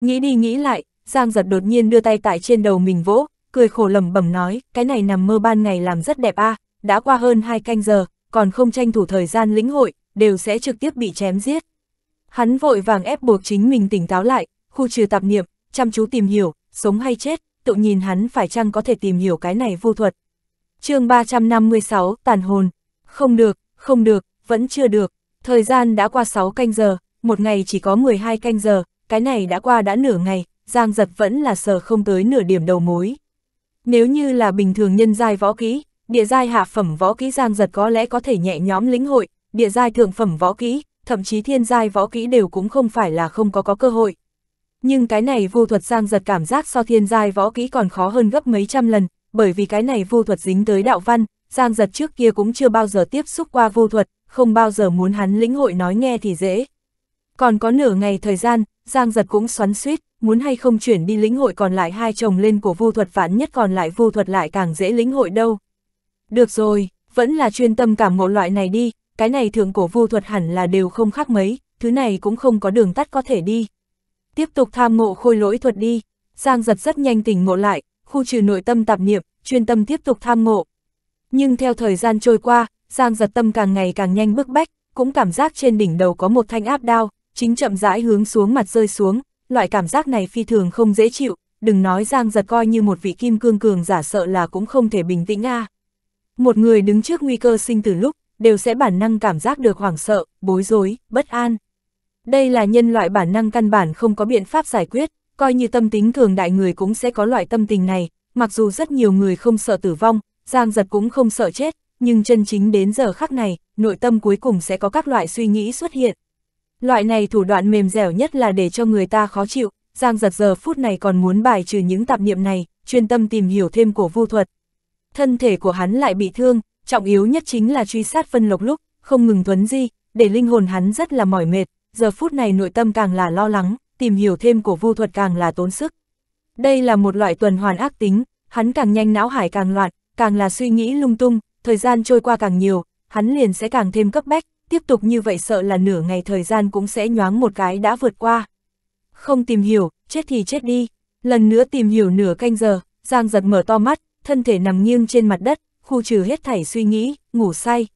Nghĩ đi nghĩ lại, Giang giật đột nhiên đưa tay tại trên đầu mình vỗ, cười khổ lầm bẩm nói, cái này nằm mơ ban ngày làm rất đẹp a à, đã qua hơn hai canh giờ, còn không tranh thủ thời gian lĩnh hội, đều sẽ trực tiếp bị chém giết. Hắn vội vàng ép buộc chính mình tỉnh táo lại, khu trừ tạp niệm, chăm chú tìm hiểu, sống hay chết, tự nhìn hắn phải chăng có thể tìm hiểu cái này vô thuật. chương 356, tàn hồn. Không được, không được, vẫn chưa được. Thời gian đã qua 6 canh giờ, một ngày chỉ có 12 canh giờ, cái này đã qua đã nửa ngày, Giang Giật vẫn là sờ không tới nửa điểm đầu mối. Nếu như là bình thường nhân giai võ kỹ, địa giai hạ phẩm võ kỹ Giang Giật có lẽ có thể nhẹ nhóm lĩnh hội, địa giai thượng phẩm võ kỹ, thậm chí thiên giai võ kỹ đều cũng không phải là không có có cơ hội. Nhưng cái này vu thuật Giang Giật cảm giác so thiên giai võ kỹ còn khó hơn gấp mấy trăm lần, bởi vì cái này vu thuật dính tới đạo văn, Giang Giật trước kia cũng chưa bao giờ tiếp xúc qua vu thuật, không bao giờ muốn hắn lĩnh hội nói nghe thì dễ. Còn có nửa ngày thời gian, Giang giật cũng xoắn suýt, muốn hay không chuyển đi lĩnh hội còn lại hai chồng lên của vu thuật vạn nhất còn lại vu thuật lại càng dễ lĩnh hội đâu. Được rồi, vẫn là chuyên tâm cảm ngộ loại này đi, cái này thượng cổ vu thuật hẳn là đều không khác mấy, thứ này cũng không có đường tắt có thể đi. Tiếp tục tham ngộ khôi lỗi thuật đi, Giang giật rất nhanh tỉnh ngộ lại, khu trừ nội tâm tạp niệm, chuyên tâm tiếp tục tham ngộ. Nhưng theo thời gian trôi qua, Giang giật tâm càng ngày càng nhanh bức bách, cũng cảm giác trên đỉnh đầu có một thanh áp đao, chính chậm rãi hướng xuống mặt rơi xuống, loại cảm giác này phi thường không dễ chịu, đừng nói Giang giật coi như một vị kim cương cường giả sợ là cũng không thể bình tĩnh a. Một người đứng trước nguy cơ sinh tử lúc, đều sẽ bản năng cảm giác được hoảng sợ, bối rối, bất an. Đây là nhân loại bản năng căn bản không có biện pháp giải quyết, coi như tâm tính cường đại người cũng sẽ có loại tâm tình này, mặc dù rất nhiều người không sợ tử vong, Giang giật cũng không sợ chết, nhưng chân chính đến giờ khắc này, nội tâm cuối cùng sẽ có các loại suy nghĩ xuất hiện. Loại này thủ đoạn mềm dẻo nhất là để cho người ta khó chịu, Giang giật giờ phút này còn muốn bài trừ những tạp niệm này, chuyên tâm tìm hiểu thêm cổ vu thuật. Thân thể của hắn lại bị thương, trọng yếu nhất chính là truy sát phân lộc lúc, không ngừng thuấn di, để linh hồn hắn rất là mỏi mệt, giờ phút này nội tâm càng là lo lắng, tìm hiểu thêm cổ vu thuật càng là tốn sức. Đây là một loại tuần hoàn ác tính, hắn càng nhanh não hải càng loạn, càng là suy nghĩ lung tung, thời gian trôi qua càng nhiều, hắn liền sẽ càng thêm cấp bách, tiếp tục như vậy sợ là nửa ngày thời gian cũng sẽ nhoáng một cái đã vượt qua. Không tìm hiểu, chết thì chết đi. Lần nữa tìm hiểu nửa canh giờ, Giang giật mở to mắt, thân thể nằm nghiêng trên mặt đất, khu trừ hết thảy suy nghĩ, ngủ say.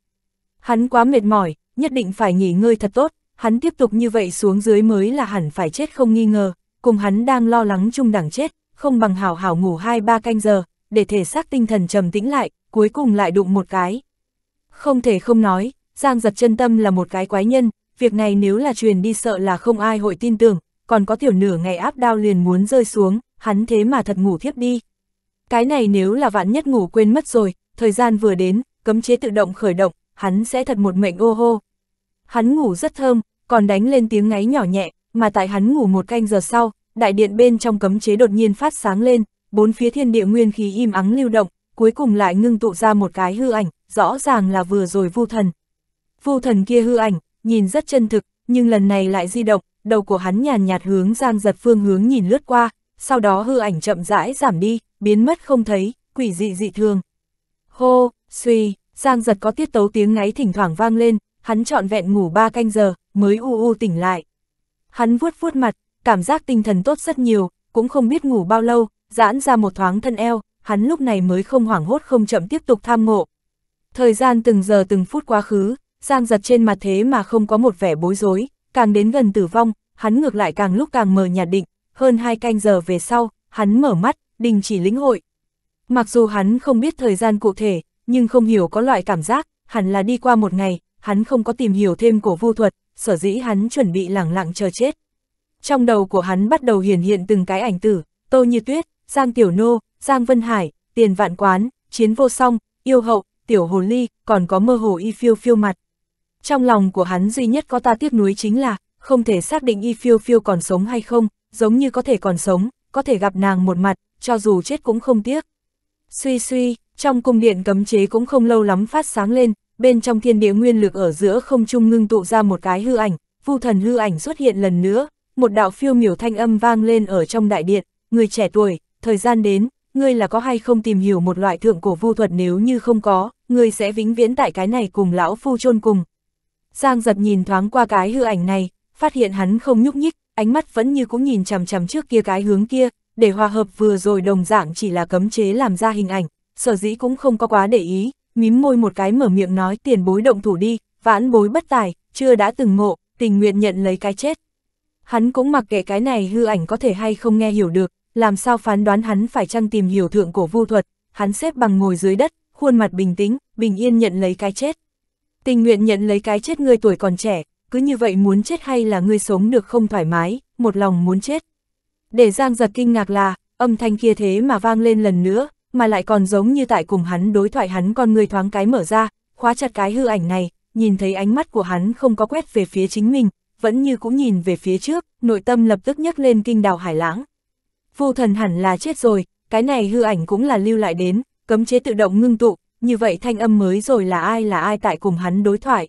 Hắn quá mệt mỏi, nhất định phải nghỉ ngơi thật tốt, hắn tiếp tục như vậy xuống dưới mới là hẳn phải chết không nghi ngờ, cùng hắn đang lo lắng chung đẳng chết, không bằng hảo hảo ngủ 2-3 canh giờ, để thể xác tinh thần trầm tĩnh lại, cuối cùng lại đụng một cái. Không thể không nói, Giang giật chân tâm là một cái quái nhân, việc này nếu là truyền đi sợ là không ai hội tin tưởng, còn có tiểu nửa ngày áp đao liền muốn rơi xuống, hắn thế mà thật ngủ thiếp đi. Cái này nếu là vạn nhất ngủ quên mất rồi, thời gian vừa đến, cấm chế tự động khởi động, hắn sẽ thật một mệnh ô hô. Hắn ngủ rất thơm, còn đánh lên tiếng ngáy nhỏ nhẹ, mà tại hắn ngủ một canh giờ sau, đại điện bên trong cấm chế đột nhiên phát sáng lên, bốn phía thiên địa nguyên khí im ắng lưu động, cuối cùng lại ngưng tụ ra một cái hư ảnh, rõ ràng là vừa rồi vu thần, Phu thần kia hư ảnh, nhìn rất chân thực, nhưng lần này lại di động, đầu của hắn nhàn nhạt hướng Giang Giật phương hướng nhìn lướt qua, sau đó hư ảnh chậm rãi giảm đi, biến mất không thấy, quỷ dị dị thường. Hô, suy, Giang Giật có tiết tấu tiếng ngáy thỉnh thoảng vang lên, hắn trọn vẹn ngủ ba canh giờ, mới u u tỉnh lại. Hắn vuốt vuốt mặt, cảm giác tinh thần tốt rất nhiều, cũng không biết ngủ bao lâu, giãn ra một thoáng thân eo, hắn lúc này mới không hoảng hốt không chậm tiếp tục tham ngộ. Thời gian từng giờ từng phút quá khứ, Giang giật trên mặt thế mà không có một vẻ bối rối, càng đến gần tử vong, hắn ngược lại càng lúc càng mờ nhạt định, hơn hai canh giờ về sau, hắn mở mắt, đình chỉ lĩnh hội. Mặc dù hắn không biết thời gian cụ thể, nhưng không hiểu có loại cảm giác, hẳn là đi qua một ngày, hắn không có tìm hiểu thêm của vu thuật, sở dĩ hắn chuẩn bị lẳng lặng chờ chết. Trong đầu của hắn bắt đầu hiển hiện từng cái ảnh tử, Tô Như Tuyết, Giang Tiểu Nô, Giang Vân Hải, Tiền Vạn Quán, Chiến Vô Song, Yêu Hậu, Tiểu Hồ Ly, còn có mơ hồ y phiêu phiêu mặt. Trong lòng của hắn duy nhất có ta tiếc nuối chính là, không thể xác định y phiêu phiêu còn sống hay không, giống như có thể còn sống, có thể gặp nàng một mặt, cho dù chết cũng không tiếc. Suy suy, trong cung điện cấm chế cũng không lâu lắm phát sáng lên, bên trong thiên địa nguyên lực ở giữa không trung ngưng tụ ra một cái hư ảnh, vu thần hư ảnh xuất hiện lần nữa, một đạo phiêu miểu thanh âm vang lên ở trong đại điện, người trẻ tuổi, thời gian đến, ngươi là có hay không tìm hiểu một loại thượng cổ vu thuật nếu như không có, ngươi sẽ vĩnh viễn tại cái này cùng lão phu chôn cùng, Giang giật nhìn thoáng qua cái hư ảnh này, phát hiện hắn không nhúc nhích, ánh mắt vẫn như cũng nhìn chằm chằm trước kia cái hướng kia, để hòa hợp vừa rồi đồng dạng chỉ là cấm chế làm ra hình ảnh, sở dĩ cũng không có quá để ý, mím môi một cái mở miệng nói tiền bối động thủ đi, vãn bối bất tài, chưa đã từng ngộ, tình nguyện nhận lấy cái chết. Hắn cũng mặc kệ cái này hư ảnh có thể hay không nghe hiểu được, làm sao phán đoán hắn phải chăng tìm hiểu thượng cổ vu thuật, hắn xếp bằng ngồi dưới đất, khuôn mặt bình tĩnh, bình yên nhận lấy cái chết. Tình nguyện nhận lấy cái chết ngươi tuổi còn trẻ, cứ như vậy muốn chết hay là ngươi sống được không thoải mái, một lòng muốn chết. Để Giang giật kinh ngạc là, âm thanh kia thế mà vang lên lần nữa, mà lại còn giống như tại cùng hắn đối thoại hắn con người thoáng cái mở ra, khóa chặt cái hư ảnh này, nhìn thấy ánh mắt của hắn không có quét về phía chính mình, vẫn như cũng nhìn về phía trước, nội tâm lập tức nhấc lên kinh đào hải lãng. Vô thần hẳn là chết rồi, cái này hư ảnh cũng là lưu lại đến, cấm chế tự động ngưng tụ, như vậy thanh âm mới rồi là ai là ai tại cùng hắn đối thoại.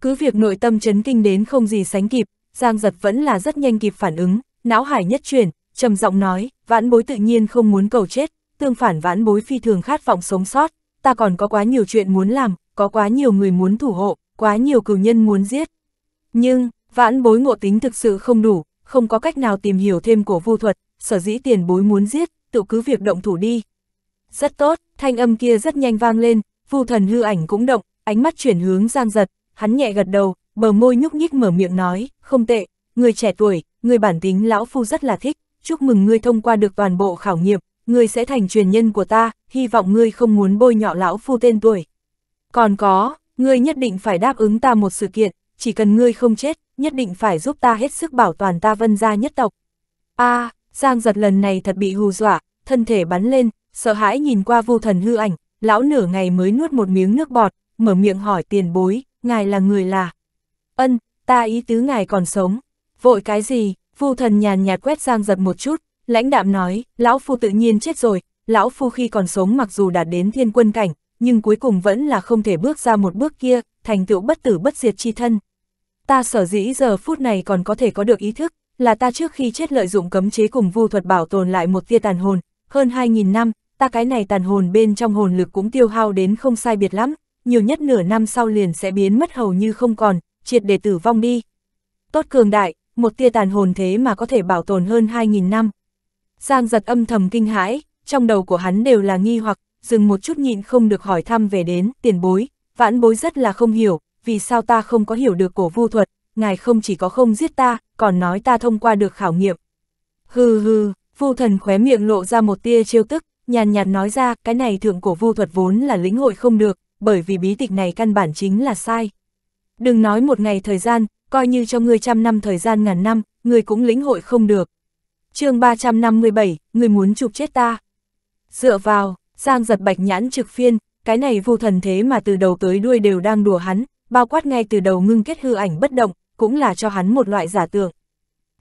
Cứ việc nội tâm chấn kinh đến không gì sánh kịp, Giang Giật vẫn là rất nhanh kịp phản ứng, não hải nhất chuyển, trầm giọng nói, vãn bối tự nhiên không muốn cầu chết, tương phản vãn bối phi thường khát vọng sống sót, ta còn có quá nhiều chuyện muốn làm, có quá nhiều người muốn thủ hộ, quá nhiều cửu nhân muốn giết. Nhưng, vãn bối ngộ tính thực sự không đủ, không có cách nào tìm hiểu thêm cổ vu thuật, sở dĩ tiền bối muốn giết, tự cứ việc động thủ đi, rất tốt, thanh âm kia rất nhanh vang lên, vu thần hư ảnh cũng động, ánh mắt chuyển hướng giang giật, hắn nhẹ gật đầu, bờ môi nhúc nhích mở miệng nói, không tệ, người trẻ tuổi, người bản tính lão phu rất là thích, chúc mừng ngươi thông qua được toàn bộ khảo nghiệm, ngươi sẽ thành truyền nhân của ta, hy vọng ngươi không muốn bôi nhọ lão phu tên tuổi. Còn có, ngươi nhất định phải đáp ứng ta một sự kiện, chỉ cần ngươi không chết, nhất định phải giúp ta hết sức bảo toàn ta vân gia nhất tộc. a à, Giang giật lần này thật bị hù dọa, thân thể bắn lên, sợ hãi nhìn qua vu thần hư ảnh, lão nửa ngày mới nuốt một miếng nước bọt, mở miệng hỏi tiền bối, ngài là người là. Ân, ta ý tứ ngài còn sống, vội cái gì, vu thần nhàn nhạt quét sang giật một chút, lãnh đạm nói, lão phu tự nhiên chết rồi, lão phu khi còn sống mặc dù đạt đến thiên quân cảnh, nhưng cuối cùng vẫn là không thể bước ra một bước kia, thành tựu bất tử bất diệt chi thân. Ta sở dĩ giờ phút này còn có thể có được ý thức, là ta trước khi chết lợi dụng cấm chế cùng vu thuật bảo tồn lại một tia tàn hồn, hơn 2.000 năm, ta cái này tàn hồn bên trong hồn lực cũng tiêu hao đến không sai biệt lắm, nhiều nhất nửa năm sau liền sẽ biến mất hầu như không còn, triệt để tử vong đi. Tốt cường đại, một tia tàn hồn thế mà có thể bảo tồn hơn 2.000 năm. Giang giật âm thầm kinh hãi, trong đầu của hắn đều là nghi hoặc, dừng một chút nhịn không được hỏi thăm về đến, tiền bối, vãn bối rất là không hiểu, vì sao ta không có hiểu được cổ vu thuật, ngài không chỉ có không giết ta, còn nói ta thông qua được khảo nghiệm. Hừ hừ, vu thần khóe miệng lộ ra một tia trêu tức, nhàn nhạt nói ra, cái này thượng cổ vu thuật vốn là lĩnh hội không được, bởi vì bí tịch này căn bản chính là sai. Đừng nói một ngày thời gian, coi như cho ngươi trăm năm thời gian ngàn năm, ngươi cũng lĩnh hội không được. chương 357, ngươi muốn chụp chết ta. Dựa vào, Giang giật bạch nhãn trực phiên, cái này vu thần thế mà từ đầu tới đuôi đều đang đùa hắn, bao quát ngay từ đầu ngưng kết hư ảnh bất động, cũng là cho hắn một loại giả tưởng.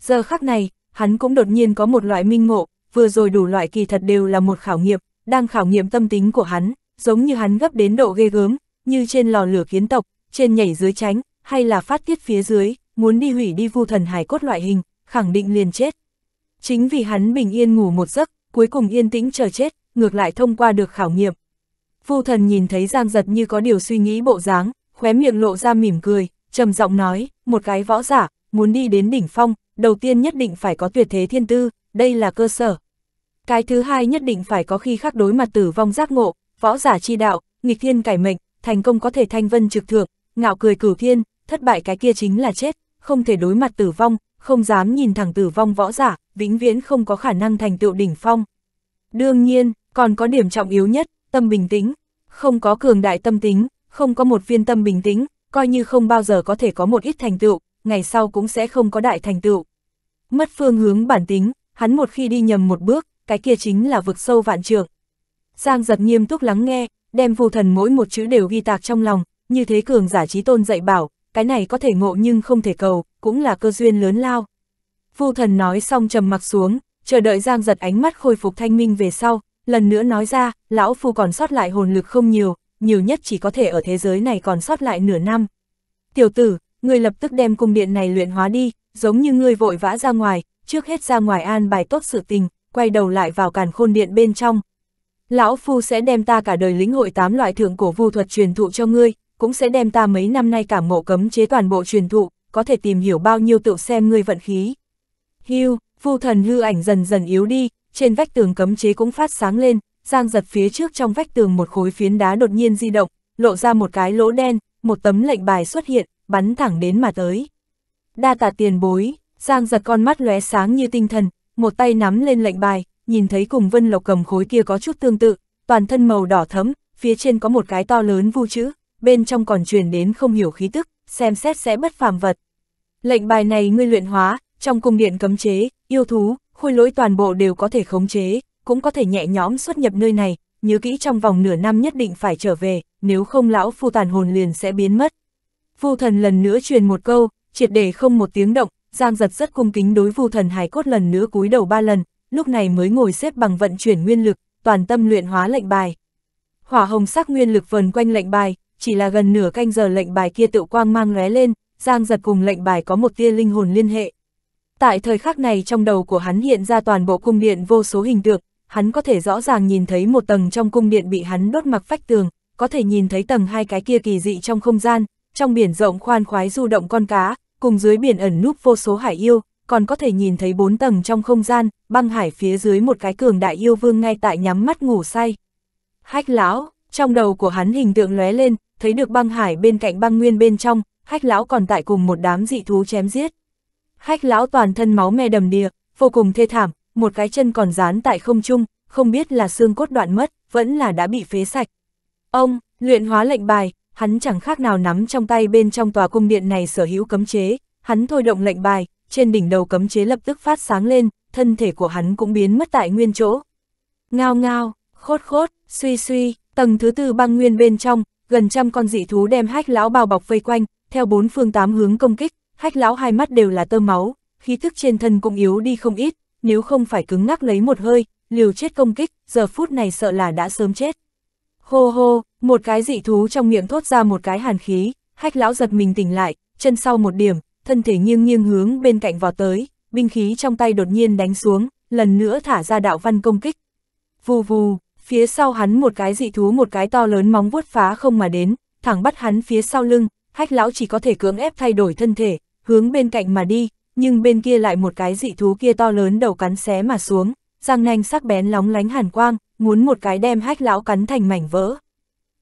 Giờ khắc này, hắn cũng đột nhiên có một loại minh ngộ, vừa rồi đủ loại kỳ thật đều là một khảo nghiệm, đang khảo nghiệm tâm tính của hắn, giống như hắn gấp đến độ ghê gớm, như trên lò lửa kiến tộc, trên nhảy dưới tránh, hay là phát tiết phía dưới, muốn đi hủy đi vu thần hải cốt loại hình, khẳng định liền chết. Chính vì hắn bình yên ngủ một giấc, cuối cùng yên tĩnh chờ chết, ngược lại thông qua được khảo nghiệm. Vu thần nhìn thấy Giang Giật như có điều suy nghĩ bộ dáng, khóe miệng lộ ra mỉm cười, trầm giọng nói, một cái võ giả, muốn đi đến đỉnh phong, đầu tiên nhất định phải có tuyệt thế thiên tư, đây là cơ sở, cái thứ hai nhất định phải có khi khắc đối mặt tử vong giác ngộ, võ giả chi đạo, nghịch thiên cải mệnh, thành công có thể thanh vân trực thượng, ngạo cười cửu thiên, thất bại cái kia chính là chết, không thể đối mặt tử vong, không dám nhìn thẳng tử vong võ giả, vĩnh viễn không có khả năng thành tựu đỉnh phong. Đương nhiên, còn có điểm trọng yếu nhất, tâm bình tĩnh, không có cường đại tâm tính, không có một viên tâm bình tĩnh, coi như không bao giờ có thể có một ít thành tựu, ngày sau cũng sẽ không có đại thành tựu. Mất phương hướng bản tính, hắn một khi đi nhầm một bước, cái kia chính là vực sâu vạn trường. Giang giật nghiêm túc lắng nghe, đem phù thần mỗi một chữ đều ghi tạc trong lòng, như thế cường giả trí tôn dạy bảo, cái này có thể ngộ nhưng không thể cầu, cũng là cơ duyên lớn lao. Phù thần nói xong trầm mặc xuống, chờ đợi Giang giật ánh mắt khôi phục thanh minh về sau, lần nữa nói ra, lão phu còn sót lại hồn lực không nhiều, nhiều nhất chỉ có thể ở thế giới này còn sót lại nửa năm. Tiểu tử, ngươi lập tức đem cung điện này luyện hóa đi, giống như ngươi vội vã ra ngoài, trước hết ra ngoài an bài tốt sự tình, quay đầu lại vào càn khôn điện bên trong. Lão Phu sẽ đem ta cả đời lĩnh hội tám loại thượng cổ vu thuật truyền thụ cho ngươi, cũng sẽ đem ta mấy năm nay cả ngộ cấm chế toàn bộ truyền thụ, có thể tìm hiểu bao nhiêu tựu xem ngươi vận khí. Hưu, vu thần hư ảnh dần dần yếu đi, trên vách tường cấm chế cũng phát sáng lên, giang giật phía trước trong vách tường một khối phiến đá đột nhiên di động, lộ ra một cái lỗ đen, một tấm lệnh bài xuất hiện, bắn thẳng đến mà tới. Đa tạ tiền bối, giang giật con mắt lóe sáng như tinh thần, một tay nắm lên lệnh bài, nhìn thấy cùng Vân Lộc cầm khối kia có chút tương tự, toàn thân màu đỏ thấm, phía trên có một cái to lớn vu chữ, bên trong còn truyền đến không hiểu khí tức, xem xét sẽ bất phàm vật. Lệnh bài này ngươi luyện hóa, trong cung điện cấm chế, yêu thú, khôi lỗi toàn bộ đều có thể khống chế, cũng có thể nhẹ nhõm xuất nhập nơi này, nhớ kỹ trong vòng nửa năm nhất định phải trở về, nếu không lão phu tàn hồn liền sẽ biến mất. phu thần lần nữa truyền một câu, triệt để không một tiếng động, Giang giật rất cung kính đối vu thần hải cốt lần nữa cúi đầu ba lần, lúc này mới ngồi xếp bằng vận chuyển nguyên lực, toàn tâm luyện hóa lệnh bài. Hỏa hồng sắc nguyên lực vần quanh lệnh bài, chỉ là gần nửa canh giờ lệnh bài kia tự quang mang lóe lên, Giang giật cùng lệnh bài có một tia linh hồn liên hệ. Tại thời khắc này trong đầu của hắn hiện ra toàn bộ cung điện vô số hình tượng, hắn có thể rõ ràng nhìn thấy một tầng trong cung điện bị hắn đốt mặc phách tường, có thể nhìn thấy tầng hai cái kia kỳ dị trong không gian, trong biển rộng khoan khoái du động con cá, cùng dưới biển ẩn núp vô số hải yêu, còn có thể nhìn thấy bốn tầng trong không gian, băng hải phía dưới một cái cường đại yêu vương ngay tại nhắm mắt ngủ say. Hách lão, trong đầu của hắn hình tượng lóe lên, thấy được băng hải bên cạnh băng nguyên bên trong, hách lão còn tại cùng một đám dị thú chém giết. Hách lão toàn thân máu me đầm đìa, vô cùng thê thảm, một cái chân còn dán tại không trung, không biết là xương cốt đoạn mất, vẫn là đã bị phế sạch. Ông, luyện hóa lệnh bài, hắn chẳng khác nào nắm trong tay bên trong tòa cung điện này sở hữu cấm chế, hắn thôi động lệnh bài, trên đỉnh đầu cấm chế lập tức phát sáng lên, thân thể của hắn cũng biến mất tại nguyên chỗ. Ngao ngao, khốt khốt, suy suy, tầng thứ tư băng nguyên bên trong, gần trăm con dị thú đem hách lão bao bọc vây quanh, theo bốn phương tám hướng công kích, hách lão hai mắt đều là tơ máu, khí thức trên thân cũng yếu đi không ít, nếu không phải cứng ngắc lấy một hơi, liều chết công kích, giờ phút này sợ là đã sớm chết. Hô hô, một cái dị thú trong miệng thốt ra một cái hàn khí, hách lão giật mình tỉnh lại, chân sau một điểm, thân thể nghiêng nghiêng hướng bên cạnh vào tới, binh khí trong tay đột nhiên đánh xuống, lần nữa thả ra đạo văn công kích. Vù vù, phía sau hắn một cái dị thú một cái to lớn móng vuốt phá không mà đến, thẳng bắt hắn phía sau lưng, hách lão chỉ có thể cưỡng ép thay đổi thân thể, hướng bên cạnh mà đi, nhưng bên kia lại một cái dị thú kia to lớn đầu cắn xé mà xuống răng nanh sắc bén lóng lánh hàn quang, muốn một cái đem hách lão cắn thành mảnh vỡ.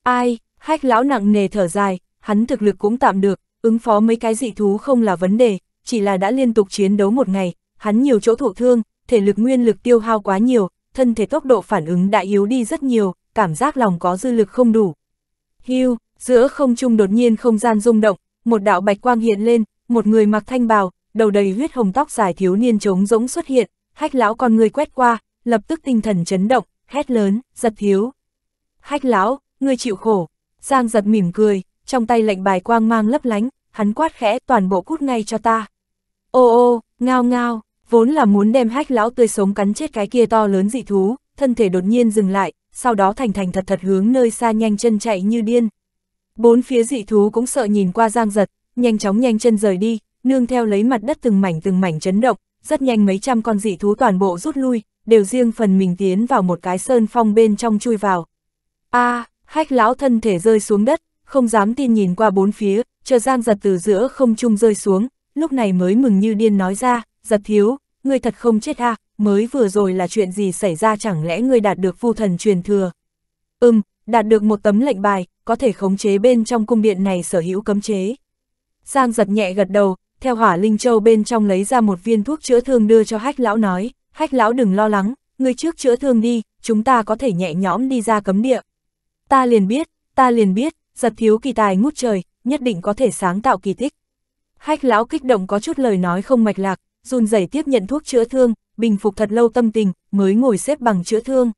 Ai, hách lão nặng nề thở dài, hắn thực lực cũng tạm được, ứng phó mấy cái dị thú không là vấn đề, chỉ là đã liên tục chiến đấu một ngày, hắn nhiều chỗ thụ thương, thể lực nguyên lực tiêu hao quá nhiều, thân thể tốc độ phản ứng đã yếu đi rất nhiều, cảm giác lòng có dư lực không đủ. Hưu, giữa không trung đột nhiên không gian rung động, một đạo bạch quang hiện lên, một người mặc thanh bào, đầu đầy huyết hồng tóc dài thiếu niên trống rỗng xuất hiện, Hách lão con người quét qua, lập tức tinh thần chấn động, hét lớn, giật thiếu. Hách lão, ngươi chịu khổ. Giang giật mỉm cười, trong tay lệnh bài quang mang lấp lánh, hắn quát khẽ toàn bộ cút ngay cho ta. Ô ô, ngao ngao, vốn là muốn đem hách lão tươi sống cắn chết cái kia to lớn dị thú, thân thể đột nhiên dừng lại, sau đó thành thành thật thật hướng nơi xa nhanh chân chạy như điên. Bốn phía dị thú cũng sợ nhìn qua giang giật, nhanh chóng nhanh chân rời đi, nương theo lấy mặt đất từng mảnh từng mảnh chấn động, rất nhanh mấy trăm con dị thú toàn bộ rút lui, đều riêng phần mình tiến vào một cái sơn phong bên trong chui vào. a à, hách lão thân thể rơi xuống đất, không dám tin nhìn qua bốn phía, chờ giang giật từ giữa không trung rơi xuống, lúc này mới mừng như điên nói ra, giật thiếu, ngươi thật không chết ha, à, mới vừa rồi là chuyện gì xảy ra chẳng lẽ ngươi đạt được vu thần truyền thừa. Ừm, đạt được một tấm lệnh bài, có thể khống chế bên trong cung điện này sở hữu cấm chế. Giang giật nhẹ gật đầu, theo hỏa linh châu bên trong lấy ra một viên thuốc chữa thương đưa cho hách lão nói, hách lão đừng lo lắng, người trước chữa thương đi, chúng ta có thể nhẹ nhõm đi ra cấm địa. Ta liền biết, ta liền biết, giật thiếu kỳ tài ngút trời, nhất định có thể sáng tạo kỳ tích. Hách lão kích động có chút lời nói không mạch lạc, run rẩy tiếp nhận thuốc chữa thương, bình phục thật lâu tâm tình, mới ngồi xếp bằng chữa thương.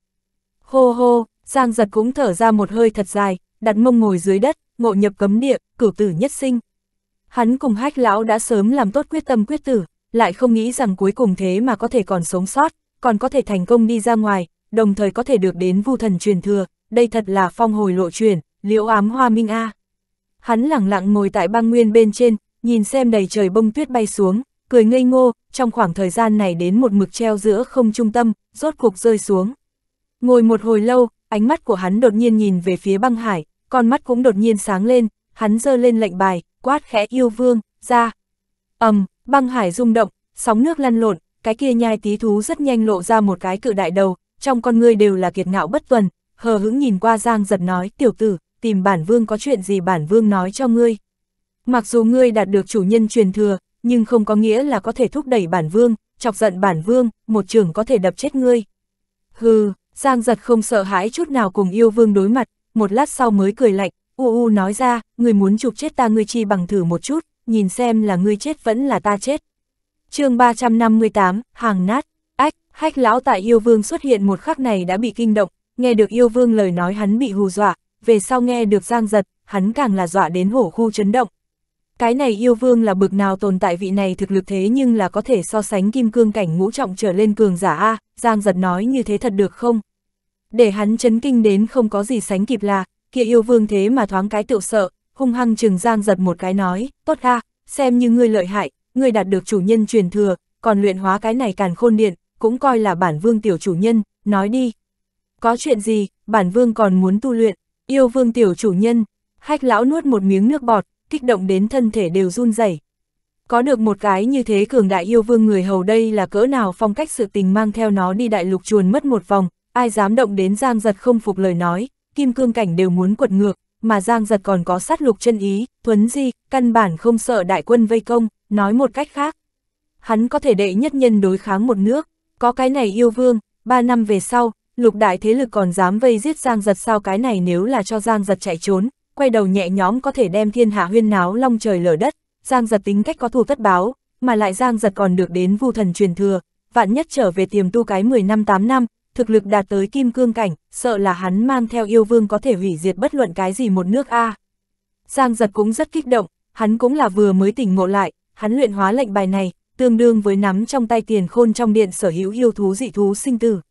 Hô hô, Giang giật cũng thở ra một hơi thật dài, đặt mông ngồi dưới đất, ngộ nhập cấm địa, cửu tử nhất sinh, Hắn cùng hách lão đã sớm làm tốt quyết tâm quyết tử, lại không nghĩ rằng cuối cùng thế mà có thể còn sống sót, còn có thể thành công đi ra ngoài, đồng thời có thể được đến vu thần truyền thừa, đây thật là phong hồi lộ truyền, liễu ám hoa minh A. Hắn lặng lặng ngồi tại băng nguyên bên trên, nhìn xem đầy trời bông tuyết bay xuống, cười ngây ngô, trong khoảng thời gian này đến một mực treo giữa không trung tâm, rốt cuộc rơi xuống. Ngồi một hồi lâu, ánh mắt của hắn đột nhiên nhìn về phía băng hải, con mắt cũng đột nhiên sáng lên, hắn giơ lên lệnh bài, quát khẽ yêu vương, ra. ầm, băng hải rung động, sóng nước lăn lộn, cái kia nhai tí thú rất nhanh lộ ra một cái cự đại đầu, trong con ngươi đều là kiệt ngạo bất tuần, hờ hững nhìn qua Giang giật nói, tiểu tử, tìm bản vương có chuyện gì bản vương nói cho ngươi. Mặc dù ngươi đạt được chủ nhân truyền thừa, nhưng không có nghĩa là có thể thúc đẩy bản vương, chọc giận bản vương, một trường có thể đập chết ngươi. Hừ, Giang giật không sợ hãi chút nào cùng yêu vương đối mặt, một lát sau mới cười lạnh, U U nói ra, người muốn chụp chết ta ngươi chi bằng thử một chút, nhìn xem là ngươi chết vẫn là ta chết. chương 358, hàng nát, ách, hách lão tại yêu vương xuất hiện một khắc này đã bị kinh động, nghe được yêu vương lời nói hắn bị hù dọa, về sau nghe được giang giật, hắn càng là dọa đến hổ khu chấn động. Cái này yêu vương là bực nào tồn tại vị này thực lực thế nhưng là có thể so sánh kim cương cảnh ngũ trọng trở lên cường giả A, Giang giật nói như thế thật được không? Để hắn chấn kinh đến không có gì sánh kịp là, kia yêu vương thế mà thoáng cái tựu sợ, hung hăng trừng giang giật một cái nói, tốt ha, xem như ngươi lợi hại, ngươi đạt được chủ nhân truyền thừa, còn luyện hóa cái này càn khôn điện, cũng coi là bản vương tiểu chủ nhân, nói đi. Có chuyện gì, bản vương còn muốn tu luyện, yêu vương tiểu chủ nhân, hách lão nuốt một miếng nước bọt, kích động đến thân thể đều run rẩy. Có được một cái như thế cường đại yêu vương người hầu đây là cỡ nào phong cách sự tình mang theo nó đi đại lục chuồn mất một vòng, ai dám động đến giang giật không phục lời nói, kim cương cảnh đều muốn quật ngược, mà Giang Giật còn có sát lục chân ý, thuấn Di, căn bản không sợ đại quân vây công, nói một cách khác. Hắn có thể đệ nhất nhân đối kháng một nước, có cái này yêu vương, ba năm về sau, lục đại thế lực còn dám vây giết Giang Giật sao cái này nếu là cho Giang Giật chạy trốn, quay đầu nhẹ nhóm có thể đem thiên hạ huyên náo long trời lở đất, Giang Giật tính cách có thù tất báo, mà lại Giang Giật còn được đến vu thần truyền thừa, vạn nhất trở về tiềm tu cái 10 năm 8 năm, thực lực đạt tới kim cương cảnh, sợ là hắn mang theo yêu vương có thể hủy diệt bất luận cái gì một nước A. Giang giật cũng rất kích động, hắn cũng là vừa mới tỉnh ngộ lại, hắn luyện hóa lệnh bài này, tương đương với nắm trong tay tiền khôn trong điện sở hữu yêu thú dị thú sinh tử.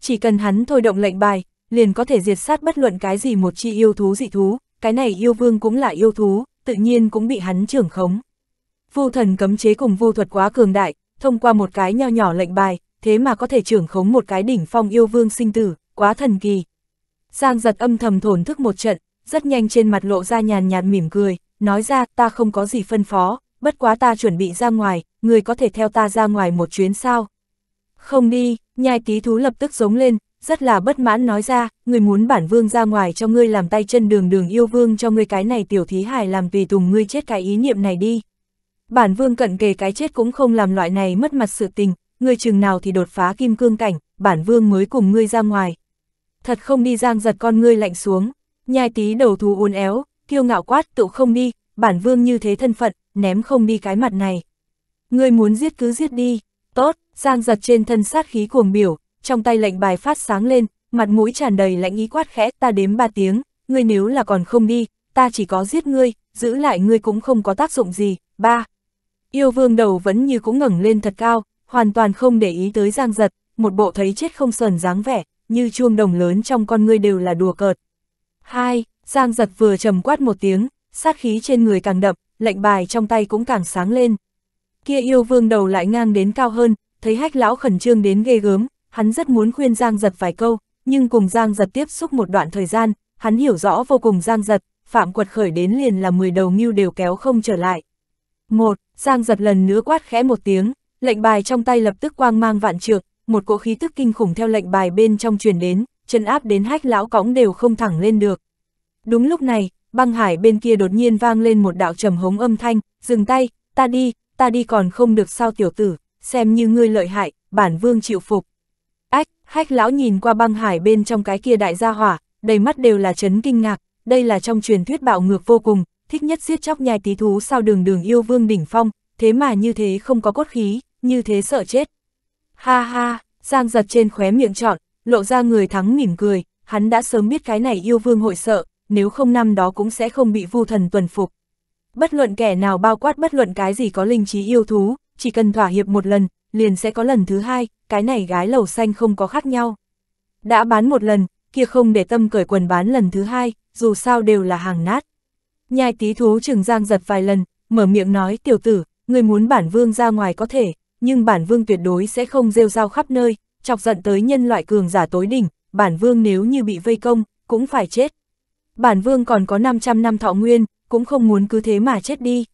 Chỉ cần hắn thôi động lệnh bài, liền có thể diệt sát bất luận cái gì một chi yêu thú dị thú, cái này yêu vương cũng là yêu thú, tự nhiên cũng bị hắn trưởng khống. Vu thần cấm chế cùng vu thuật quá cường đại, thông qua một cái nho nhỏ lệnh bài, thế mà có thể trưởng khống một cái đỉnh phong yêu vương sinh tử, quá thần kỳ. Giang giật âm thầm thổn thức một trận, rất nhanh trên mặt lộ ra nhàn nhạt mỉm cười, nói ra ta không có gì phân phó, bất quá ta chuẩn bị ra ngoài, người có thể theo ta ra ngoài một chuyến sao. Không đi, nhai tí thú lập tức giống lên, rất là bất mãn nói ra, người muốn bản vương ra ngoài cho ngươi làm tay chân đường đường yêu vương cho ngươi cái này tiểu thí hải làm tùy tùng ngươi chết cái ý niệm này đi. Bản vương cận kề cái chết cũng không làm loại này mất mặt sự tình, ngươi chừng nào thì đột phá kim cương cảnh, bản vương mới cùng ngươi ra ngoài. Thật không đi giang giật con ngươi lạnh xuống, nhai tí đầu thú uốn éo, kiêu ngạo quát tựu không đi, bản vương như thế thân phận, ném không đi cái mặt này. Ngươi muốn giết cứ giết đi, tốt, giang giật trên thân sát khí cuồng biểu, trong tay lệnh bài phát sáng lên, mặt mũi tràn đầy lạnh ý quát khẽ ta đếm ba tiếng, ngươi nếu là còn không đi, ta chỉ có giết ngươi, giữ lại ngươi cũng không có tác dụng gì, ba. Yêu vương đầu vẫn như cũng ngẩng lên thật cao, hoàn toàn không để ý tới Giang Giật, một bộ thấy chết không sờn dáng vẻ, như chuông đồng lớn trong con ngươi đều là đùa cợt. Hai, Giang Giật vừa trầm quát một tiếng, sát khí trên người càng đậm, lệnh bài trong tay cũng càng sáng lên. Kia yêu vương đầu lại ngang đến cao hơn, thấy hách lão khẩn trương đến ghê gớm, hắn rất muốn khuyên Giang Giật vài câu, nhưng cùng Giang Giật tiếp xúc một đoạn thời gian, hắn hiểu rõ vô cùng Giang Giật, phạm quật khởi đến liền là 10 đầu mưu đều kéo không trở lại. Một, Giang Giật lần nữa quát khẽ một tiếng, Lệnh bài trong tay lập tức quang mang vạn trượng, một cỗ khí tức kinh khủng theo lệnh bài bên trong truyền đến, chân áp đến hách lão cõng đều không thẳng lên được. Đúng lúc này, băng hải bên kia đột nhiên vang lên một đạo trầm hống âm thanh, dừng tay, ta đi, ta đi còn không được sao tiểu tử, xem như ngươi lợi hại, bản vương chịu phục. Ách, hách lão nhìn qua băng hải bên trong cái kia đại gia hỏa, đầy mắt đều là chấn kinh ngạc, đây là trong truyền thuyết bạo ngược vô cùng, thích nhất giết chóc nhai tí thú sao đường đường yêu vương đỉnh phong, thế mà như thế không có cốt khí, như thế sợ chết. Ha ha, Giang giật trên khóe miệng trọn, lộ ra người thắng mỉm cười, hắn đã sớm biết cái này yêu vương hội sợ, nếu không năm đó cũng sẽ không bị vu thần tuần phục. Bất luận kẻ nào bao quát bất luận cái gì có linh trí yêu thú, chỉ cần thỏa hiệp một lần, liền sẽ có lần thứ hai, cái này gái lầu xanh không có khác nhau. Đã bán một lần, kia không để tâm cởi quần bán lần thứ hai, dù sao đều là hàng nát. Nhai tí thú trừng giang giật vài lần, mở miệng nói tiểu tử, người muốn bản vương ra ngoài có thể, nhưng bản vương tuyệt đối sẽ không rêu rao khắp nơi, chọc giận tới nhân loại cường giả tối đỉnh, bản vương nếu như bị vây công, cũng phải chết. Bản vương còn có 500 năm thọ nguyên, cũng không muốn cứ thế mà chết đi.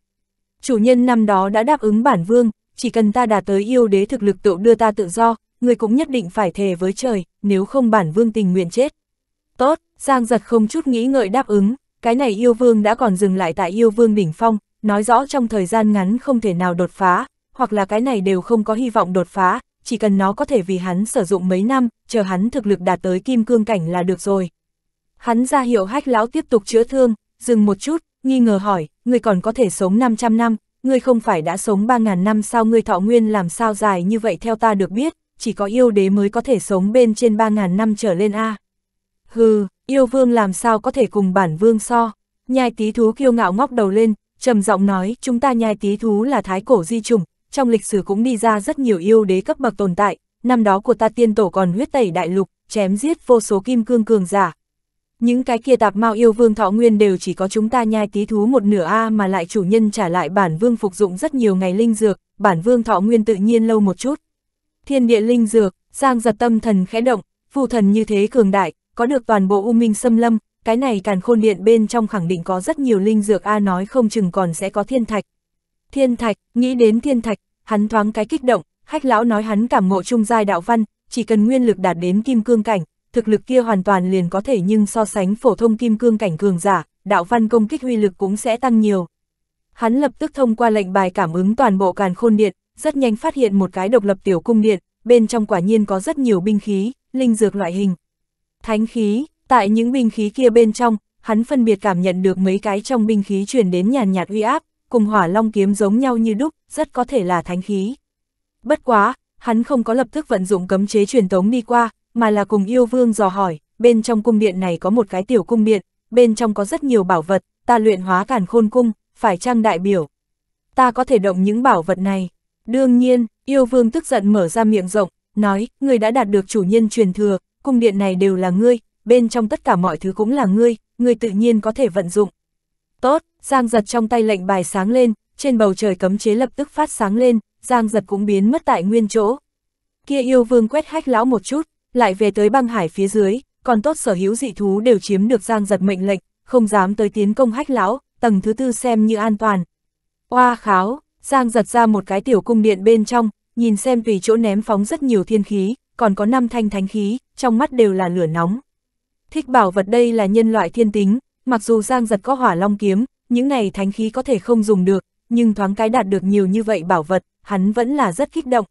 Chủ nhân năm đó đã đáp ứng bản vương, chỉ cần ta đạt tới yêu đế thực lực tự đưa ta tự do, người cũng nhất định phải thề với trời, nếu không bản vương tình nguyện chết. Tốt, Giang giật không chút nghĩ ngợi đáp ứng, cái này yêu vương đã còn dừng lại tại yêu vương đỉnh phong, nói rõ trong thời gian ngắn không thể nào đột phá, hoặc là cái này đều không có hy vọng đột phá, chỉ cần nó có thể vì hắn sử dụng mấy năm, chờ hắn thực lực đạt tới kim cương cảnh là được rồi. Hắn ra hiệu hách lão tiếp tục chữa thương, dừng một chút, nghi ngờ hỏi, người còn có thể sống 500 năm, ngươi không phải đã sống 3.000 năm sao ngươi thọ nguyên làm sao dài như vậy theo ta được biết, chỉ có yêu đế mới có thể sống bên trên 3.000 năm trở lên a à. Hừ, yêu vương làm sao có thể cùng bản vương so, nhai tí thú kiêu ngạo ngóc đầu lên, trầm giọng nói, chúng ta nhai tí thú là thái cổ di trùng, trong lịch sử cũng đi ra rất nhiều yêu đế cấp bậc tồn tại, năm đó của ta tiên tổ còn huyết tẩy đại lục, chém giết vô số kim cương cường giả. Những cái kia tạp mao yêu vương thọ nguyên đều chỉ có chúng ta nhai tí thú một nửa A mà lại chủ nhân trả lại bản vương phục dụng rất nhiều ngày linh dược, bản vương thọ nguyên tự nhiên lâu một chút. Thiên địa linh dược, sang giật tâm thần khẽ động, phù thần như thế cường đại, có được toàn bộ u minh xâm lâm, cái này càn khôn điện bên trong khẳng định có rất nhiều linh dược A nói không chừng còn sẽ có thiên thạch, Thiên thạch, nghĩ đến thiên thạch, hắn thoáng cái kích động, hách lão nói hắn cảm ngộ trung giai đạo văn, chỉ cần nguyên lực đạt đến kim cương cảnh, thực lực kia hoàn toàn liền có thể nhưng so sánh phổ thông kim cương cảnh cường giả, đạo văn công kích huy lực cũng sẽ tăng nhiều. Hắn lập tức thông qua lệnh bài cảm ứng toàn bộ càn khôn điện, rất nhanh phát hiện một cái độc lập tiểu cung điện, bên trong quả nhiên có rất nhiều binh khí, linh dược loại hình. Thánh khí, tại những binh khí kia bên trong, hắn phân biệt cảm nhận được mấy cái trong binh khí truyền đến nhàn nhạt uy áp, cùng hỏa long kiếm giống nhau như đúc, rất có thể là thánh khí. Bất quá, hắn không có lập tức vận dụng cấm chế truyền tống đi qua, mà là cùng yêu vương dò hỏi, bên trong cung điện này có một cái tiểu cung điện, bên trong có rất nhiều bảo vật, ta luyện hóa càn khôn cung, phải trang đại biểu. Ta có thể động những bảo vật này. Đương nhiên, yêu vương tức giận mở ra miệng rộng, nói, ngươi đã đạt được chủ nhân truyền thừa, cung điện này đều là ngươi, bên trong tất cả mọi thứ cũng là ngươi, ngươi tự nhiên có thể vận dụng. Tốt, Giang giật trong tay lệnh bài sáng lên, trên bầu trời cấm chế lập tức phát sáng lên, Giang giật cũng biến mất tại nguyên chỗ. Kia yêu vương quét hách lão một chút, lại về tới băng hải phía dưới, còn tốt sở hữu dị thú đều chiếm được Giang giật mệnh lệnh, không dám tới tiến công hách lão, tầng thứ tư xem như an toàn. Oa kháo, Giang giật ra một cái tiểu cung điện bên trong, nhìn xem tùy chỗ ném phóng rất nhiều thiên khí, còn có năm thanh thánh khí, trong mắt đều là lửa nóng. Thích bảo vật đây là nhân loại thiên tính, mặc dù Giang giật có hỏa long kiếm, những này thánh khí có thể không dùng được, nhưng thoáng cái đạt được nhiều như vậy bảo vật, hắn vẫn là rất kích động.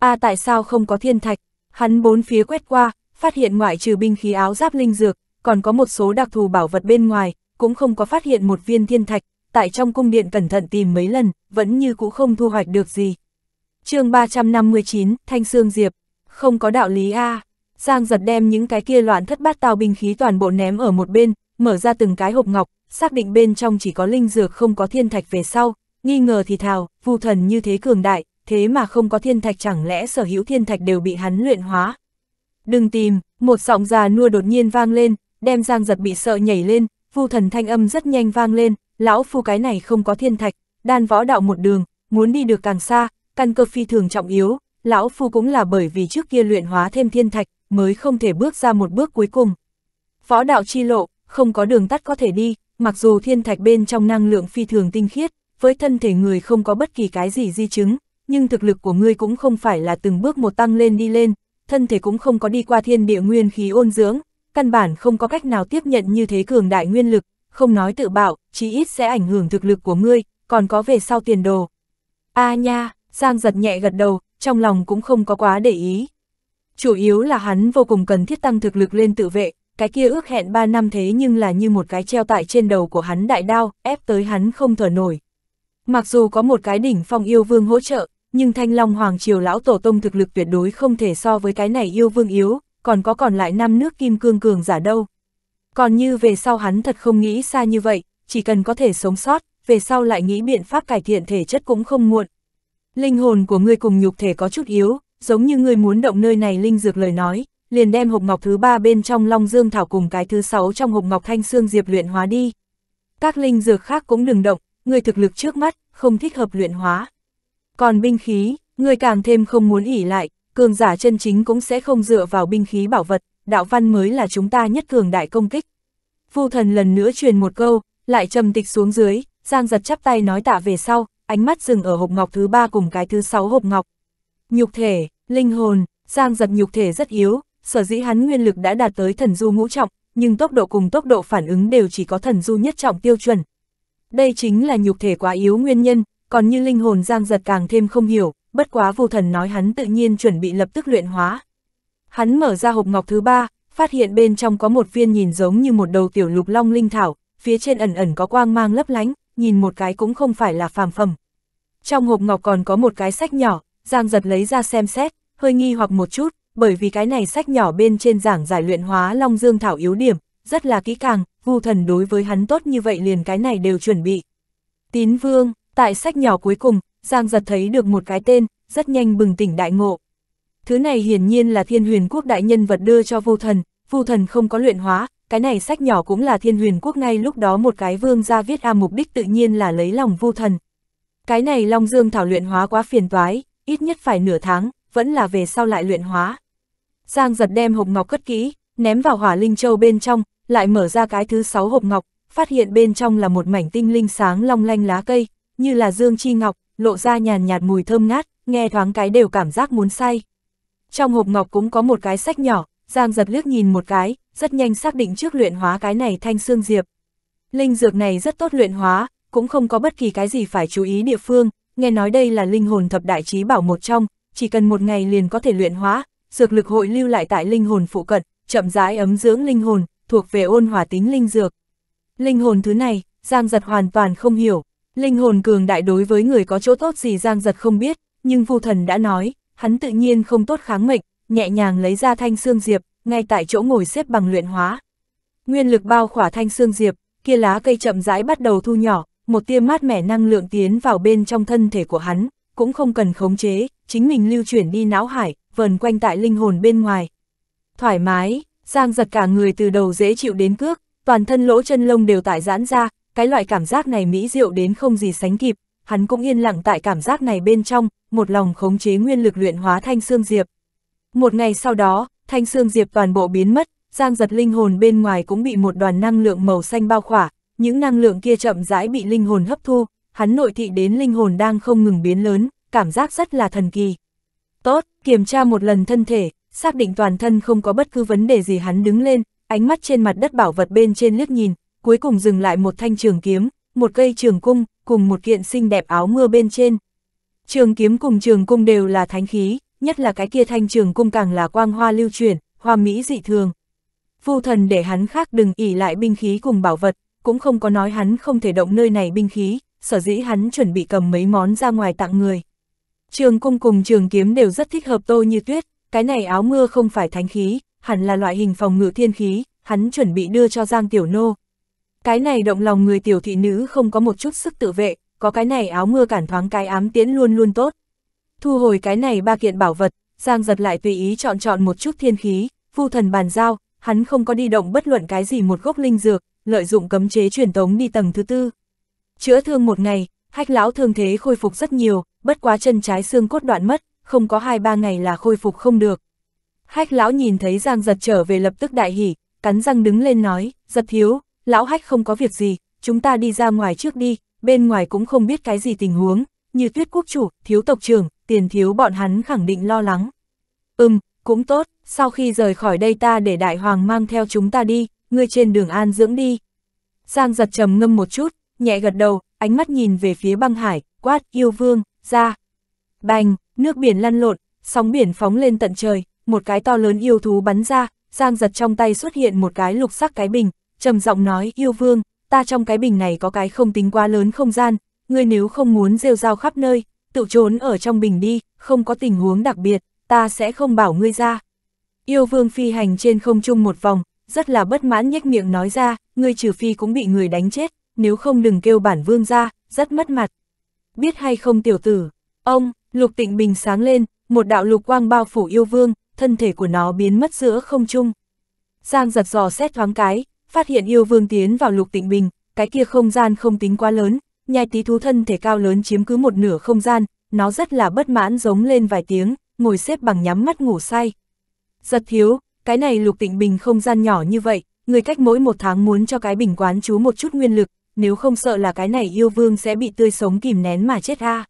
À tại sao không có thiên thạch? Hắn bốn phía quét qua, phát hiện ngoại trừ binh khí áo giáp linh dược, còn có một số đặc thù bảo vật bên ngoài, cũng không có phát hiện một viên thiên thạch, tại trong cung điện cẩn thận tìm mấy lần, vẫn như cũ không thu hoạch được gì. chương 359, Thanh Sương Diệp, không có đạo lý a Giang giật đem những cái kia loạn thất bát tào binh khí toàn bộ ném ở một bên, mở ra từng cái hộp ngọc, xác định bên trong chỉ có linh dược không có thiên thạch về sau, nghi ngờ thì thào, vu thần như thế cường đại, thế mà không có thiên thạch chẳng lẽ sở hữu thiên thạch đều bị hắn luyện hóa. Đừng tìm, một giọng già nua đột nhiên vang lên, đem Giang giật bị sợ nhảy lên, vu thần thanh âm rất nhanh vang lên, lão phu cái này không có thiên thạch, đan võ đạo một đường, muốn đi được càng xa, căn cơ phi thường trọng yếu, lão phu cũng là bởi vì trước kia luyện hóa thêm thiên thạch, mới không thể bước ra một bước cuối cùng. Võ đạo chi lộ, không có đường tắt có thể đi, Mặc dù thiên thạch bên trong năng lượng phi thường tinh khiết, với thân thể người không có bất kỳ cái gì di chứng, nhưng thực lực của ngươi cũng không phải là từng bước một tăng lên đi lên, thân thể cũng không có đi qua thiên địa nguyên khí ôn dưỡng, căn bản không có cách nào tiếp nhận như thế cường đại nguyên lực, không nói tự bạo, chí ít sẽ ảnh hưởng thực lực của ngươi, còn có về sau tiền đồ. A à nha, Giang giật nhẹ gật đầu, trong lòng cũng không có quá để ý. Chủ yếu là hắn vô cùng cần thiết tăng thực lực lên tự vệ, cái kia ước hẹn ba năm thế nhưng là như một cái treo tại trên đầu của hắn đại đao, ép tới hắn không thở nổi. Mặc dù có một cái đỉnh phong yêu vương hỗ trợ, nhưng thanh long hoàng triều lão tổ tông thực lực tuyệt đối không thể so với cái này yêu vương yếu, còn có còn lại năm nước kim cương cường giả đâu. Còn như về sau hắn thật không nghĩ xa như vậy, chỉ cần có thể sống sót, về sau lại nghĩ biện pháp cải thiện thể chất cũng không muộn. Linh hồn của ngươi cùng nhục thể có chút yếu, giống như ngươi muốn động nơi này linh dược lời nói, liền đem hộp ngọc thứ ba bên trong Long Dương Thảo cùng cái thứ sáu trong hộp ngọc Thanh Xương Diệp luyện hóa đi. Các linh dược khác cũng đừng động, người thực lực trước mắt, không thích hợp luyện hóa. Còn binh khí, người càng thêm không muốn ỉ lại, cường giả chân chính cũng sẽ không dựa vào binh khí bảo vật, đạo văn mới là chúng ta nhất cường đại công kích. Phu thần lần nữa truyền một câu, lại trầm tịch xuống dưới, Giang giật chắp tay nói tạ về sau, ánh mắt dừng ở hộp ngọc thứ ba cùng cái thứ sáu hộp ngọc. Nhục thể, linh hồn, Giang giật nhục thể rất yếu, sở dĩ hắn nguyên lực đã đạt tới thần du ngũ trọng, nhưng tốc độ cùng tốc độ phản ứng đều chỉ có thần du nhất trọng tiêu chuẩn. Đây chính là nhục thể quá yếu nguyên nhân, còn như linh hồn giang giật càng thêm không hiểu, bất quá vô thần nói hắn tự nhiên chuẩn bị lập tức luyện hóa. Hắn mở ra hộp ngọc thứ ba, phát hiện bên trong có một viên nhìn giống như một đầu tiểu lục long linh thảo, phía trên ẩn ẩn có quang mang lấp lánh, nhìn một cái cũng không phải là phàm phẩm. Trong hộp ngọc còn có một cái sách nhỏ, Giang giật lấy ra xem xét, hơi nghi hoặc một chút, bởi vì cái này sách nhỏ bên trên giảng giải luyện hóa Long Dương Thảo yếu điểm, rất là kỹ càng, vu thần đối với hắn tốt như vậy liền cái này đều chuẩn bị. Tín Vương, tại sách nhỏ cuối cùng, Giang giật thấy được một cái tên, rất nhanh bừng tỉnh đại ngộ. Thứ này hiển nhiên là thiên huyền quốc đại nhân vật đưa cho vu thần, vu thần không có luyện hóa, cái này sách nhỏ cũng là thiên huyền quốc ngay lúc đó một cái vương ra viết a mục đích tự nhiên là lấy lòng vu thần. Cái này Long Dương Thảo luyện hóa quá phiền toái, ít nhất phải nửa tháng, vẫn là về sau lại luyện hóa. Giang giật đem hộp ngọc cất kỹ, ném vào hỏa linh châu bên trong, lại mở ra cái thứ sáu hộp ngọc, phát hiện bên trong là một mảnh tinh linh sáng long lanh lá cây, như là dương chi ngọc, lộ ra nhàn nhạt mùi thơm ngát, nghe thoáng cái đều cảm giác muốn say. Trong hộp ngọc cũng có một cái sách nhỏ, Giang giật liếc nhìn một cái, rất nhanh xác định trước luyện hóa cái này thanh xương diệp. Linh dược này rất tốt luyện hóa, cũng không có bất kỳ cái gì phải chú ý địa phương, nghe nói đây là linh hồn thập đại trí bảo một trong, chỉ cần một ngày liền có thể luyện hóa, dược lực hội lưu lại tại linh hồn phụ cận, chậm rãi ấm dưỡng linh hồn, thuộc về ôn hòa tính linh dược. Linh hồn thứ này, Giang Giật hoàn toàn không hiểu, linh hồn cường đại đối với người có chỗ tốt gì Giang Giật không biết, nhưng vu thần đã nói, hắn tự nhiên không tốt kháng mệnh, nhẹ nhàng lấy ra thanh xương diệp, ngay tại chỗ ngồi xếp bằng luyện hóa. Nguyên lực bao khỏa thanh xương diệp, kia lá cây chậm rãi bắt đầu thu nhỏ, một tia mát mẻ năng lượng tiến vào bên trong thân thể của hắn, cũng không cần khống chế, chính mình lưu chuyển đi não hải, vần quanh tại linh hồn bên ngoài. Thoải mái, Giang giật cả người từ đầu dễ chịu đến cước, toàn thân lỗ chân lông đều tại giãn ra, cái loại cảm giác này mỹ diệu đến không gì sánh kịp, hắn cũng yên lặng tại cảm giác này bên trong, một lòng khống chế nguyên lực luyện hóa thanh xương diệp. Một ngày sau đó, thanh xương diệp toàn bộ biến mất, Giang giật linh hồn bên ngoài cũng bị một đoàn năng lượng màu xanh bao khỏa, những năng lượng kia chậm rãi bị linh hồn hấp thu, hắn nội thị đến linh hồn đang không ngừng biến lớn, cảm giác rất là thần kỳ. Tốt, kiểm tra một lần thân thể, xác định toàn thân không có bất cứ vấn đề gì hắn đứng lên, ánh mắt trên mặt đất bảo vật bên trên liếc nhìn, cuối cùng dừng lại một thanh trường kiếm, một cây trường cung, cùng một kiện xinh đẹp áo mưa bên trên. Trường kiếm cùng trường cung đều là thánh khí, nhất là cái kia thanh trường cung càng là quang hoa lưu truyền hoa mỹ dị thường. phu thần để hắn khác đừng ỉ lại binh khí cùng bảo vật, cũng không có nói hắn không thể động nơi này binh khí, sở dĩ hắn chuẩn bị cầm mấy món ra ngoài tặng người. Trường cung cùng trường kiếm đều rất thích hợp Tô Như Tuyết, cái này áo mưa không phải thánh khí, hẳn là loại hình phòng ngự thiên khí, hắn chuẩn bị đưa cho Giang Tiểu Nô. Cái này động lòng người tiểu thị nữ không có một chút sức tự vệ, có cái này áo mưa cản thoáng cái ám tiễn luôn luôn tốt. Thu hồi cái này ba kiện bảo vật, Giang giật lại tùy ý chọn chọn một chút thiên khí, phu thần bàn giao, hắn không có đi động bất luận cái gì một gốc linh dược, lợi dụng cấm chế truyền tống đi tầng thứ tư. Chữa thương một ngày, hách lão thương thế khôi phục rất nhiều, bất quá chân trái xương cốt đoạn mất, không có hai ba ngày là khôi phục không được. Hách lão nhìn thấy Giang giật trở về lập tức đại hỉ, cắn răng đứng lên nói, giật thiếu, lão hách không có việc gì, chúng ta đi ra ngoài trước đi, bên ngoài cũng không biết cái gì tình huống, như tuyết quốc chủ, thiếu tộc trưởng, tiền thiếu bọn hắn khẳng định lo lắng. Ừm, cũng tốt, sau khi rời khỏi đây ta để đại hoàng mang theo chúng ta đi, ngươi trên đường an dưỡng đi. Giang giật trầm ngâm một chút, nhẹ gật đầu, ánh mắt nhìn về phía băng hải, quát yêu vương, ra. Bành, nước biển lăn lộn, sóng biển phóng lên tận trời, một cái to lớn yêu thú bắn ra, Giang giật trong tay xuất hiện một cái lục sắc cái bình, trầm giọng nói yêu vương, ta trong cái bình này có cái không tính quá lớn không gian, ngươi nếu không muốn rêu rao khắp nơi, tự trốn ở trong bình đi, không có tình huống đặc biệt, ta sẽ không bảo ngươi ra. Yêu vương phi hành trên không trung một vòng, rất là bất mãn nhếch miệng nói ra, ngươi trừ phi cũng bị người đánh chết, nếu không đừng kêu bản vương ra, rất mất mặt biết hay không tiểu tử. Ông, lục tịnh bình sáng lên, một đạo lục quang bao phủ yêu vương, thân thể của nó biến mất giữa không trung. Giang giật giò xét thoáng cái, phát hiện yêu vương tiến vào lục tịnh bình, cái kia không gian không tính quá lớn, nhai tí thú thân thể cao lớn chiếm cứ một nửa không gian, nó rất là bất mãn giống lên vài tiếng, ngồi xếp bằng nhắm mắt ngủ say. Giật thiếu, cái này lục tịnh bình không gian nhỏ như vậy, người cách mỗi một tháng muốn cho cái bình quán chú một chút nguyên lực, nếu không sợ là cái này yêu vương sẽ bị tươi sống kìm nén mà chết ha. À.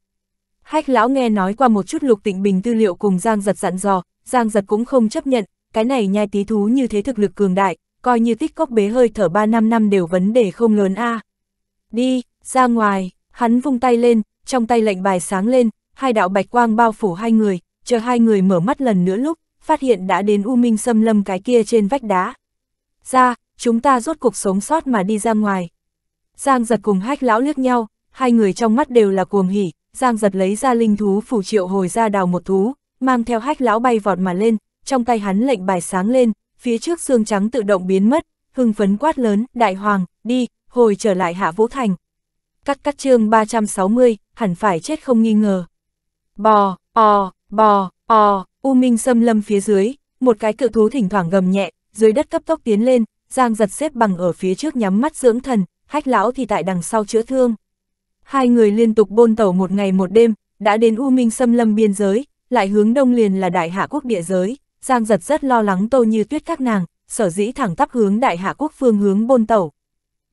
Hách lão nghe nói qua một chút lục tịnh bình tư liệu cùng Giang giật dặn dò, Giang giật cũng không chấp nhận, cái này nhai tí thú như thế thực lực cường đại, coi như tích cốc bế hơi thở 3 năm năm đều vấn đề không lớn a. À. Đi, ra ngoài, hắn vung tay lên, trong tay lệnh bài sáng lên, hai đạo bạch quang bao phủ hai người, chờ hai người mở mắt lần nữa lúc, phát hiện đã đến U Minh xâm lâm cái kia trên vách đá. Ra, chúng ta rốt cuộc sống sót mà đi ra ngoài. Giang giật cùng hách lão liếc nhau, hai người trong mắt đều là cuồng hỉ, Giang giật lấy ra linh thú phủ triệu hồi ra đào một thú, mang theo hách lão bay vọt mà lên, trong tay hắn lệnh bài sáng lên, phía trước xương trắng tự động biến mất, hưng phấn quát lớn, đại hoàng, đi, hồi trở lại hạ vũ thành. Cắt cắt chương 360, hẳn phải chết không nghi ngờ. Bò, o, bò, o, u minh xâm lâm phía dưới, một cái cự thú thỉnh thoảng gầm nhẹ, dưới đất cấp tốc tiến lên, Giang giật xếp bằng ở phía trước nhắm mắt dưỡng thần, hách lão thì tại đằng sau chữa thương. Hai người liên tục bôn tàu một ngày một đêm, đã đến U Minh xâm lâm biên giới, lại hướng đông liền là đại hạ quốc địa giới, Giang giật rất lo lắng tô như tuyết các nàng, sở dĩ thẳng tắp hướng đại hạ quốc phương hướng bôn tàu.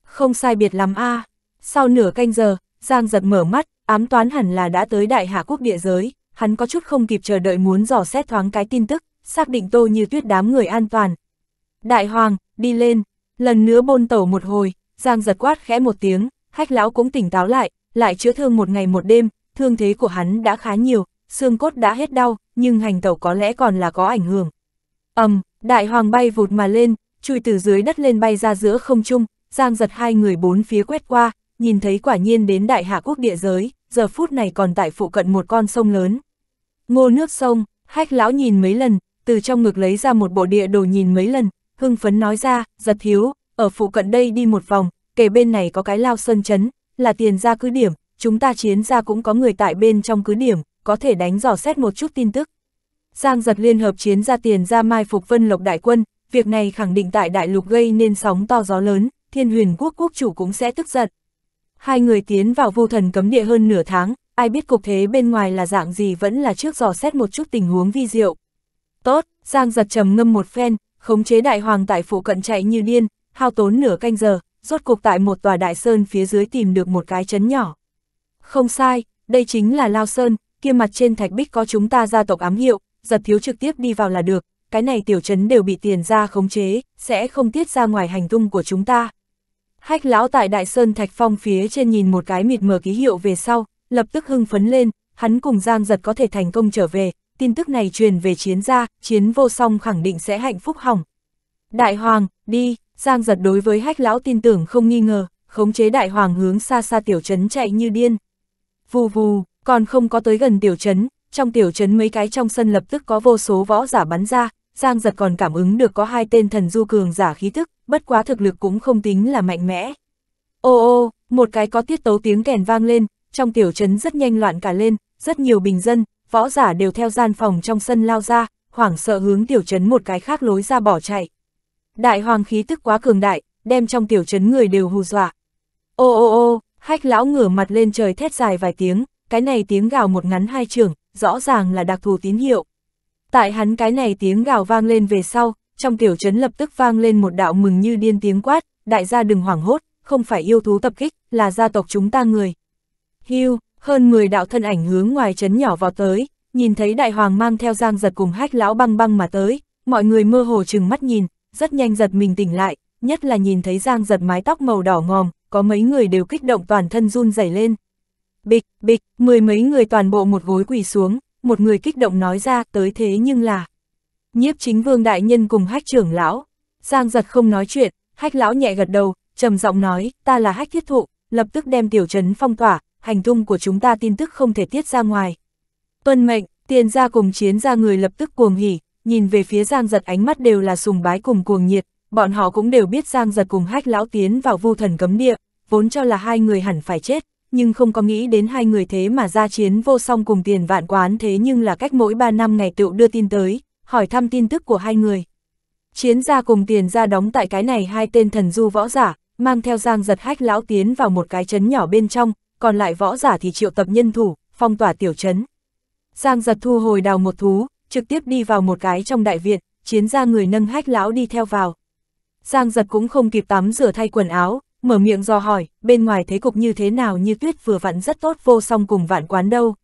Không sai biệt lắm a à. sau nửa canh giờ, Giang giật mở mắt, ám toán hẳn là đã tới đại hạ quốc địa giới, hắn có chút không kịp chờ đợi muốn dò xét thoáng cái tin tức, xác định tô như tuyết đám người an toàn. Đại hoàng, đi lên, lần nữa bôn tẩu một hồi, Giang giật quát khẽ một tiếng, hách lão cũng tỉnh táo lại, lại chữa thương một ngày một đêm, thương thế của hắn đã khá nhiều, xương cốt đã hết đau, nhưng hành tẩu có lẽ còn là có ảnh hưởng. ầm, um, đại hoàng bay vụt mà lên, chui từ dưới đất lên bay ra giữa không trung, giang giật hai người bốn phía quét qua, nhìn thấy quả nhiên đến đại hạ quốc địa giới, giờ phút này còn tại phụ cận một con sông lớn. Ngô nước sông, hách lão nhìn mấy lần, từ trong ngực lấy ra một bộ địa đồ nhìn mấy lần, hưng phấn nói ra, giật thiếu, ở phụ cận đây đi một vòng, kể bên này có cái lao sơn chấn, là tiền ra cứ điểm, chúng ta chiến ra cũng có người tại bên trong cứ điểm, có thể đánh dò xét một chút tin tức. Giang giật liên hợp chiến ra tiền ra mai phục vân lộc đại quân, việc này khẳng định tại đại lục gây nên sóng to gió lớn, thiên huyền quốc quốc chủ cũng sẽ tức giận. Hai người tiến vào vô thần cấm địa hơn nửa tháng, ai biết cục thế bên ngoài là dạng gì vẫn là trước dò xét một chút tình huống vi diệu. Tốt, Giang giật trầm ngâm một phen, khống chế đại hoàng tại phụ cận chạy như điên, hao tốn nửa canh giờ, rốt cuộc tại một tòa đại sơn phía dưới tìm được một cái chấn nhỏ. Không sai, đây chính là Lao Sơn, kia mặt trên thạch bích có chúng ta gia tộc ám hiệu, giật thiếu trực tiếp đi vào là được, cái này tiểu trấn đều bị tiền ra khống chế, sẽ không tiết ra ngoài hành tung của chúng ta. Hách lão tại Đại Sơn Thạch Phong phía trên nhìn một cái mịt mờ ký hiệu về sau, lập tức hưng phấn lên, hắn cùng Giang giật có thể thành công trở về, tin tức này truyền về chiến gia, chiến vô song khẳng định sẽ hạnh phúc hỏng. Đại Hoàng, đi! Giang giật đối với hách lão tin tưởng không nghi ngờ, khống chế đại hoàng hướng xa xa tiểu trấn chạy như điên. Vù vù, còn không có tới gần tiểu trấn, trong tiểu trấn mấy cái trong sân lập tức có vô số võ giả bắn ra, Giang giật còn cảm ứng được có hai tên thần du cường giả khí thức, bất quá thực lực cũng không tính là mạnh mẽ. Ô ô, một cái có tiết tấu tiếng kèn vang lên, trong tiểu trấn rất nhanh loạn cả lên, rất nhiều bình dân, võ giả đều theo gian phòng trong sân lao ra, hoảng sợ hướng tiểu trấn một cái khác lối ra bỏ chạy đại hoàng khí tức quá cường đại, đem trong tiểu trấn người đều hù dọa. Ô ô ô, hách lão ngửa mặt lên trời thét dài vài tiếng, cái này tiếng gào một ngắn hai trường, rõ ràng là đặc thù tín hiệu. Tại hắn cái này tiếng gào vang lên về sau, trong tiểu trấn lập tức vang lên một đạo mừng như điên tiếng quát, đại gia đừng hoảng hốt, không phải yêu thú tập kích, là gia tộc chúng ta người. Hưu, hơn 10 đạo thân ảnh hướng ngoài trấn nhỏ vào tới, nhìn thấy đại hoàng mang theo giang giật cùng hách lão băng băng mà tới, mọi người mơ hồ chừng mắt nhìn, rất nhanh giật mình tỉnh lại, nhất là nhìn thấy Giang giật mái tóc màu đỏ ngòm, có mấy người đều kích động toàn thân run rẩy lên. Bịch, bịch, mười mấy người toàn bộ một gối quỳ xuống, một người kích động nói ra tới thế nhưng là... Nhiếp chính vương đại nhân cùng hách trưởng lão, Giang giật không nói chuyện, hách lão nhẹ gật đầu, trầm giọng nói, ta là hách thiết thụ, lập tức đem tiểu trấn phong tỏa, hành tung của chúng ta tin tức không thể tiết ra ngoài. Tuân mệnh, tiền ra cùng chiến ra người lập tức cuồng hỉ, nhìn về phía Giang Giật ánh mắt đều là sùng bái cùng cuồng nhiệt, bọn họ cũng đều biết Giang Giật cùng hách lão tiến vào vu thần cấm địa, vốn cho là hai người hẳn phải chết, nhưng không có nghĩ đến hai người thế mà ra chiến vô song cùng tiền vạn quán thế nhưng là cách mỗi ba năm ngày tựu đưa tin tới, hỏi thăm tin tức của hai người. Chiến gia cùng tiền ra đóng tại cái này hai tên thần du võ giả, mang theo Giang Giật hách lão tiến vào một cái trấn nhỏ bên trong, còn lại võ giả thì triệu tập nhân thủ, phong tỏa tiểu trấn. Giang Giật thu hồi đào một thú, trực tiếp đi vào một cái trong đại viện, chiến ra người nâng hách lão đi theo vào. Giang giật cũng không kịp tắm rửa thay quần áo, mở miệng do hỏi, bên ngoài thế cục như thế nào như tuyết vừa vặn rất tốt vô song cùng vạn quán đâu.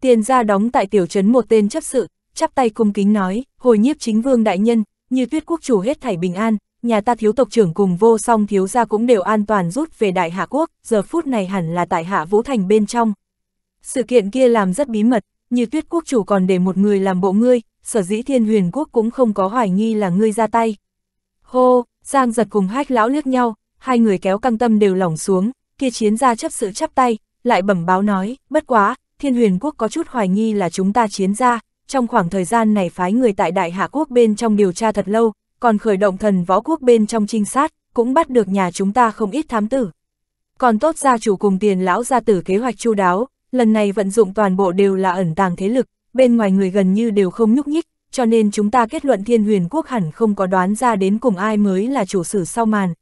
Tiền ra đóng tại tiểu trấn một tên chấp sự, chắp tay cung kính nói, hồi nhiếp chính vương đại nhân, như tuyết quốc chủ hết thảy bình an, nhà ta thiếu tộc trưởng cùng vô song thiếu gia cũng đều an toàn rút về đại hạ quốc, giờ phút này hẳn là tại hạ vũ thành bên trong. Sự kiện kia làm rất bí mật, như tuyết quốc chủ còn để một người làm bộ ngươi, sở dĩ thiên huyền quốc cũng không có hoài nghi là ngươi ra tay. Hô, Giang giật cùng hách lão liếc nhau, hai người kéo căng tâm đều lỏng xuống, kia chiến gia chấp sự chắp tay, lại bẩm báo nói, bất quá, thiên huyền quốc có chút hoài nghi là chúng ta chiến gia trong khoảng thời gian này phái người tại đại hạ quốc bên trong điều tra thật lâu, còn khởi động thần võ quốc bên trong trinh sát, cũng bắt được nhà chúng ta không ít thám tử. Còn tốt gia chủ cùng tiền lão gia tử kế hoạch chu đáo, lần này vận dụng toàn bộ đều là ẩn tàng thế lực, bên ngoài người gần như đều không nhúc nhích, cho nên chúng ta kết luận thiên huyền quốc hẳn không có đoán ra đến cùng ai mới là chủ sử sau màn.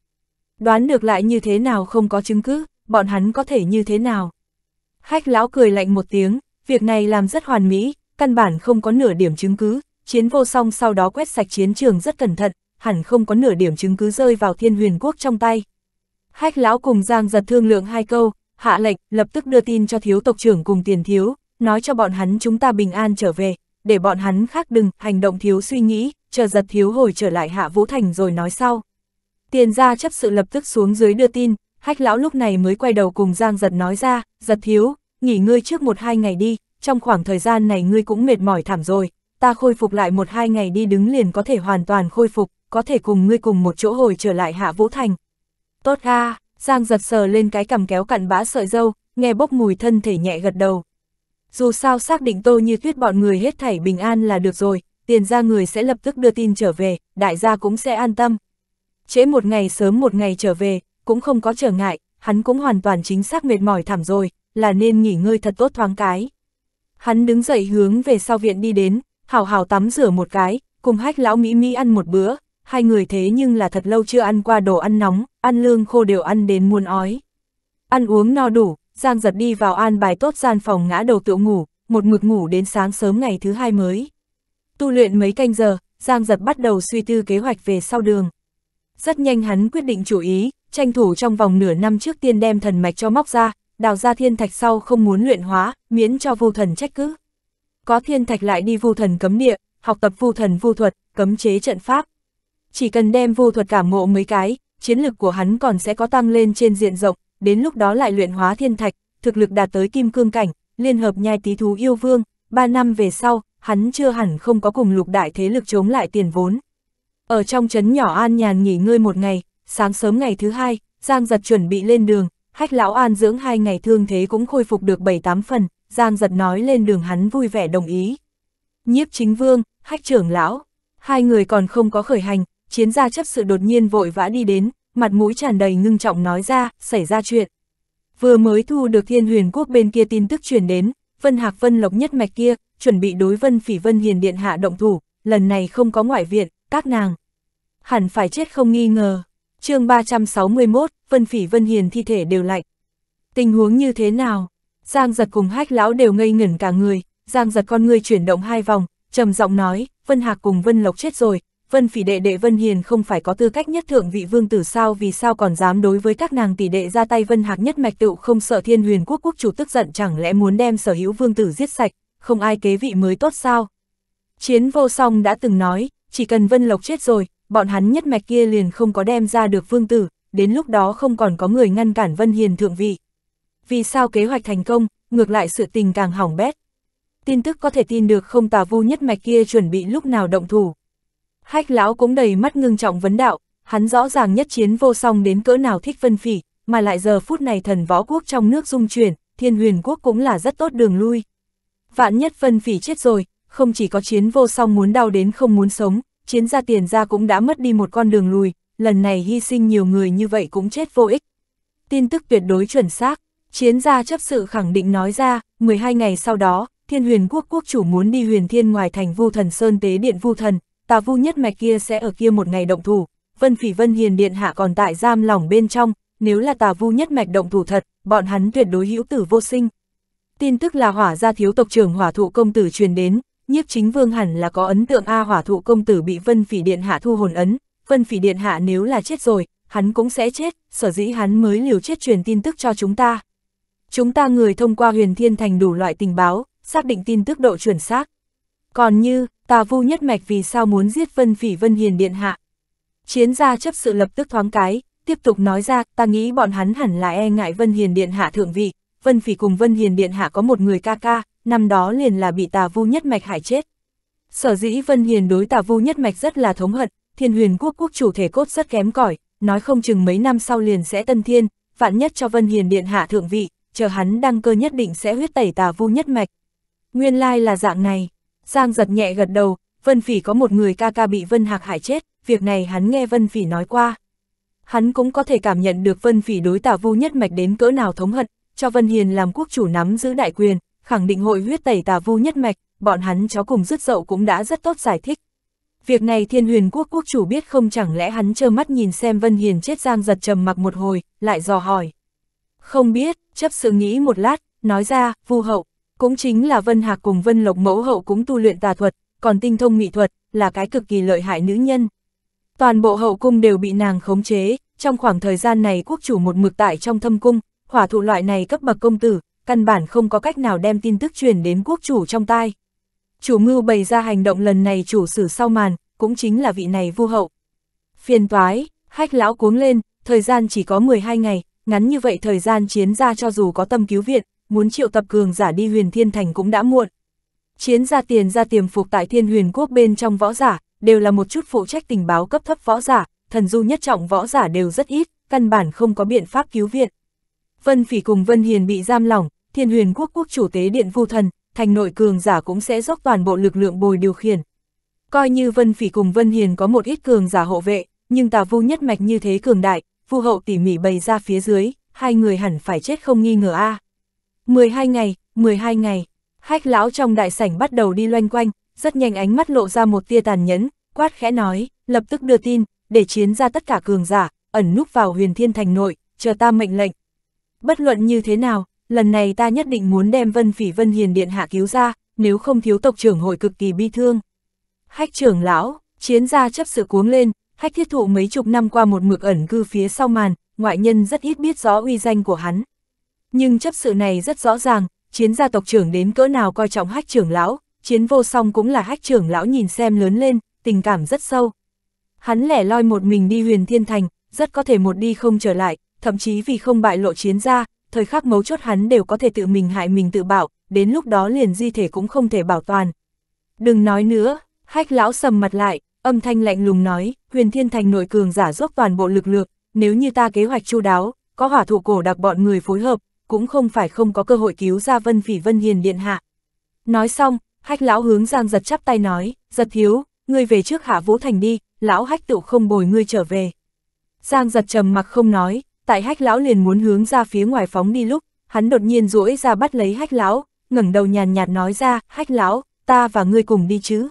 Đoán được lại như thế nào không có chứng cứ, bọn hắn có thể như thế nào. khách lão cười lạnh một tiếng, việc này làm rất hoàn mỹ, căn bản không có nửa điểm chứng cứ, chiến vô song sau đó quét sạch chiến trường rất cẩn thận, hẳn không có nửa điểm chứng cứ rơi vào thiên huyền quốc trong tay. khách lão cùng Giang giật thương lượng hai câu, hạ lệnh, lập tức đưa tin cho thiếu tộc trưởng cùng tiền thiếu, nói cho bọn hắn chúng ta bình an trở về, để bọn hắn khác đừng, hành động thiếu suy nghĩ, chờ giật thiếu hồi trở lại hạ vũ thành rồi nói sau. Tiền ra chấp sự lập tức xuống dưới đưa tin, hách lão lúc này mới quay đầu cùng Giang giật nói ra, giật thiếu, nghỉ ngươi trước một hai ngày đi, trong khoảng thời gian này ngươi cũng mệt mỏi thảm rồi, ta khôi phục lại một hai ngày đi đứng liền có thể hoàn toàn khôi phục, có thể cùng ngươi cùng một chỗ hồi trở lại hạ vũ thành. Tốt a Giang giật sờ lên cái cằm kéo cặn bã sợi dâu, nghe bốc mùi thân thể nhẹ gật đầu. Dù sao xác định tô như tuyết bọn người hết thảy bình an là được rồi, tiền ra người sẽ lập tức đưa tin trở về, đại gia cũng sẽ an tâm. Trễ một ngày sớm một ngày trở về, cũng không có trở ngại, hắn cũng hoàn toàn chính xác mệt mỏi thảm rồi, là nên nghỉ ngơi thật tốt thoáng cái. Hắn đứng dậy hướng về sau viện đi đến, hào hào tắm rửa một cái, cùng hách lão Mỹ Mỹ ăn một bữa, hai người thế nhưng là thật lâu chưa ăn qua đồ ăn nóng, ăn lương khô đều ăn đến muôn ói. Ăn uống no đủ, Giang giật đi vào an bài tốt gian phòng ngã đầu tự ngủ, một mực ngủ đến sáng sớm ngày thứ hai mới. Tu luyện mấy canh giờ, Giang giật bắt đầu suy tư kế hoạch về sau đường. Rất nhanh hắn quyết định chủ ý, tranh thủ trong vòng nửa năm trước tiên đem thần mạch cho móc ra, đào ra thiên thạch sau không muốn luyện hóa, miễn cho vu thần trách cứ. Có thiên thạch lại đi vu thần cấm địa, học tập vu thần vu thuật, cấm chế trận pháp chỉ cần đem vô thuật cảm ngộ mấy cái, chiến lực của hắn còn sẽ có tăng lên trên diện rộng, đến lúc đó lại luyện hóa thiên thạch, thực lực đạt tới kim cương cảnh, liên hợp nhai tí thú yêu vương, 3 năm về sau, hắn chưa hẳn không có cùng lục đại thế lực chống lại tiền vốn. Ở trong trấn nhỏ An nhàn nghỉ ngơi một ngày, sáng sớm ngày thứ hai, Giang Giật chuẩn bị lên đường, hách lão An dưỡng hai ngày thương thế cũng khôi phục được 7-8 phần, Giang Giật nói lên đường hắn vui vẻ đồng ý. Nhiếp chính vương, hách trưởng lão, hai người còn không có khởi hành, chiến gia chấp sự đột nhiên vội vã đi đến, mặt mũi tràn đầy ngưng trọng nói ra, xảy ra chuyện. Vừa mới thu được thiên huyền quốc bên kia tin tức truyền đến, Vân Hạc Vân Lộc nhất mạch kia, chuẩn bị đối Vân Phỉ Vân Hiền Điện hạ động thủ, lần này không có ngoại viện, các nàng. Hẳn phải chết không nghi ngờ. chương 361, Vân Phỉ Vân Hiền thi thể đều lạnh. Tình huống như thế nào? Giang giật cùng hách lão đều ngây ngẩn cả người, Giang giật con người chuyển động hai vòng, trầm giọng nói, Vân Hạc cùng Vân Lộc chết rồi, Vân Phỉ đệ đệ Vân Hiền không phải có tư cách nhất thượng vị vương tử sao vì sao còn dám đối với các nàng tỷ đệ ra tay Vân Hạc nhất mạch tựu không sợ thiên huyền quốc quốc chủ tức giận chẳng lẽ muốn đem sở hữu vương tử giết sạch, không ai kế vị mới tốt sao. Chiến vô song đã từng nói, chỉ cần Vân Lộc chết rồi, bọn hắn nhất mạch kia liền không có đem ra được vương tử, đến lúc đó không còn có người ngăn cản Vân Hiền thượng vị. Vì sao kế hoạch thành công, ngược lại sự tình càng hỏng bét. Tin tức có thể tin được không tà vu nhất mạch kia chuẩn bị lúc nào động thủ, Hách lão cũng đầy mắt ngưng trọng vấn đạo, hắn rõ ràng nhất chiến vô song đến cỡ nào thích vân phỉ, mà lại giờ phút này thần võ quốc trong nước dung chuyển, thiên huyền quốc cũng là rất tốt đường lui. Vạn nhất vân phỉ chết rồi, không chỉ có chiến vô song muốn đau đến không muốn sống, chiến gia tiền gia cũng đã mất đi một con đường lui lần này hy sinh nhiều người như vậy cũng chết vô ích. Tin tức tuyệt đối chuẩn xác, chiến gia chấp sự khẳng định nói ra, 12 ngày sau đó, thiên huyền quốc quốc chủ muốn đi huyền thiên ngoài thành vu thần sơn tế điện vu thần, tà vu nhất mạch kia sẽ ở kia một ngày động thủ, Vân Phỉ Vân Hiền Điện Hạ còn tại giam lỏng bên trong, nếu là tà vu nhất mạch động thủ thật, bọn hắn tuyệt đối hữu tử vô sinh. Tin tức là hỏa gia thiếu tộc trưởng hỏa thụ công tử truyền đến, nhiếp chính vương hẳn là có ấn tượng A hỏa thụ công tử bị Vân Phỉ Điện Hạ thu hồn ấn, Vân Phỉ Điện Hạ nếu là chết rồi, hắn cũng sẽ chết, sở dĩ hắn mới liều chết truyền tin tức cho chúng ta. Chúng ta người thông qua huyền thiên thành đủ loại tình báo, xác định tin tức độ chuẩn xác. Còn như, tà vu nhất mạch vì sao muốn giết Vân Phỉ Vân Hiền Điện Hạ. Chiến gia chấp sự lập tức thoáng cái, tiếp tục nói ra, ta nghĩ bọn hắn hẳn là e ngại Vân Hiền Điện Hạ thượng vị, Vân Phỉ cùng Vân Hiền Điện Hạ có một người ca ca, năm đó liền là bị tà vu nhất mạch hại chết. Sở dĩ Vân Hiền đối tà vu nhất mạch rất là thống hận, thiên huyền quốc quốc chủ thể cốt rất kém cỏi nói không chừng mấy năm sau liền sẽ tân thiên, vạn nhất cho Vân Hiền Điện Hạ thượng vị, chờ hắn đăng cơ nhất định sẽ huyết tẩy tà vu nhất mạch. Nguyên lai là dạng này. Giang giật nhẹ gật đầu, Vân Phỉ có một người ca ca bị Vân Hạc hại chết, việc này hắn nghe Vân Phỉ nói qua. Hắn cũng có thể cảm nhận được Vân Phỉ đối tả vu nhất mạch đến cỡ nào thống hận, cho Vân Hiền làm quốc chủ nắm giữ đại quyền, khẳng định hội huyết tẩy tà vu nhất mạch, bọn hắn chó cùng rứt dậu cũng đã rất tốt giải thích. Việc này thiên huyền quốc quốc chủ biết không chẳng lẽ hắn trơ mắt nhìn xem Vân Hiền chết giang giật trầm mặc một hồi, lại dò hỏi. Không biết, chấp sự nghĩ một lát, nói ra, vu hậu, cũng chính là Vân Hạc cùng Vân Lộc mẫu hậu cũng tu luyện tà thuật, còn tinh thông nghị thuật, là cái cực kỳ lợi hại nữ nhân. Toàn bộ hậu cung đều bị nàng khống chế, trong khoảng thời gian này quốc chủ một mực tại trong thâm cung, hỏa thụ loại này cấp bậc công tử, căn bản không có cách nào đem tin tức truyền đến quốc chủ trong tai. Chủ mưu bày ra hành động lần này chủ sử sau màn, cũng chính là vị này vu hậu. Phiền toái, hách lão cuống lên, thời gian chỉ có 12 ngày, ngắn như vậy thời gian chiến ra cho dù có tâm cứu viện, muốn triệu tập cường giả đi huyền thiên thành cũng đã muộn. Chiến gia tiền gia tiềm phục tại thiên huyền quốc bên trong võ giả, đều là một chút phụ trách tình báo cấp thấp võ giả, thần du nhất trọng võ giả đều rất ít, căn bản không có biện pháp cứu viện. Vân Phỉ cùng Vân Hiền bị giam lỏng, thiên huyền quốc quốc chủ tế điện vu thần, thành nội cường giả cũng sẽ dốc toàn bộ lực lượng bồi điều khiển. Coi như Vân Phỉ cùng Vân Hiền có một ít cường giả hộ vệ, nhưng tà vu nhất mạch như thế cường đại, vu hậu tỉ mỉ bày ra phía dưới, hai người hẳn phải chết không nghi ngờ a. À. 12 ngày, 12 ngày, hách lão trong đại sảnh bắt đầu đi loanh quanh, rất nhanh ánh mắt lộ ra một tia tàn nhẫn, quát khẽ nói, lập tức đưa tin, để chiến ra tất cả cường giả, ẩn núp vào huyền thiên thành nội, chờ ta mệnh lệnh. Bất luận như thế nào, lần này ta nhất định muốn đem Vân Phỉ Vân Hiền Điện hạ cứu ra, nếu không thiếu tộc trưởng hội cực kỳ bi thương. Hách trưởng lão, chiến gia chấp sự cuống lên, hách thiết thụ mấy chục năm qua một mực ẩn cư phía sau màn, ngoại nhân rất ít biết rõ uy danh của hắn, nhưng chấp sự này rất rõ ràng, chiến gia tộc trưởng đến cỡ nào coi trọng hách trưởng lão, chiến vô song cũng là hách trưởng lão nhìn xem lớn lên, tình cảm rất sâu. Hắn lẻ loi một mình đi huyền thiên thành, rất có thể một đi không trở lại, thậm chí vì không bại lộ chiến gia, thời khắc mấu chốt hắn đều có thể tự mình hại mình tự bảo, đến lúc đó liền di thể cũng không thể bảo toàn. Đừng nói nữa, hách lão sầm mặt lại, âm thanh lạnh lùng nói, huyền thiên thành nội cường giả dốc toàn bộ lực lượng, nếu như ta kế hoạch chu đáo, có hỏa thủ cổ đặc bọn người phối hợp, cũng không phải không có cơ hội cứu ra Vân Phỉ Vân Hiền Điện Hạ. Nói xong, hách lão hướng Giang giật chắp tay nói, giật thiếu, ngươi về trước hạ vũ thành đi, lão hách tự không bồi ngươi trở về. Giang giật trầm mặc không nói, tại hách lão liền muốn hướng ra phía ngoài phóng đi lúc, hắn đột nhiên duỗi ra bắt lấy hách lão, ngẩng đầu nhàn nhạt nói ra, hách lão, ta và ngươi cùng đi chứ.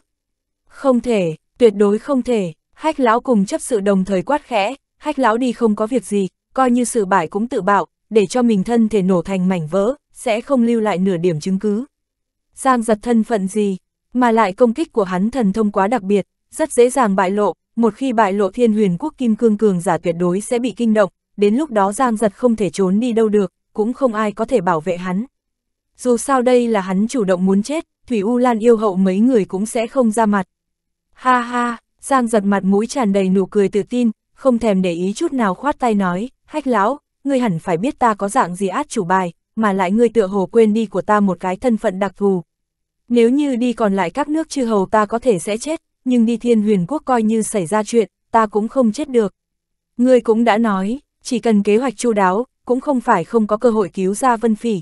Không thể, tuyệt đối không thể, hách lão cùng chấp sự đồng thời quát khẽ, hách lão đi không có việc gì, coi như sự bại cũng tự bạo, để cho mình thân thể nổ thành mảnh vỡ, sẽ không lưu lại nửa điểm chứng cứ. Giang giật thân phận gì, mà lại công kích của hắn thần thông quá đặc biệt, rất dễ dàng bại lộ, một khi bại lộ thiên huyền quốc kim cương cường giả tuyệt đối sẽ bị kinh động, đến lúc đó Giang giật không thể trốn đi đâu được, cũng không ai có thể bảo vệ hắn. Dù sao đây là hắn chủ động muốn chết, Thủy U Lan yêu hậu mấy người cũng sẽ không ra mặt. Ha ha, Giang giật mặt mũi tràn đầy nụ cười tự tin, không thèm để ý chút nào khoát tay nói, hách lão, ngươi hẳn phải biết ta có dạng gì át chủ bài, mà lại ngươi tựa hồ quên đi của ta một cái thân phận đặc thù. Nếu như đi còn lại các nước chư hầu ta có thể sẽ chết, nhưng đi thiên huyền quốc coi như xảy ra chuyện, ta cũng không chết được. Ngươi cũng đã nói, chỉ cần kế hoạch chu đáo, cũng không phải không có cơ hội cứu ra vân phỉ.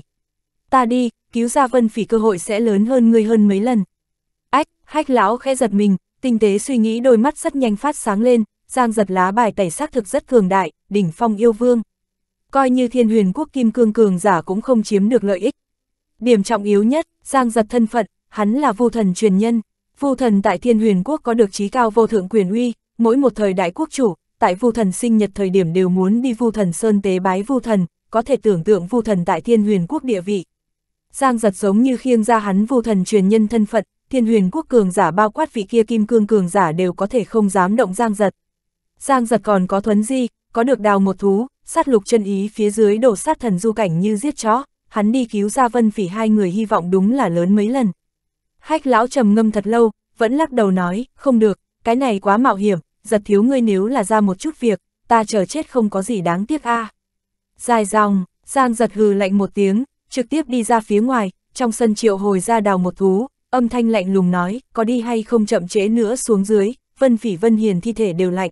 Ta đi, cứu ra vân phỉ cơ hội sẽ lớn hơn ngươi hơn mấy lần. Ách, hách lão khẽ giật mình, tinh tế suy nghĩ đôi mắt rất nhanh phát sáng lên, giang giật lá bài tẩy xác thực rất cường đại, đỉnh phong yêu vương coi như thiên huyền quốc kim cương cường giả cũng không chiếm được lợi ích. Điểm trọng yếu nhất, Giang giật thân phận, hắn là vu thần truyền nhân. Vu thần tại thiên huyền quốc có được trí cao vô thượng quyền uy, mỗi một thời đại quốc chủ, tại vu thần sinh nhật thời điểm đều muốn đi vu thần sơn tế bái vu thần, có thể tưởng tượng vu thần tại thiên huyền quốc địa vị. Giang giật giống như khiêng ra hắn vu thần truyền nhân thân phận, thiên huyền quốc cường giả bao quát vị kia kim cương cường giả đều có thể không dám động giang giật. Giang giật còn có thuấn di, có được đào một thú, sát lục chân ý phía dưới đổ sát thần du cảnh như giết chó, hắn đi cứu ra vân phỉ hai người hy vọng đúng là lớn mấy lần. Hách lão trầm ngâm thật lâu, vẫn lắc đầu nói, không được, cái này quá mạo hiểm, giật thiếu ngươi nếu là ra một chút việc, ta chờ chết không có gì đáng tiếc a. À. Dài dòng, Giang giật hừ lạnh một tiếng, trực tiếp đi ra phía ngoài, trong sân triệu hồi ra đào một thú, âm thanh lạnh lùng nói, có đi hay không chậm trễ nữa xuống dưới, vân phỉ vân hiền thi thể đều lạnh,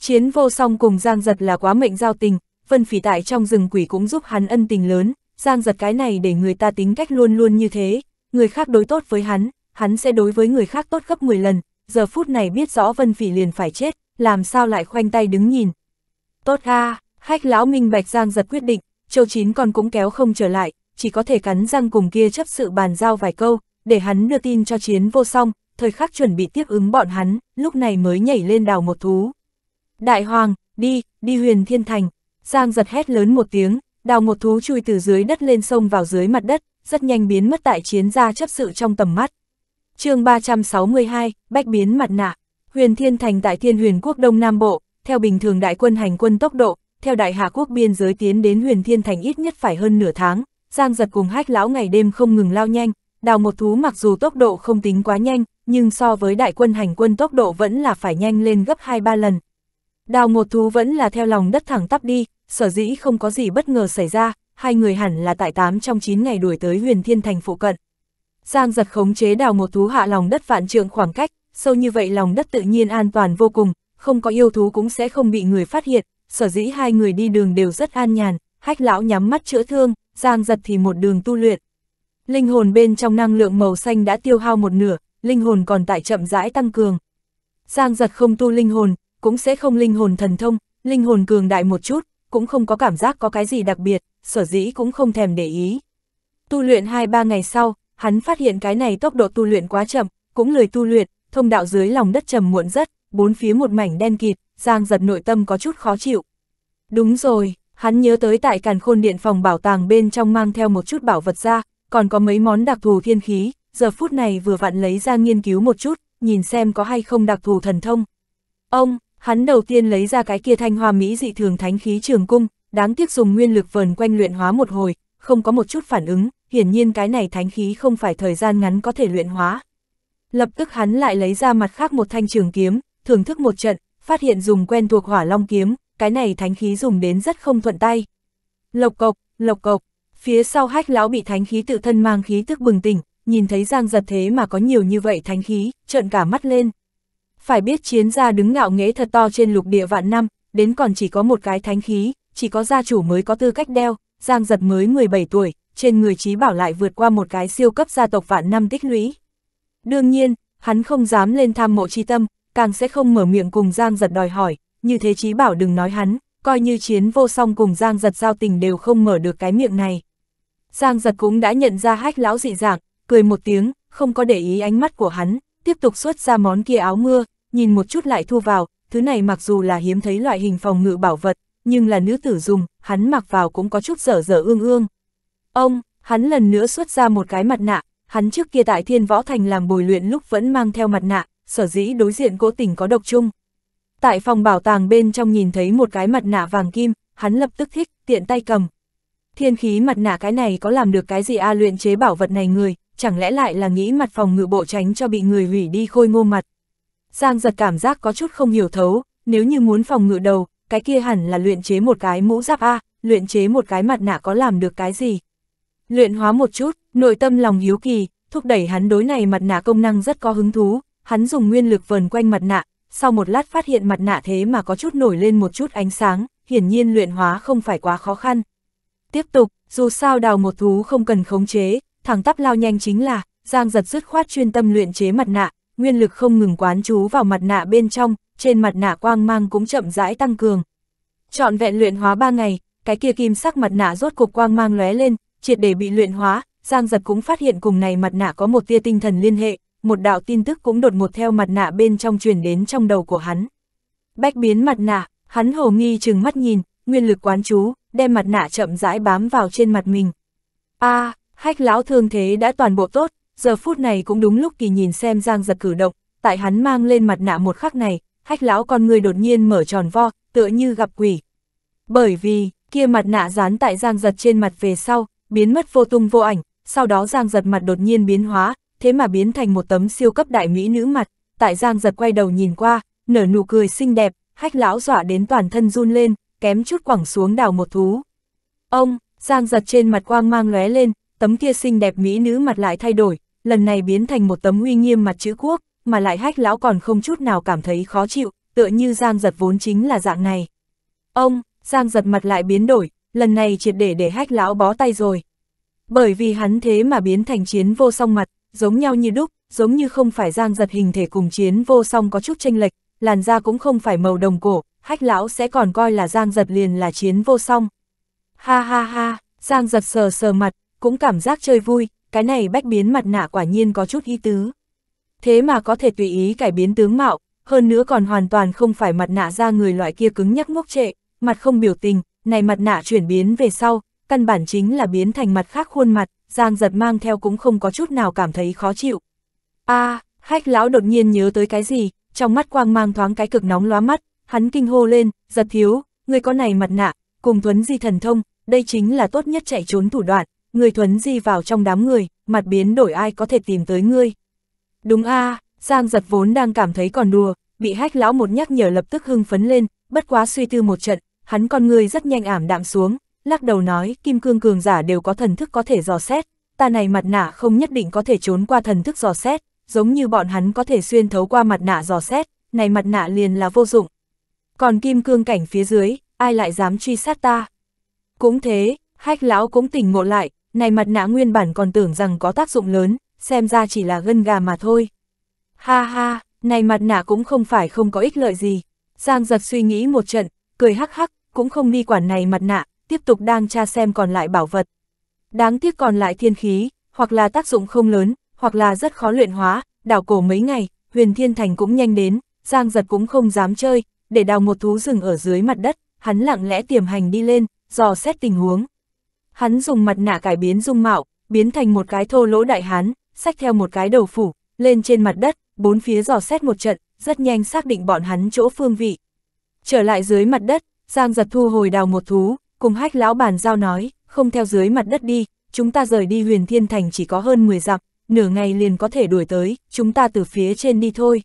Chiến vô song cùng Giang Giật là quá mệnh giao tình, Vân Phỉ tại trong rừng quỷ cũng giúp hắn ân tình lớn, Giang Giật cái này để người ta tính cách luôn luôn như thế, người khác đối tốt với hắn, hắn sẽ đối với người khác tốt gấp 10 lần, giờ phút này biết rõ Vân Phỉ liền phải chết, làm sao lại khoanh tay đứng nhìn. Tốt a, khách lão minh bạch Giang Giật quyết định, Châu Chín còn cũng kéo không trở lại, chỉ có thể cắn răng cùng kia chấp sự bàn giao vài câu, để hắn đưa tin cho Chiến vô song, thời khắc chuẩn bị tiếp ứng bọn hắn, lúc này mới nhảy lên đào một thú. Đại hoàng, đi, đi huyền thiên thành. Giang giật hét lớn một tiếng, đào một thú chui từ dưới đất lên sông vào dưới mặt đất, rất nhanh biến mất tại chiến gia chấp sự trong tầm mắt. chương 362, Bách biến mặt nạ. Huyền thiên thành tại thiên huyền quốc Đông Nam Bộ, theo bình thường đại quân hành quân tốc độ, theo đại hạ quốc biên giới tiến đến huyền thiên thành ít nhất phải hơn nửa tháng, Giang giật cùng hách lão ngày đêm không ngừng lao nhanh, đào một thú mặc dù tốc độ không tính quá nhanh, nhưng so với đại quân hành quân tốc độ vẫn là phải nhanh lên gấp 2-3 lần, Đào một thú vẫn là theo lòng đất thẳng tắp đi, sở dĩ không có gì bất ngờ xảy ra, hai người hẳn là tại 8 trong 9 ngày đuổi tới huyền thiên thành phụ cận. Giang giật khống chế đào một thú hạ lòng đất vạn trượng khoảng cách, sâu như vậy lòng đất tự nhiên an toàn vô cùng, không có yêu thú cũng sẽ không bị người phát hiện, sở dĩ hai người đi đường đều rất an nhàn, hách lão nhắm mắt chữa thương, giang giật thì một đường tu luyện. Linh hồn bên trong năng lượng màu xanh đã tiêu hao một nửa, linh hồn còn tại chậm rãi tăng cường. Giang giật không tu linh hồn, cũng sẽ không linh hồn thần thông, linh hồn cường đại một chút, cũng không có cảm giác có cái gì đặc biệt, sở dĩ cũng không thèm để ý. Tu luyện 2-3 ngày sau, hắn phát hiện cái này tốc độ tu luyện quá chậm, cũng lười tu luyện, thông đạo dưới lòng đất trầm muộn rất, bốn phía một mảnh đen kịt, Giang giật nội tâm có chút khó chịu. Đúng rồi, hắn nhớ tới tại càn khôn điện phòng bảo tàng bên trong mang theo một chút bảo vật ra, còn có mấy món đặc thù thiên khí, giờ phút này vừa vặn lấy ra nghiên cứu một chút, nhìn xem có hay không đặc thù thần thông. Ông, Hắn đầu tiên lấy ra cái kia thanh hoa mỹ dị thường thánh khí trường cung, đáng tiếc dùng nguyên lực vờn quanh luyện hóa một hồi, không có một chút phản ứng, hiển nhiên cái này thánh khí không phải thời gian ngắn có thể luyện hóa. Lập tức hắn lại lấy ra mặt khác một thanh trường kiếm, thưởng thức một trận, phát hiện dùng quen thuộc hỏa long kiếm, cái này thánh khí dùng đến rất không thuận tay. Lộc cộc, lộc cộc, phía sau hách lão bị thánh khí tự thân mang khí tức bừng tỉnh, nhìn thấy giang giật thế mà có nhiều như vậy thánh khí, trợn cả mắt lên phải biết chiến gia đứng ngạo nghễ thật to trên lục địa vạn năm, đến còn chỉ có một cái thánh khí, chỉ có gia chủ mới có tư cách đeo, Giang Giật mới 17 tuổi, trên người trí bảo lại vượt qua một cái siêu cấp gia tộc vạn năm tích lũy. Đương nhiên, hắn không dám lên tham mộ chi tâm, càng sẽ không mở miệng cùng Giang Giật đòi hỏi, như thế trí bảo đừng nói hắn, coi như chiến vô song cùng Giang Giật giao tình đều không mở được cái miệng này. Giang Giật cũng đã nhận ra hách lão dị dạng, cười một tiếng, không có để ý ánh mắt của hắn, tiếp tục xuất ra món kia áo mưa, nhìn một chút lại thu vào, thứ này mặc dù là hiếm thấy loại hình phòng ngự bảo vật, nhưng là nữ tử dùng, hắn mặc vào cũng có chút dở dở ương ương. Ông, hắn lần nữa xuất ra một cái mặt nạ, hắn trước kia tại thiên võ thành làm bồi luyện lúc vẫn mang theo mặt nạ, sở dĩ đối diện cố tình có độc chung. Tại phòng bảo tàng bên trong nhìn thấy một cái mặt nạ vàng kim, hắn lập tức thích, tiện tay cầm. Thiên khí mặt nạ cái này có làm được cái gì a à, luyện chế bảo vật này người, chẳng lẽ lại là nghĩ mặt phòng ngự bộ tránh cho bị người hủy đi khôi ngô mặt. Giang giật cảm giác có chút không hiểu thấu, nếu như muốn phòng ngự đầu, cái kia hẳn là luyện chế một cái mũ giáp A, luyện chế một cái mặt nạ có làm được cái gì. Luyện hóa một chút, nội tâm lòng hiếu kỳ, thúc đẩy hắn đối này mặt nạ công năng rất có hứng thú, hắn dùng nguyên lực vần quanh mặt nạ, sau một lát phát hiện mặt nạ thế mà có chút nổi lên một chút ánh sáng, hiển nhiên luyện hóa không phải quá khó khăn. Tiếp tục, dù sao đào một thú không cần khống chế, thẳng tắp lao nhanh chính là, Giang giật dứt khoát chuyên tâm luyện chế mặt nạ, nguyên lực không ngừng quán chú vào mặt nạ bên trong, trên mặt nạ quang mang cũng chậm rãi tăng cường. Chọn vẹn luyện hóa 3 ngày, cái kia kim sắc mặt nạ rốt cục quang mang lóe lên, triệt để bị luyện hóa, Giang Giật cũng phát hiện cùng này mặt nạ có một tia tinh thần liên hệ, một đạo tin tức cũng đột ngột theo mặt nạ bên trong truyền đến trong đầu của hắn. Bách biến mặt nạ, hắn hồ nghi chừng mắt nhìn, nguyên lực quán chú, đem mặt nạ chậm rãi bám vào trên mặt mình. a à, hách lão thương thế đã toàn bộ tốt, Giờ phút này cũng đúng lúc kỳ nhìn xem Giang giật cử động, tại hắn mang lên mặt nạ một khắc này, hách lão con người đột nhiên mở tròn vo, tựa như gặp quỷ. Bởi vì, kia mặt nạ dán tại Giang giật trên mặt về sau, biến mất vô tung vô ảnh, sau đó Giang giật mặt đột nhiên biến hóa, thế mà biến thành một tấm siêu cấp đại mỹ nữ mặt, tại Giang giật quay đầu nhìn qua, nở nụ cười xinh đẹp, hách lão dọa đến toàn thân run lên, kém chút quẳng xuống đào một thú. Ông, Giang giật trên mặt quang mang lóe lên, tấm kia xinh đẹp mỹ nữ mặt lại thay đổi, lần này biến thành một tấm uy nghiêm mặt chữ quốc, mà lại hách lão còn không chút nào cảm thấy khó chịu, tựa như Giang giật vốn chính là dạng này. Ông, Giang giật mặt lại biến đổi, lần này triệt để để hách lão bó tay rồi. Bởi vì hắn thế mà biến thành chiến vô song mặt, giống nhau như đúc, giống như không phải Giang giật hình thể cùng chiến vô song có chút tranh lệch, làn da cũng không phải màu đồng cổ, hách lão sẽ còn coi là Giang giật liền là chiến vô song. Ha ha ha, Giang giật sờ sờ mặt, cũng cảm giác chơi vui, cái này bách biến mặt nạ quả nhiên có chút ý tứ. Thế mà có thể tùy ý cải biến tướng mạo, hơn nữa còn hoàn toàn không phải mặt nạ ra người loại kia cứng nhắc ngốc trệ, mặt không biểu tình, này mặt nạ chuyển biến về sau, căn bản chính là biến thành mặt khác khuôn mặt, Giang giật mang theo cũng không có chút nào cảm thấy khó chịu. a à, hách lão đột nhiên nhớ tới cái gì, trong mắt quang mang thoáng cái cực nóng lóa mắt, hắn kinh hô lên, giật thiếu, người có này mặt nạ, cùng thuấn di thần thông, đây chính là tốt nhất chạy trốn thủ đoạn, người thuấn di vào trong đám người, mặt biến đổi ai có thể tìm tới ngươi. Đúng a à, Giang giật vốn đang cảm thấy còn đùa, bị hách lão một nhắc nhở lập tức hưng phấn lên, bất quá suy tư một trận, hắn con người rất nhanh ảm đạm xuống, lắc đầu nói kim cương cường giả đều có thần thức có thể dò xét, ta này mặt nạ không nhất định có thể trốn qua thần thức dò xét, giống như bọn hắn có thể xuyên thấu qua mặt nạ dò xét, này mặt nạ liền là vô dụng. Còn kim cương cảnh phía dưới, ai lại dám truy sát ta? Cũng thế, hách lão cũng tỉnh ngộ lại, này mặt nạ nguyên bản còn tưởng rằng có tác dụng lớn, xem ra chỉ là gân gà mà thôi. Ha ha, này mặt nạ cũng không phải không có ích lợi gì. Giang giật suy nghĩ một trận, cười hắc hắc, cũng không đi quản này mặt nạ, tiếp tục đang tra xem còn lại bảo vật. Đáng tiếc còn lại thiên khí, hoặc là tác dụng không lớn, hoặc là rất khó luyện hóa, đảo cổ mấy ngày, huyền thiên thành cũng nhanh đến, Giang giật cũng không dám chơi, để đào một thú rừng ở dưới mặt đất, hắn lặng lẽ tiềm hành đi lên, dò xét tình huống hắn dùng mặt nạ cải biến dung mạo, biến thành một cái thô lỗ đại hán, xách theo một cái đầu phủ, lên trên mặt đất, bốn phía dò xét một trận, rất nhanh xác định bọn hắn chỗ phương vị. Trở lại dưới mặt đất, Giang giật thu hồi đào một thú, cùng hách lão bàn giao nói, không theo dưới mặt đất đi, chúng ta rời đi huyền thiên thành chỉ có hơn 10 dặm, nửa ngày liền có thể đuổi tới, chúng ta từ phía trên đi thôi.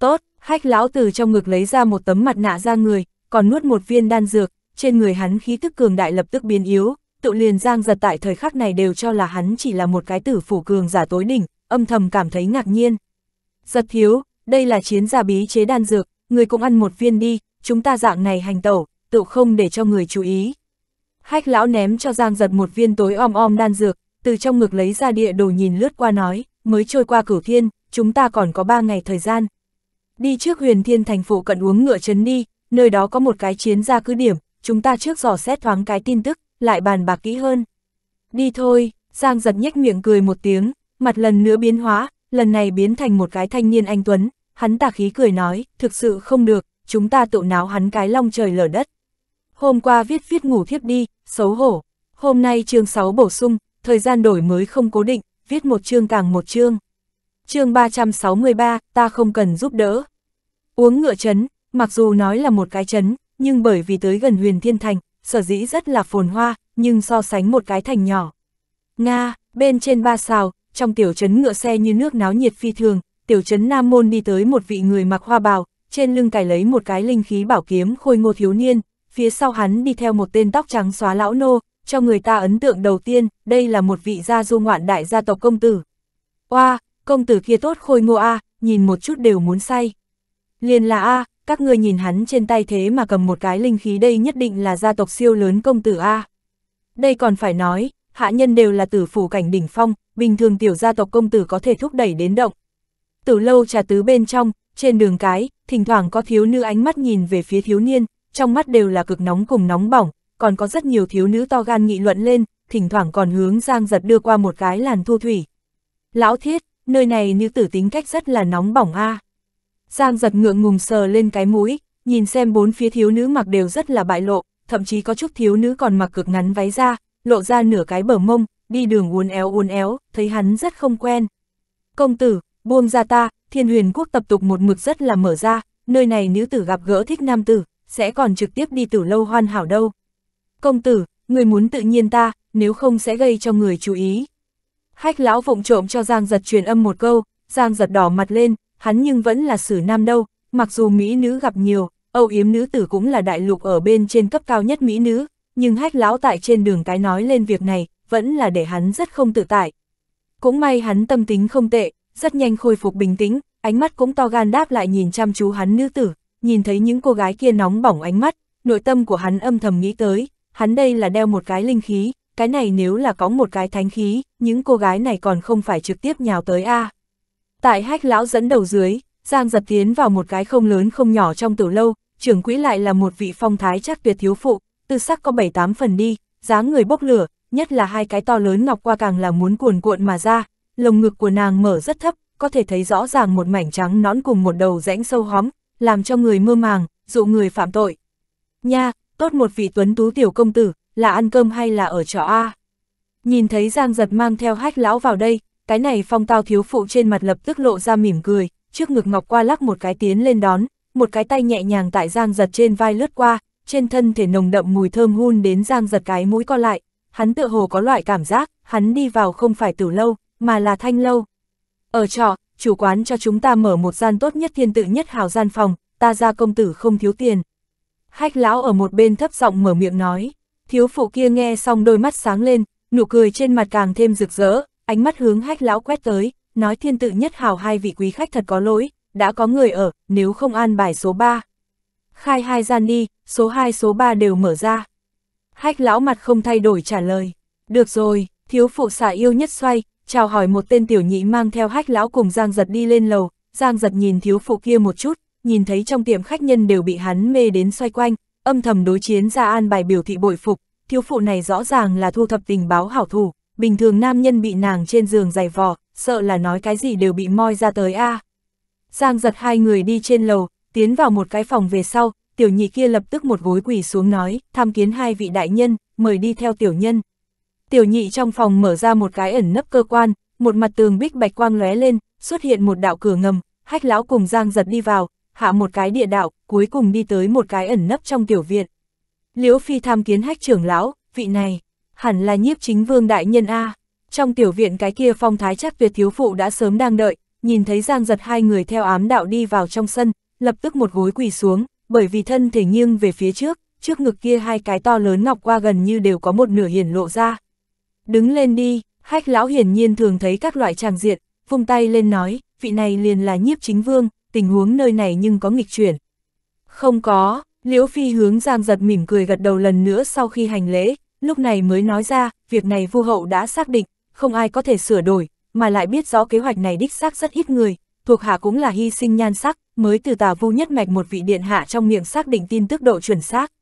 Tốt, hách lão từ trong ngực lấy ra một tấm mặt nạ ra người, còn nuốt một viên đan dược, trên người hắn khí tức cường đại lập tức biến yếu, tự liền Giang giật tại thời khắc này đều cho là hắn chỉ là một cái tử phủ cường giả tối đỉnh, âm thầm cảm thấy ngạc nhiên. Giật thiếu, đây là chiến giả bí chế đan dược, người cũng ăn một viên đi, chúng ta dạng này hành tẩu, tự không để cho người chú ý. Hách lão ném cho Giang giật một viên tối om om đan dược, từ trong ngực lấy ra địa đồ nhìn lướt qua nói, mới trôi qua cửu thiên, chúng ta còn có ba ngày thời gian. Đi trước huyền thiên thành phủ cận uống ngựa chấn đi, nơi đó có một cái chiến gia cứ điểm, chúng ta trước dò xét thoáng cái tin tức, lại bàn bạc kỹ hơn. Đi thôi, Giang giật nhếch miệng cười một tiếng, mặt lần nữa biến hóa, lần này biến thành một cái thanh niên anh Tuấn, hắn tà khí cười nói, thực sự không được, chúng ta tụ náo hắn cái long trời lở đất. Hôm qua viết viết ngủ thiếp đi, xấu hổ, hôm nay chương 6 bổ sung, thời gian đổi mới không cố định, viết một chương càng một chương. Chương 363, ta không cần giúp đỡ. Uống ngựa chấn, mặc dù nói là một cái chấn, nhưng bởi vì tới gần huyền thiên thành, sở dĩ rất là phồn hoa, nhưng so sánh một cái thành nhỏ. Nga, bên trên ba xào, trong tiểu trấn ngựa xe như nước náo nhiệt phi thường, tiểu trấn Nam Môn đi tới một vị người mặc hoa bào, trên lưng cài lấy một cái linh khí bảo kiếm khôi ngô thiếu niên, phía sau hắn đi theo một tên tóc trắng xóa lão nô, cho người ta ấn tượng đầu tiên, đây là một vị gia du ngoạn đại gia tộc công tử. Oa, công tử kia tốt khôi ngô a, nhìn một chút đều muốn say. Liền là a, các ngươi nhìn hắn trên tay thế mà cầm một cái linh khí đây nhất định là gia tộc siêu lớn công tử A. Đây còn phải nói, hạ nhân đều là tử phủ cảnh đỉnh phong, bình thường tiểu gia tộc công tử có thể thúc đẩy đến động. tử lâu trà tứ bên trong, trên đường cái, thỉnh thoảng có thiếu nữ ánh mắt nhìn về phía thiếu niên, trong mắt đều là cực nóng cùng nóng bỏng, còn có rất nhiều thiếu nữ to gan nghị luận lên, thỉnh thoảng còn hướng Giang giật đưa qua một cái làn thu thủy. Lão thiết, nơi này nữ tử tính cách rất là nóng bỏng a à. Giang giật ngượng ngùng sờ lên cái mũi, nhìn xem bốn phía thiếu nữ mặc đều rất là bại lộ, thậm chí có chút thiếu nữ còn mặc cực ngắn váy ra, lộ ra nửa cái bờ mông, đi đường uốn éo uốn éo, thấy hắn rất không quen. Công tử, buông ra ta, thiên huyền quốc tập tục một mực rất là mở ra, nơi này nữ tử gặp gỡ thích nam tử, sẽ còn trực tiếp đi tử lâu hoan hảo đâu. Công tử, người muốn tự nhiên ta, nếu không sẽ gây cho người chú ý. Hách lão vụng trộm cho Giang giật truyền âm một câu, Giang giật đỏ mặt lên, hắn nhưng vẫn là xử nam đâu, mặc dù mỹ nữ gặp nhiều, Âu Yếm nữ tử cũng là đại lục ở bên trên cấp cao nhất mỹ nữ, nhưng hách lão tại trên đường cái nói lên việc này, vẫn là để hắn rất không tự tại. Cũng may hắn tâm tính không tệ, rất nhanh khôi phục bình tĩnh, ánh mắt cũng to gan đáp lại nhìn chăm chú hắn nữ tử, nhìn thấy những cô gái kia nóng bỏng ánh mắt, nội tâm của hắn âm thầm nghĩ tới, hắn đây là đeo một cái linh khí, cái này nếu là có một cái thánh khí, những cô gái này còn không phải trực tiếp nhào tới a. À. Tại hách lão dẫn đầu dưới, Giang giật tiến vào một cái không lớn không nhỏ trong tiểu lâu, trưởng quỹ lại là một vị phong thái chắc tuyệt thiếu phụ, tư sắc có bảy tám phần đi, dáng người bốc lửa, nhất là hai cái to lớn ngọc qua càng là muốn cuồn cuộn mà ra, lồng ngực của nàng mở rất thấp, có thể thấy rõ ràng một mảnh trắng nón cùng một đầu rãnh sâu hóm, làm cho người mơ màng, dụ người phạm tội. Nha, tốt một vị tuấn tú tiểu công tử, là ăn cơm hay là ở trọ A? Nhìn thấy Giang giật mang theo hách lão vào đây, cái này phong tao thiếu phụ trên mặt lập tức lộ ra mỉm cười, trước ngực ngọc qua lắc một cái tiến lên đón, một cái tay nhẹ nhàng tại giang giật trên vai lướt qua, trên thân thể nồng đậm mùi thơm hun đến giang giật cái mũi co lại, hắn tự hồ có loại cảm giác, hắn đi vào không phải tử lâu, mà là thanh lâu. Ở trọ, chủ quán cho chúng ta mở một gian tốt nhất thiên tự nhất hào gian phòng, ta ra công tử không thiếu tiền. Hách lão ở một bên thấp giọng mở miệng nói, thiếu phụ kia nghe xong đôi mắt sáng lên, nụ cười trên mặt càng thêm rực rỡ, ánh mắt hướng hách lão quét tới, nói thiên tự nhất hào hai vị quý khách thật có lỗi, đã có người ở, nếu không an bài số 3. Khai hai gian đi, số 2 số 3 đều mở ra. Hách lão mặt không thay đổi trả lời. Được rồi, thiếu phụ xả yêu nhất xoay, chào hỏi một tên tiểu nhị mang theo hách lão cùng Giang giật đi lên lầu. Giang giật nhìn thiếu phụ kia một chút, nhìn thấy trong tiệm khách nhân đều bị hắn mê đến xoay quanh, âm thầm đối chiến ra an bài biểu thị bội phục. Thiếu phụ này rõ ràng là thu thập tình báo hảo thủ, bình thường nam nhân bị nàng trên giường giày vò, sợ là nói cái gì đều bị moi ra tới a. À. Giang giật hai người đi trên lầu, tiến vào một cái phòng về sau, tiểu nhị kia lập tức một gối quỳ xuống nói, tham kiến hai vị đại nhân, mời đi theo tiểu nhân. Tiểu nhị trong phòng mở ra một cái ẩn nấp cơ quan, một mặt tường bích bạch quang lóe lên, xuất hiện một đạo cửa ngầm, hách lão cùng Giang giật đi vào, hạ một cái địa đạo, cuối cùng đi tới một cái ẩn nấp trong tiểu viện. Liễu Phi tham kiến hách trưởng lão, vị này hẳn là nhiếp chính vương đại nhân A. Trong tiểu viện cái kia phong thái chắc tuyệt thiếu phụ đã sớm đang đợi, nhìn thấy Giang giật hai người theo ám đạo đi vào trong sân, lập tức một gối quỳ xuống, bởi vì thân thể nghiêng về phía trước, trước ngực kia hai cái to lớn ngọc qua gần như đều có một nửa hiển lộ ra. Đứng lên đi, hách lão hiển nhiên thường thấy các loại tràng diện, vung tay lên nói, vị này liền là nhiếp chính vương, tình huống nơi này nhưng có nghịch chuyển. Không có, Liễu Phi hướng Giang giật mỉm cười gật đầu lần nữa sau khi hành lễ, lúc này mới nói ra, việc này vua hậu đã xác định, không ai có thể sửa đổi, mà lại biết rõ kế hoạch này đích xác rất ít người, thuộc hạ cũng là hy sinh nhan sắc, mới từ tà vu nhất mạch một vị điện hạ trong miệng xác định tin tức độ chuẩn xác.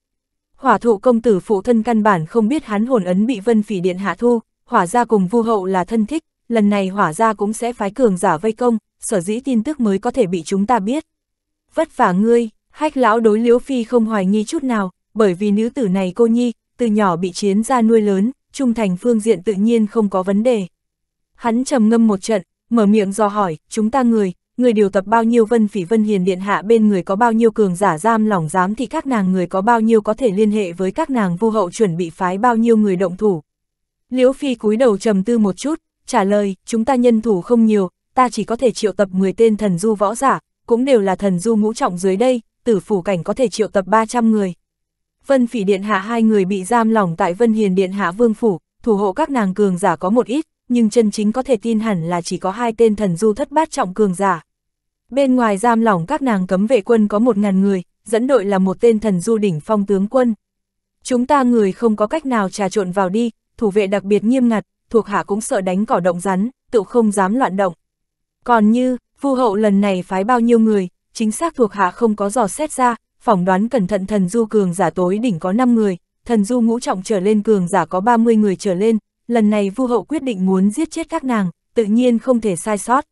Hỏa thụ công tử phụ thân căn bản không biết hắn hồn ấn bị vân phỉ điện hạ thu, hỏa gia cùng vua hậu là thân thích, lần này hỏa gia cũng sẽ phái cường giả vây công, sở dĩ tin tức mới có thể bị chúng ta biết. Vất vả ngươi, hách lão đối liễu phi không hoài nghi chút nào, bởi vì nữ tử này cô nhi, từ nhỏ bị chiến gia nuôi lớn, trung thành phương diện tự nhiên không có vấn đề. Hắn trầm ngâm một trận, mở miệng do hỏi, chúng ta người, người điều tập bao nhiêu vân phỉ vân hiền điện hạ bên người có bao nhiêu cường giả giam lỏng giám thì các nàng người có bao nhiêu có thể liên hệ với các nàng vô hậu chuẩn bị phái bao nhiêu người động thủ. Liễu Phi cúi đầu trầm tư một chút, trả lời, chúng ta nhân thủ không nhiều, ta chỉ có thể triệu tập 10 tên thần du võ giả, cũng đều là thần du ngũ trọng dưới đây, tử phủ cảnh có thể triệu tập 300 người. Vân Phỉ Điện Hạ hai người bị giam lỏng tại Vân Hiền Điện Hạ Vương Phủ, thủ hộ các nàng cường giả có một ít, nhưng chân chính có thể tin hẳn là chỉ có hai tên thần du thất bát trọng cường giả. Bên ngoài giam lỏng các nàng cấm vệ quân có một ngàn người, dẫn đội là một tên thần du đỉnh phong tướng quân. Chúng ta người không có cách nào trà trộn vào đi, thủ vệ đặc biệt nghiêm ngặt, thuộc hạ cũng sợ đánh cỏ động rắn, tự không dám loạn động. Còn như, phu hậu lần này phái bao nhiêu người, chính xác thuộc hạ không có dò xét ra, phỏng đoán cẩn thận thần du cường giả tối đỉnh có 5 người, thần du ngũ trọng trở lên cường giả có 30 người trở lên, lần này vu hậu quyết định muốn giết chết các nàng, tự nhiên không thể sai sót.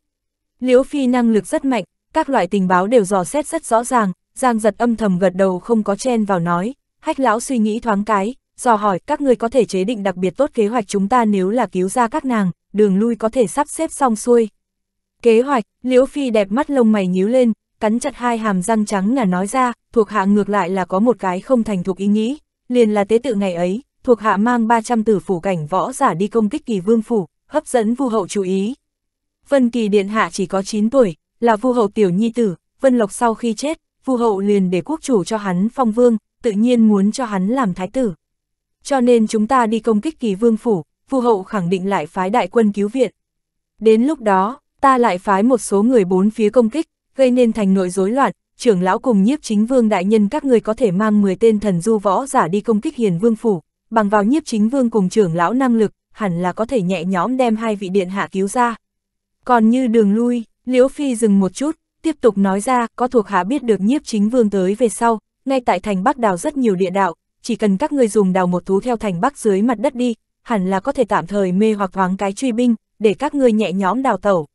Liễu Phi năng lực rất mạnh, các loại tình báo đều dò xét rất rõ ràng, Giang giật âm thầm gật đầu không có chen vào nói, hách lão suy nghĩ thoáng cái, dò hỏi các người có thể chế định đặc biệt tốt kế hoạch chúng ta nếu là cứu ra các nàng, đường lui có thể sắp xếp xong xuôi. Kế hoạch, Liễu Phi đẹp mắt lông mày nhíu lên, cắn chặt hai hàm răng trắng là nói ra, thuộc hạ ngược lại là có một cái không thành thuộc ý nghĩ, liền là tế tự ngày ấy, thuộc hạ mang 300 tử phủ cảnh võ giả đi công kích kỳ vương phủ, hấp dẫn vu hậu chú ý. Vân kỳ điện hạ chỉ có 9 tuổi, là vu hậu tiểu nhi tử, Vân Lộc sau khi chết, vu hậu liền để quốc chủ cho hắn phong vương, tự nhiên muốn cho hắn làm thái tử. Cho nên chúng ta đi công kích kỳ vương phủ, vu hậu khẳng định lại phái đại quân cứu viện. Đến lúc đó, ta lại phái một số người bốn phía công kích, gây nên thành nội rối loạn, trưởng lão cùng nhiếp chính vương đại nhân các người có thể mang 10 tên thần du võ giả đi công kích hiền vương phủ, bằng vào nhiếp chính vương cùng trưởng lão năng lực, hẳn là có thể nhẹ nhõm đem hai vị điện hạ cứu ra. Còn như đường lui, Liễu Phi dừng một chút, tiếp tục nói ra có thuộc hạ biết được nhiếp chính vương tới về sau, ngay tại thành Bắc đào rất nhiều địa đạo, chỉ cần các người dùng đào một thú theo thành Bắc dưới mặt đất đi, hẳn là có thể tạm thời mê hoặc thoáng cái truy binh, để các người nhẹ nhõm đào tẩu.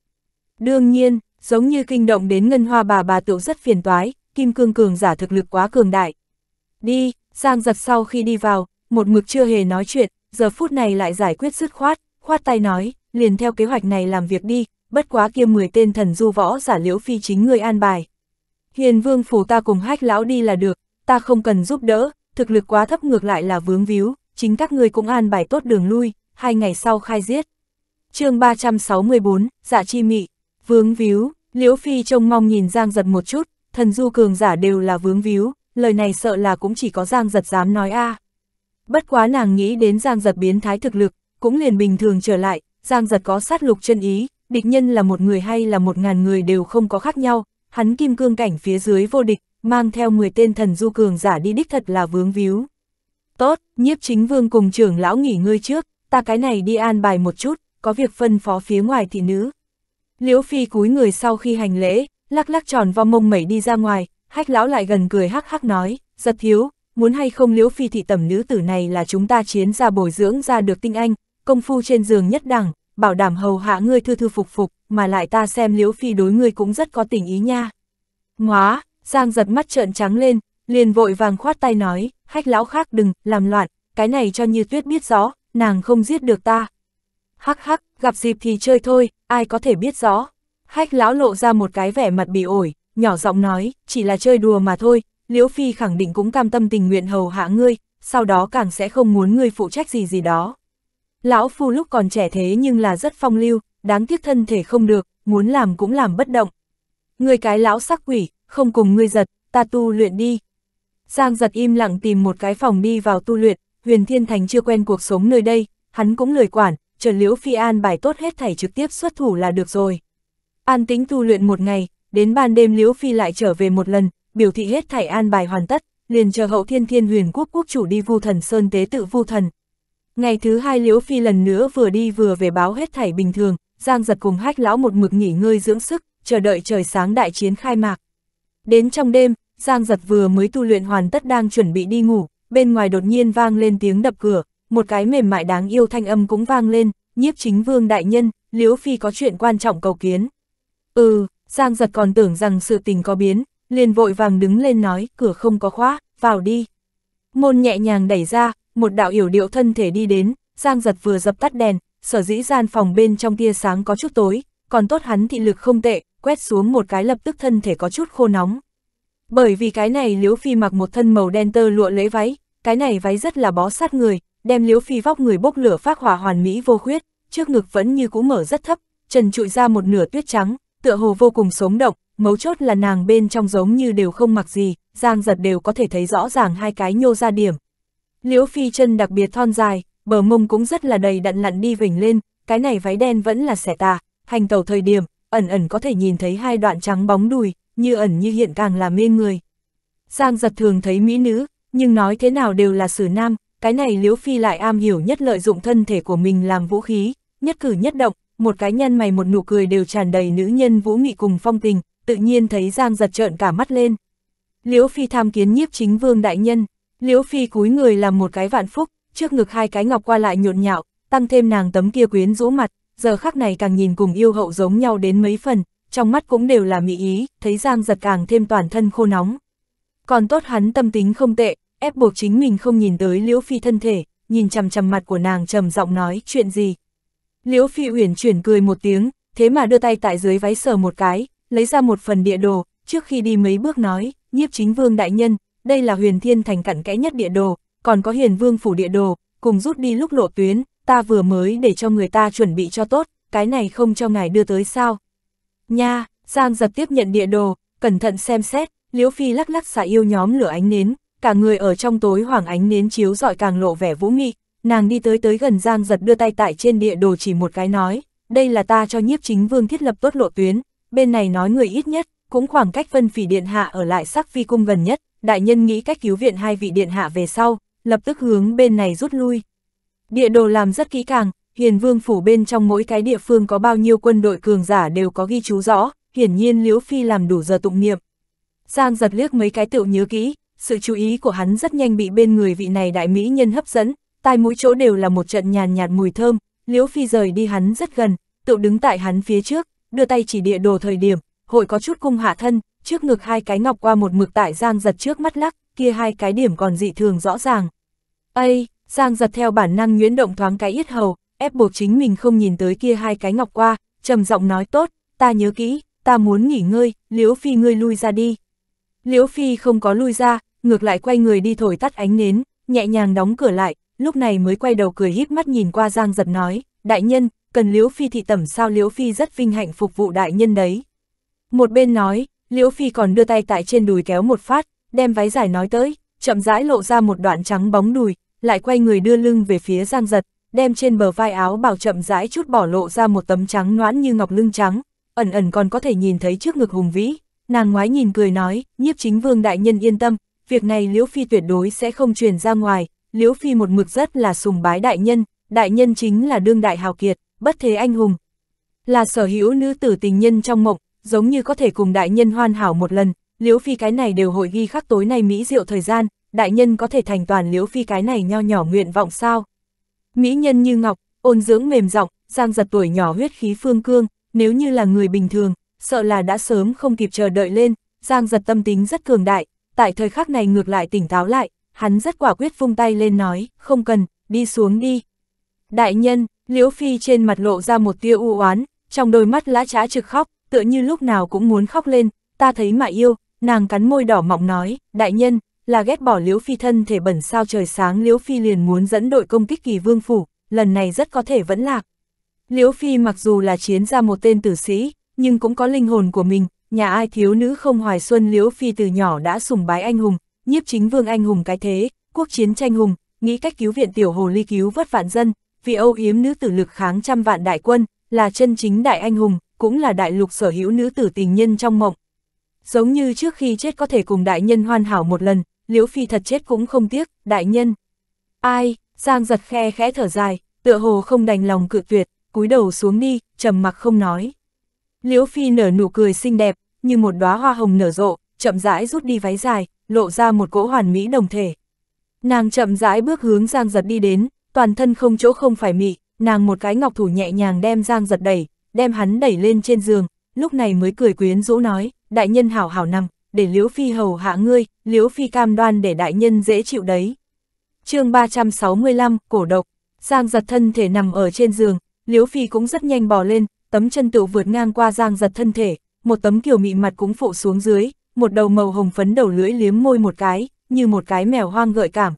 Đương nhiên, giống như kinh động đến ngân hoa bà bà tựu rất phiền toái, kim cương cường giả thực lực quá cường đại. Đi, Giang giật sau khi đi vào, một mực chưa hề nói chuyện, giờ phút này lại giải quyết dứt khoát, khoát tay nói, liền theo kế hoạch này làm việc đi, bất quá kia 10 tên thần du võ giả liễu phi chính người an bài. Hiền vương phủ ta cùng hách lão đi là được, ta không cần giúp đỡ, thực lực quá thấp ngược lại là vướng víu, chính các người cũng an bài tốt đường lui, hai ngày sau khai giết. chương 364, dạ chi mị. Vướng víu, Liễu Phi trông mong nhìn Giang giật một chút, thần du cường giả đều là vướng víu, lời này sợ là cũng chỉ có Giang giật dám nói a. À. Bất quá nàng nghĩ đến Giang giật biến thái thực lực, cũng liền bình thường trở lại, Giang giật có sát lục chân ý, địch nhân là một người hay là một ngàn người đều không có khác nhau, hắn kim cương cảnh phía dưới vô địch, mang theo 10 tên thần du cường giả đi đích thật là vướng víu. Tốt, nhiếp chính vương cùng trưởng lão nghỉ ngơi trước, ta cái này đi an bài một chút, có việc phân phó phía ngoài thị nữ, Liễu Phi cúi người sau khi hành lễ, lắc lắc tròn vào mông mẩy đi ra ngoài, hách lão lại gần cười hắc hắc nói, giật thiếu, muốn hay không Liễu Phi thị tẩm nữ tử này là chúng ta chiến ra bồi dưỡng ra được tinh anh, công phu trên giường nhất đẳng, bảo đảm hầu hạ ngươi thư thư phục phục, mà lại ta xem Liễu Phi đối ngươi cũng rất có tình ý nha. Ngóa, Giang giật mắt trợn trắng lên, liền vội vàng khoát tay nói, hách lão khác đừng, làm loạn, cái này cho như tuyết biết rõ, nàng không giết được ta. Hắc hắc, gặp dịp thì chơi thôi, ai có thể biết rõ. Hách lão lộ ra một cái vẻ mặt bị ổi, nhỏ giọng nói, chỉ là chơi đùa mà thôi, Liễu Phi khẳng định cũng cam tâm tình nguyện hầu hạ ngươi, sau đó càng sẽ không muốn ngươi phụ trách gì gì đó. Lão Phu lúc còn trẻ thế nhưng là rất phong lưu, đáng tiếc thân thể không được, muốn làm cũng làm bất động. Ngươi cái lão sắc quỷ, không cùng ngươi giật, ta tu luyện đi. Giang giật im lặng tìm một cái phòng đi vào tu luyện, huyền thiên thành chưa quen cuộc sống nơi đây, hắn cũng lười quản, Trần Liễu Phi an bài tốt hết thảy trực tiếp xuất thủ là được rồi. An tính tu luyện một ngày, đến ban đêm Liễu Phi lại trở về một lần, biểu thị hết thảy an bài hoàn tất, liền chờ hậu thiên thiên huyền quốc quốc chủ đi vu thần sơn tế tự vu thần. Ngày thứ hai Liễu Phi lần nữa vừa đi vừa về báo hết thảy bình thường, Giang giật cùng hách lão một mực nghỉ ngơi dưỡng sức, chờ đợi trời sáng đại chiến khai mạc. Đến trong đêm, Giang giật vừa mới tu luyện hoàn tất đang chuẩn bị đi ngủ, bên ngoài đột nhiên vang lên tiếng đập cửa, một cái mềm mại đáng yêu thanh âm cũng vang lên, nhiếp chính vương đại nhân, liễu phi có chuyện quan trọng cầu kiến. Ừ, Giang giật còn tưởng rằng sự tình có biến, liền vội vàng đứng lên nói, cửa không có khóa, vào đi. Môn nhẹ nhàng đẩy ra, một đạo yểu điệu thân thể đi đến, Giang giật vừa dập tắt đèn, sở dĩ gian phòng bên trong tia sáng có chút tối, còn tốt hắn thị lực không tệ, quét xuống một cái lập tức thân thể có chút khô nóng. Bởi vì cái này liễu phi mặc một thân màu đen tơ lụa lễ váy, cái này váy rất là bó sát người, đem liễu phi vóc người bốc lửa phát hỏa hoàn mỹ vô khuyết, trước ngực vẫn như cũ mở rất thấp, trần trụi ra một nửa tuyết trắng, tựa hồ vô cùng sống động, mấu chốt là nàng bên trong giống như đều không mặc gì, giang giật đều có thể thấy rõ ràng hai cái nhô ra điểm. Liễu phi chân đặc biệt thon dài, bờ mông cũng rất là đầy đặn lặn đi vỉnh lên, cái này váy đen vẫn là xẻ tà, hành tàu thời điểm, ẩn ẩn có thể nhìn thấy hai đoạn trắng bóng đùi, như ẩn như hiện càng là mê người. Giang giật thường thấy mỹ nữ, nhưng nói thế nào đều là xử nam, cái này Liễu Phi lại am hiểu nhất lợi dụng thân thể của mình làm vũ khí, nhất cử nhất động, một cái nhân mày một nụ cười đều tràn đầy nữ nhân vũ nghị cùng phong tình, tự nhiên thấy Giang giật trợn cả mắt lên. Liễu Phi tham kiến nhiếp chính vương đại nhân, Liễu Phi cúi người làm một cái vạn phúc, trước ngực hai cái ngọc qua lại nhộn nhạo, tăng thêm nàng tấm kia quyến rũ mặt, giờ khắc này càng nhìn cùng yêu hậu giống nhau đến mấy phần, trong mắt cũng đều là mỹ ý, thấy Giang giật càng thêm toàn thân khô nóng. Còn tốt hắn tâm tính không tệ, ép buộc chính mình không nhìn tới Liễu Phi thân thể, nhìn chằm chằm mặt của nàng trầm giọng nói chuyện gì. Liễu Phi uyển chuyển cười một tiếng, thế mà đưa tay tại dưới váy sờ một cái, lấy ra một phần địa đồ, trước khi đi mấy bước nói, nhiếp chính vương đại nhân, đây là huyền thiên thành cặn kẽ nhất địa đồ, còn có hiền vương phủ địa đồ, cùng rút đi lúc lộ tuyến, ta vừa mới để cho người ta chuẩn bị cho tốt, cái này không cho ngài đưa tới sao. Nha, Giang giật tiếp nhận địa đồ, cẩn thận xem xét, Liễu Phi lắc lắc xả yêu nhóm lửa ánh nến, cả người ở trong tối hoàng ánh nến chiếu dọi càng lộ vẻ vũ nghị, nàng đi tới tới gần Giang giật đưa tay tại trên địa đồ chỉ một cái nói, đây là ta cho nhiếp chính vương thiết lập tốt lộ tuyến, bên này nói người ít nhất, cũng khoảng cách phân phỉ điện hạ ở lại sắc phi cung gần nhất, đại nhân nghĩ cách cứu viện hai vị điện hạ về sau, lập tức hướng bên này rút lui. Địa đồ làm rất kỹ càng, hiền vương phủ bên trong mỗi cái địa phương có bao nhiêu quân đội cường giả đều có ghi chú rõ, hiển nhiên Liễu Phi làm đủ giờ tụng niệm. Giang giật liếc mấy cái tựu nhớ kỹ, sự chú ý của hắn rất nhanh bị bên người vị này đại mỹ nhân hấp dẫn, tai mũi chỗ đều là một trận nhàn nhạt mùi thơm, Liễu Phi rời đi hắn rất gần, tự đứng tại hắn phía trước, đưa tay chỉ địa đồ thời điểm, hội có chút cung hạ thân, trước ngực hai cái ngọc qua một mực tại Giang giật trước mắt lắc, kia hai cái điểm còn dị thường rõ ràng. Ây, Giang giật theo bản năng nguyễn động thoáng cái yết hầu, ép buộc chính mình không nhìn tới kia hai cái ngọc qua, trầm giọng nói tốt, ta nhớ kỹ, ta muốn nghỉ ngơi, Liễu Phi ngươi lui ra đi. Liễu Phi không có lui ra, ngược lại quay người đi thổi tắt ánh nến, nhẹ nhàng đóng cửa lại, lúc này mới quay đầu cười híp mắt nhìn qua Giang Giật nói, đại nhân, cần Liễu Phi thị tẩm sao Liễu Phi rất vinh hạnh phục vụ đại nhân đấy. Một bên nói, Liễu Phi còn đưa tay tại trên đùi kéo một phát, đem váy dài nói tới, chậm rãi lộ ra một đoạn trắng bóng đùi, lại quay người đưa lưng về phía Giang Giật, đem trên bờ vai áo bảo chậm rãi chút bỏ lộ ra một tấm trắng noãn như ngọc lưng trắng, ẩn ẩn còn có thể nhìn thấy trước ngực hùng vĩ. Nàng ngoái nhìn cười nói, nhiếp chính vương đại nhân yên tâm, việc này Liễu Phi tuyệt đối sẽ không truyền ra ngoài, Liễu Phi một mực rất là sùng bái đại nhân, đại nhân chính là đương đại hào kiệt, bất thế anh hùng. Là sở hữu nữ tử tình nhân trong mộng, giống như có thể cùng đại nhân hoàn hảo một lần, Liễu Phi cái này đều hội ghi khắc tối nay Mỹ diệu thời gian, đại nhân có thể thành toàn Liễu Phi cái này nho nhỏ nguyện vọng sao. Mỹ nhân như ngọc, ôn dưỡng mềm giọng giang giật tuổi nhỏ huyết khí phương cương, nếu như là người bình thường, sợ là đã sớm không kịp chờ đợi lên, giang giật tâm tính rất cường đại, tại thời khắc này ngược lại tỉnh táo lại, hắn rất quả quyết vung tay lên nói, không cần, đi xuống đi. Đại nhân, Liễu Phi trên mặt lộ ra một tia u oán, trong đôi mắt lá trá trực khóc, tựa như lúc nào cũng muốn khóc lên, ta thấy mà yêu, nàng cắn môi đỏ mọng nói, đại nhân, là ghét bỏ Liễu Phi thân thể bẩn sao trời sáng Liễu Phi liền muốn dẫn đội công kích kỳ vương phủ, lần này rất có thể vẫn lạc. Liễu Phi mặc dù là chiến ra một tên tử sĩ, nhưng cũng có linh hồn của mình, nhà ai thiếu nữ không hoài xuân liễu phi từ nhỏ đã sùng bái anh hùng, nhiếp chính vương anh hùng cái thế, quốc chiến tranh hùng, nghĩ cách cứu viện tiểu hồ ly cứu vớt vạn dân, vì âu yếm nữ tử lực kháng trăm vạn đại quân, là chân chính đại anh hùng, cũng là đại lục sở hữu nữ tử tình nhân trong mộng. Giống như trước khi chết có thể cùng đại nhân hoàn hảo một lần, liễu phi thật chết cũng không tiếc, đại nhân. Ai, Giang giật khe khẽ thở dài, tựa hồ không đành lòng cự tuyệt, cúi đầu xuống đi, trầm mặc không nói. Liễu Phi nở nụ cười xinh đẹp, như một đóa hoa hồng nở rộ, chậm rãi rút đi váy dài, lộ ra một cỗ hoàn mỹ đồng thể. Nàng chậm rãi bước hướng Giang Giật đi đến, toàn thân không chỗ không phải mị, nàng một cái ngọc thủ nhẹ nhàng đem Giang Giật đẩy, đem hắn đẩy lên trên giường, lúc này mới cười quyến rũ nói, đại nhân hảo hảo nằm, để Liễu Phi hầu hạ ngươi, Liễu Phi cam đoan để đại nhân dễ chịu đấy. chương 365, Cổ độc, Giang Giật thân thể nằm ở trên giường, Liễu Phi cũng rất nhanh bò lên, tấm chân tựu vượt ngang qua Giang Giật thân thể, một tấm kiều mị mặt cũng phụ xuống dưới, một đầu màu hồng phấn đầu lưỡi liếm môi một cái, như một cái mèo hoang gợi cảm.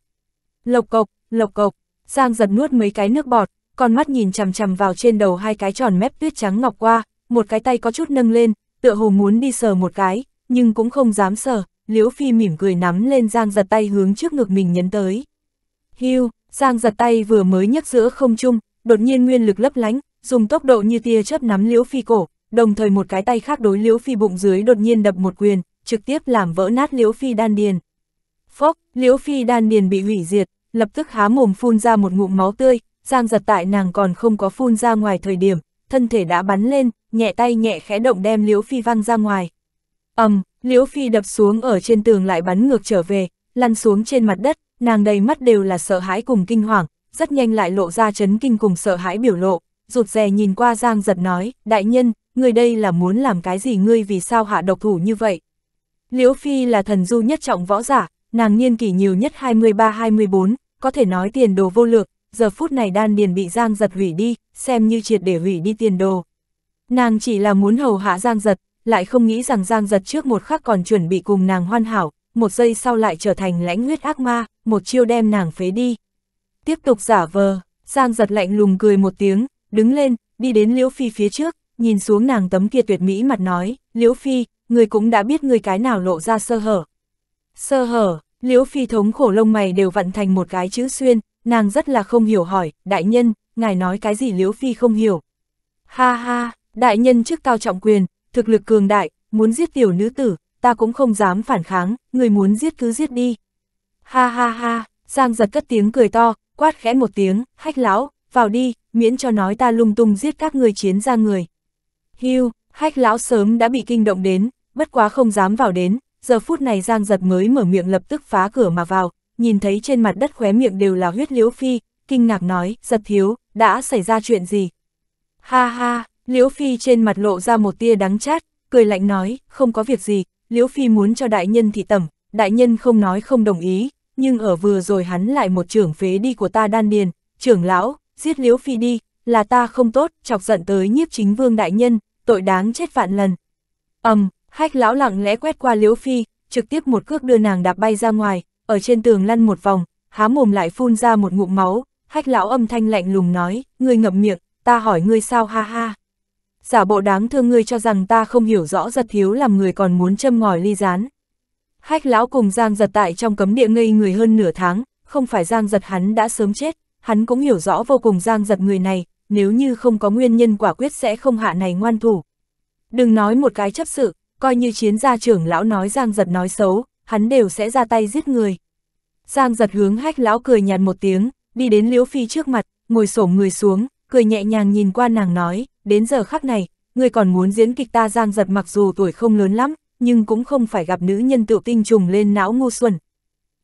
Lộc cộc, lộc cộc, Giang giật nuốt mấy cái nước bọt, con mắt nhìn chằm chằm vào trên đầu hai cái tròn mép tuyết trắng ngọc qua, một cái tay có chút nâng lên, tựa hồ muốn đi sờ một cái, nhưng cũng không dám sờ, Liễu Phi mỉm cười nắm lên Giang giật tay hướng trước ngực mình nhấn tới. Hưu, Giang giật tay vừa mới nhấc giữa không trung, đột nhiên nguyên lực lấp lánh, dùng tốc độ như tia chớp nắm Liễu Phi cổ, đồng thời một cái tay khác đối Liễu Phi bụng dưới đột nhiên đập một quyền, trực tiếp làm vỡ nát Liễu Phi đan điền. Phốc, Liễu Phi đan điền bị hủy diệt, lập tức há mồm phun ra một ngụm máu tươi, Giang giật tại nàng còn không có phun ra ngoài thời điểm, thân thể đã bắn lên, nhẹ tay nhẹ khẽ động đem Liễu Phi văng ra ngoài. ầm, um, Liễu Phi đập xuống ở trên tường lại bắn ngược trở về, lăn xuống trên mặt đất, nàng đầy mắt đều là sợ hãi cùng kinh hoàng, rất nhanh lại lộ ra chấn kinh cùng sợ hãi biểu lộ, rụt rè nhìn qua Giang giật nói, đại nhân, người đây là muốn làm cái gì ngươi vì sao hạ độc thủ như vậy? Liễu Phi là thần du nhất trọng võ giả, nàng niên kỷ nhiều nhất 23-24, có thể nói tiền đồ vô lược, giờ phút này đan điền bị Giang giật hủy đi, xem như triệt để hủy đi tiền đồ. Nàng chỉ là muốn hầu hạ Giang giật, lại không nghĩ rằng Giang giật trước một khắc còn chuẩn bị cùng nàng hoàn hảo, một giây sau lại trở thành lãnh huyết ác ma, một chiêu đem nàng phế đi. Tiếp tục giả vờ, Giang giật lạnh lùng cười một tiếng, đứng lên, đi đến Liễu Phi phía trước, nhìn xuống nàng tấm kia tuyệt mỹ mặt nói, Liễu Phi, người cũng đã biết người cái nào lộ ra sơ hở. Sơ hở, Liễu Phi thống khổ lông mày đều vặn thành một cái chữ xuyên, nàng rất là không hiểu hỏi, đại nhân, ngài nói cái gì Liễu Phi không hiểu. Ha ha, đại nhân trước cao trọng quyền, thực lực cường đại, muốn giết tiểu nữ tử, ta cũng không dám phản kháng, người muốn giết cứ giết đi. Ha ha ha, Giang giật cất tiếng cười to, quát khẽ một tiếng, hách lão, vào đi, miễn cho nói ta lung tung giết các người chiến ra người. Hưu, hách lão sớm đã bị kinh động đến, bất quá không dám vào đến, giờ phút này Giang giật mới mở miệng lập tức phá cửa mà vào, nhìn thấy trên mặt đất khóe miệng đều là huyết liễu phi, kinh ngạc nói, giật thiếu, đã xảy ra chuyện gì? Ha ha, liễu phi trên mặt lộ ra một tia đắng chát, cười lạnh nói, không có việc gì, liễu phi muốn cho đại nhân thị tẩm, đại nhân không nói không đồng ý, nhưng ở vừa rồi hắn lại một trưởng phế đi của ta đan điền, trưởng lão, giết liễu phi đi, là ta không tốt, chọc giận tới nhiếp chính vương đại nhân, tội đáng chết vạn lần. ầm, um, hách lão lặng lẽ quét qua liễu phi, trực tiếp một cước đưa nàng đạp bay ra ngoài, ở trên tường lăn một vòng, há mồm lại phun ra một ngụm máu, hách lão âm thanh lạnh lùng nói, ngươi ngậm miệng, ta hỏi ngươi sao ha ha. Giả bộ đáng thương ngươi cho rằng ta không hiểu rõ giật thiếu làm người còn muốn châm ngòi ly rán. Hách lão cùng Giang giật tại trong cấm địa ngây người hơn nửa tháng, không phải Giang giật hắn đã sớm chết, hắn cũng hiểu rõ vô cùng Giang giật người này, nếu như không có nguyên nhân quả quyết sẽ không hạ này ngoan thủ. Đừng nói một cái chấp sự, coi như chiến gia trưởng lão nói Giang Giật nói xấu, hắn đều sẽ ra tay giết người. Giang Giật hướng hách lão cười nhạt một tiếng, đi đến Liễu Phi trước mặt, ngồi sổ người xuống, cười nhẹ nhàng nhìn qua nàng nói, đến giờ khắc này, người còn muốn diễn kịch ta Giang Giật mặc dù tuổi không lớn lắm, nhưng cũng không phải gặp nữ nhân tự tinh trùng lên não ngu xuẩn.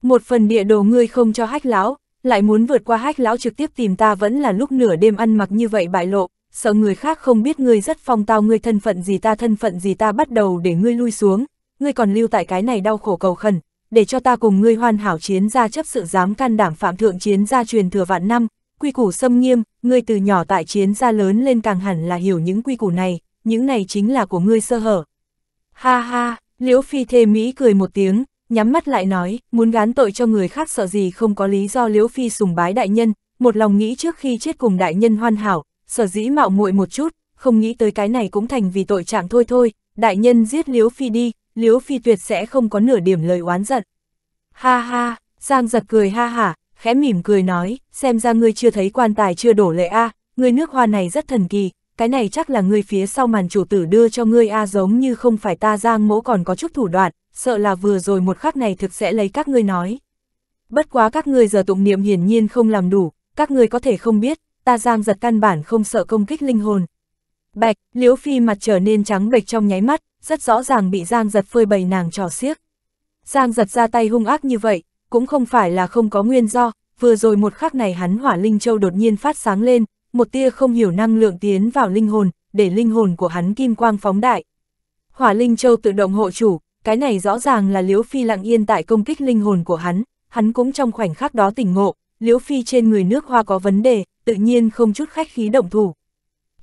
Một phần địa đồ ngươi không cho hách lão, lại muốn vượt qua hách lão trực tiếp tìm ta vẫn là lúc nửa đêm ăn mặc như vậy bại lộ, sợ người khác không biết ngươi rất phong tao ngươi thân phận gì ta thân phận gì ta bắt đầu để ngươi lui xuống, ngươi còn lưu tại cái này đau khổ cầu khẩn, để cho ta cùng ngươi hoàn hảo chiến gia chấp sự dám can đảm phạm thượng chiến gia truyền thừa vạn năm, quy củ xâm nghiêm, ngươi từ nhỏ tại chiến gia lớn lên càng hẳn là hiểu những quy củ này, những này chính là của ngươi sơ hở. Ha ha, Liễu Phi Thê Mỹ cười một tiếng, nhắm mắt lại nói, muốn gán tội cho người khác sợ gì không có lý do Liễu Phi sùng bái đại nhân, một lòng nghĩ trước khi chết cùng đại nhân hoàn hảo, sở dĩ mạo muội một chút, không nghĩ tới cái này cũng thành vì tội trạng thôi thôi, đại nhân giết Liễu Phi đi, Liễu Phi tuyệt sẽ không có nửa điểm lời oán giận. Ha ha, Giang giật cười ha hả, khẽ mỉm cười nói, xem ra ngươi chưa thấy quan tài chưa đổ lệ a, à, ngươi nước hoa này rất thần kỳ, cái này chắc là ngươi phía sau màn chủ tử đưa cho ngươi a giống như không phải ta Giang mỗ còn có chút thủ đoạn, sợ là vừa rồi một khắc này thực sẽ lấy các ngươi nói. Bất quá các ngươi giờ tụng niệm hiển nhiên không làm đủ, các ngươi có thể không biết, ta giang giật căn bản không sợ công kích linh hồn. Bạch, liễu phi mặt trở nên trắng bệch trong nháy mắt, rất rõ ràng bị giang giật phơi bày nàng trò xiếc. Giang giật ra tay hung ác như vậy, cũng không phải là không có nguyên do, vừa rồi một khắc này hắn hỏa linh châu đột nhiên phát sáng lên, một tia không hiểu năng lượng tiến vào linh hồn, để linh hồn của hắn kim quang phóng đại. Hỏa linh châu tự động hộ chủ, cái này rõ ràng là Liễu Phi lặng yên tại công kích linh hồn của hắn, hắn cũng trong khoảnh khắc đó tỉnh ngộ, Liễu Phi trên người nước hoa có vấn đề, tự nhiên không chút khách khí động thủ.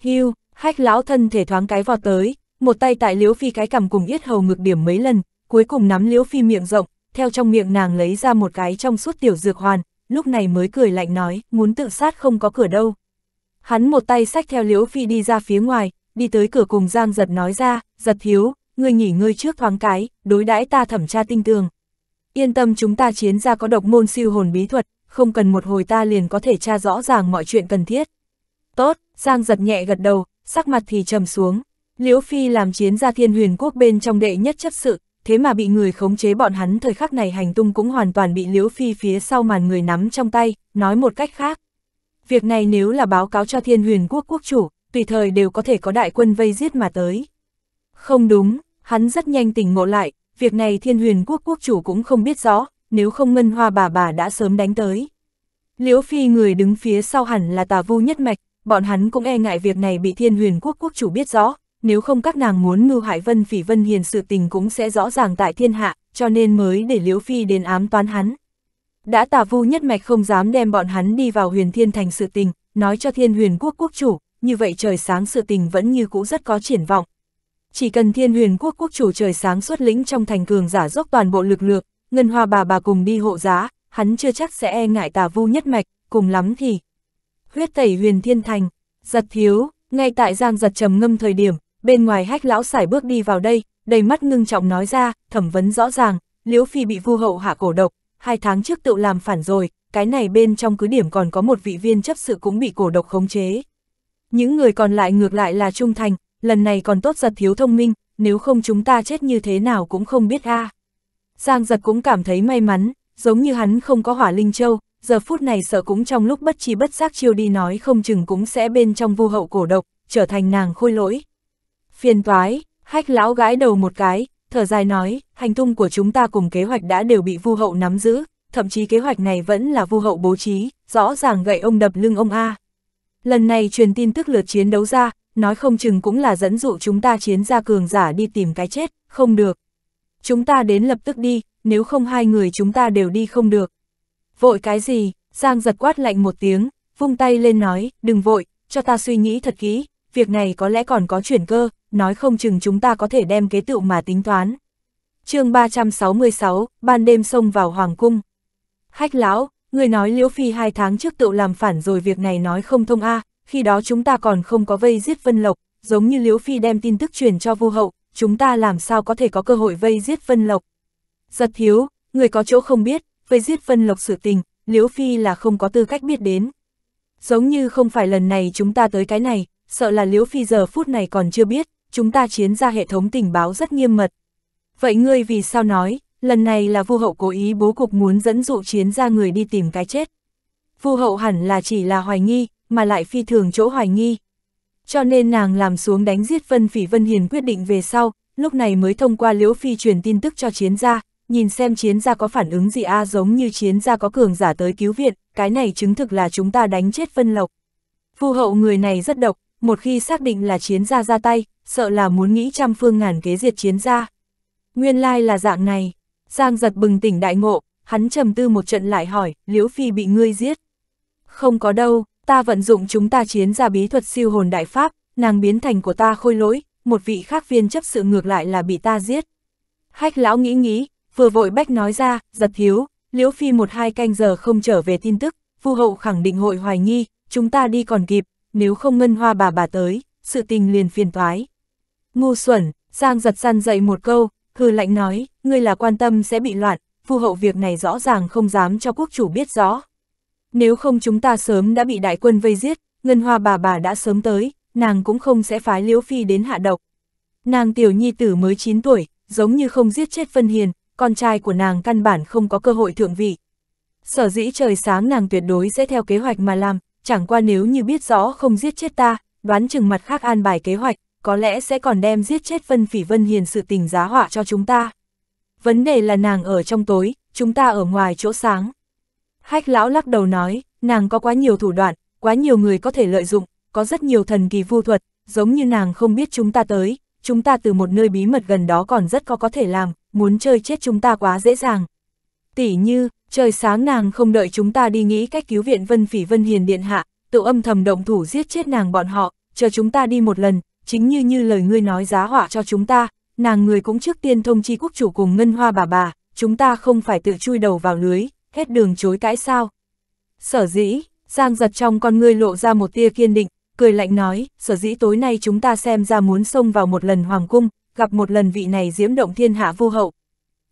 Hưu, khách lão thân thể thoáng cái vọt tới, một tay tại Liễu Phi cái cầm cùng yết hầu ngực điểm mấy lần, cuối cùng nắm Liễu Phi miệng rộng, theo trong miệng nàng lấy ra một cái trong suốt tiểu dược hoàn, lúc này mới cười lạnh nói, muốn tự sát không có cửa đâu. Hắn một tay sách theo Liễu Phi đi ra phía ngoài, đi tới cửa cùng Giang giật nói ra, giật thiếu, ngươi nghỉ ngơi trước thoáng cái, đối đãi ta thẩm tra tinh tường. Yên tâm chúng ta chiến ra có độc môn siêu hồn bí thuật, không cần một hồi ta liền có thể tra rõ ràng mọi chuyện cần thiết. Tốt, Giang giật nhẹ gật đầu, sắc mặt thì trầm xuống. Liễu Phi làm chiến gia thiên huyền quốc bên trong đệ nhất chấp sự, thế mà bị người khống chế bọn hắn thời khắc này hành tung cũng hoàn toàn bị Liễu Phi phía sau màn người nắm trong tay, nói một cách khác. Việc này nếu là báo cáo cho thiên huyền quốc quốc chủ, tùy thời đều có thể có đại quân vây giết mà tới. Không đúng, Hắn rất nhanh tỉnh ngộ lại, việc này thiên huyền quốc quốc chủ cũng không biết rõ, nếu không ngân hoa bà bà đã sớm đánh tới. Liễu Phi người đứng phía sau hẳn là tà vu nhất mạch, bọn hắn cũng e ngại việc này bị thiên huyền quốc quốc chủ biết rõ, nếu không các nàng muốn ngư hải Vân Phỉ Vân Hiền sự tình cũng sẽ rõ ràng tại thiên hạ, cho nên mới để Liễu Phi đến ám toán hắn. Đã tà vu nhất mạch không dám đem bọn hắn đi vào huyền thiên thành sự tình, nói cho thiên huyền quốc quốc chủ, như vậy trời sáng sự tình vẫn như cũ rất có triển vọng, chỉ cần thiên huyền quốc quốc chủ trời sáng xuất lĩnh trong thành cường giả dốc toàn bộ lực lượng, ngân hoa bà bà cùng đi hộ giá, hắn chưa chắc sẽ e ngại tà vu nhất mạch, cùng lắm thì. Huyết tẩy huyền thiên thành, giật thiếu, ngay tại giang giật trầm ngâm thời điểm, bên ngoài hách lão sải bước đi vào đây, đầy mắt ngưng trọng nói ra, thẩm vấn rõ ràng, liễu phi bị vu hậu hạ cổ độc, hai tháng trước tự làm phản rồi, cái này bên trong cứ điểm còn có một vị viên chấp sự cũng bị cổ độc khống chế. Những người còn lại ngược lại là trung thành, lần này còn tốt giật thiếu thông minh, nếu không chúng ta chết như thế nào cũng không biết a. À. Giang giật cũng cảm thấy may mắn, giống như hắn không có hỏa linh châu, giờ phút này sợ cũng trong lúc bất chi bất giác chiêu đi nói không chừng cũng sẽ bên trong vu hậu cổ độc, trở thành nàng khôi lỗi. Phiền toái, hách lão gái đầu một cái, thở dài nói, hành tung của chúng ta cùng kế hoạch đã đều bị vu hậu nắm giữ, thậm chí kế hoạch này vẫn là vu hậu bố trí, rõ ràng gậy ông đập lưng ông A. Lần này truyền tin tức lượt chiến đấu ra, nói không chừng cũng là dẫn dụ chúng ta chiến ra cường giả đi tìm cái chết, không được. Chúng ta đến lập tức đi, nếu không hai người chúng ta đều đi không được. Vội cái gì, Giang giật quát lạnh một tiếng, vung tay lên nói, đừng vội, cho ta suy nghĩ thật kỹ, việc này có lẽ còn có chuyển cơ, nói không chừng chúng ta có thể đem kế tựu mà tính toán. chương 366, ban đêm xông vào Hoàng Cung. Hách lão, người nói Liễu Phi hai tháng trước tựu làm phản rồi việc này nói không thông a à, khi đó chúng ta còn không có vây giết Vân Lộc, giống như Liễu Phi đem tin tức truyền cho Vu Hậu, chúng ta làm sao có thể có cơ hội vây giết Vân Lộc. Giật thiếu, người có chỗ không biết, vây giết Vân Lộc sự tình, Liễu Phi là không có tư cách biết đến. Giống như không phải lần này chúng ta tới cái này, sợ là Liễu Phi giờ phút này còn chưa biết, chúng ta chiến ra hệ thống tình báo rất nghiêm mật. Vậy ngươi vì sao nói, lần này là Vu Hậu cố ý bố cục muốn dẫn dụ chiến ra người đi tìm cái chết. Vu Hậu hẳn là chỉ là hoài nghi, mà lại phi thường chỗ hoài nghi. Cho nên nàng làm xuống đánh giết Vân Phỉ Vân Hiền quyết định về sau, lúc này mới thông qua Liễu Phi truyền tin tức cho chiến gia, nhìn xem chiến gia có phản ứng gì a à, giống như chiến gia có cường giả tới cứu viện, cái này chứng thực là chúng ta đánh chết Vân Lộc. Phu hậu người này rất độc, một khi xác định là chiến gia ra tay, sợ là muốn nghĩ trăm phương ngàn kế diệt chiến gia. Nguyên lai là dạng này, Giang giật bừng tỉnh đại ngộ, hắn trầm tư một trận lại hỏi, Liễu Phi bị ngươi giết. Không có đâu, ta vận dụng chúng ta chiến ra bí thuật siêu hồn đại pháp, nàng biến thành của ta khôi lỗi, một vị khác viên chấp sự ngược lại là bị ta giết. Hách lão nghĩ nghĩ, vừa vội bách nói ra, giật thiếu, liễu phi một hai canh giờ không trở về tin tức, vu hậu khẳng định hội hoài nghi, chúng ta đi còn kịp, nếu không ngân hoa bà bà tới, sự tình liền phiền toái. Ngu xuẩn, Giang giật săn dậy một câu, hư lạnh nói, ngươi là quan tâm sẽ bị loạn, vu hậu việc này rõ ràng không dám cho quốc chủ biết rõ. Nếu không chúng ta sớm đã bị đại quân vây giết, Ngân Hoa bà bà đã sớm tới, nàng cũng không sẽ phái Liễu Phi đến hạ độc. Nàng tiểu nhi tử mới 9 tuổi, giống như không giết chết Vân Hiền, con trai của nàng căn bản không có cơ hội thượng vị. Sở dĩ trời sáng nàng tuyệt đối sẽ theo kế hoạch mà làm, chẳng qua nếu như biết rõ không giết chết ta, đoán chừng mặt khác an bài kế hoạch, có lẽ sẽ còn đem giết chết Vân Phỉ Vân Hiền sự tình giá họa cho chúng ta. Vấn đề là nàng ở trong tối, chúng ta ở ngoài chỗ sáng. Hách lão lắc đầu nói, nàng có quá nhiều thủ đoạn, quá nhiều người có thể lợi dụng, có rất nhiều thần kỳ vu thuật, giống như nàng không biết chúng ta tới, chúng ta từ một nơi bí mật gần đó còn rất có có thể làm, muốn chơi chết chúng ta quá dễ dàng. Tỷ như, trời sáng nàng không đợi chúng ta đi nghĩ cách cứu viện Vân Phỉ Vân Hiền Điện Hạ, tự âm thầm động thủ giết chết nàng bọn họ, chờ chúng ta đi một lần, chính như như lời ngươi nói giá họa cho chúng ta, nàng người cũng trước tiên thông chi quốc chủ cùng ngân hoa bà bà, chúng ta không phải tự chui đầu vào lưới, hết đường chối cãi sao. Sở dĩ, Giang giật trong con ngươi lộ ra một tia kiên định, cười lạnh nói, sở dĩ tối nay chúng ta xem ra muốn xông vào một lần hoàng cung, gặp một lần vị này diễm động thiên hạ vô hậu.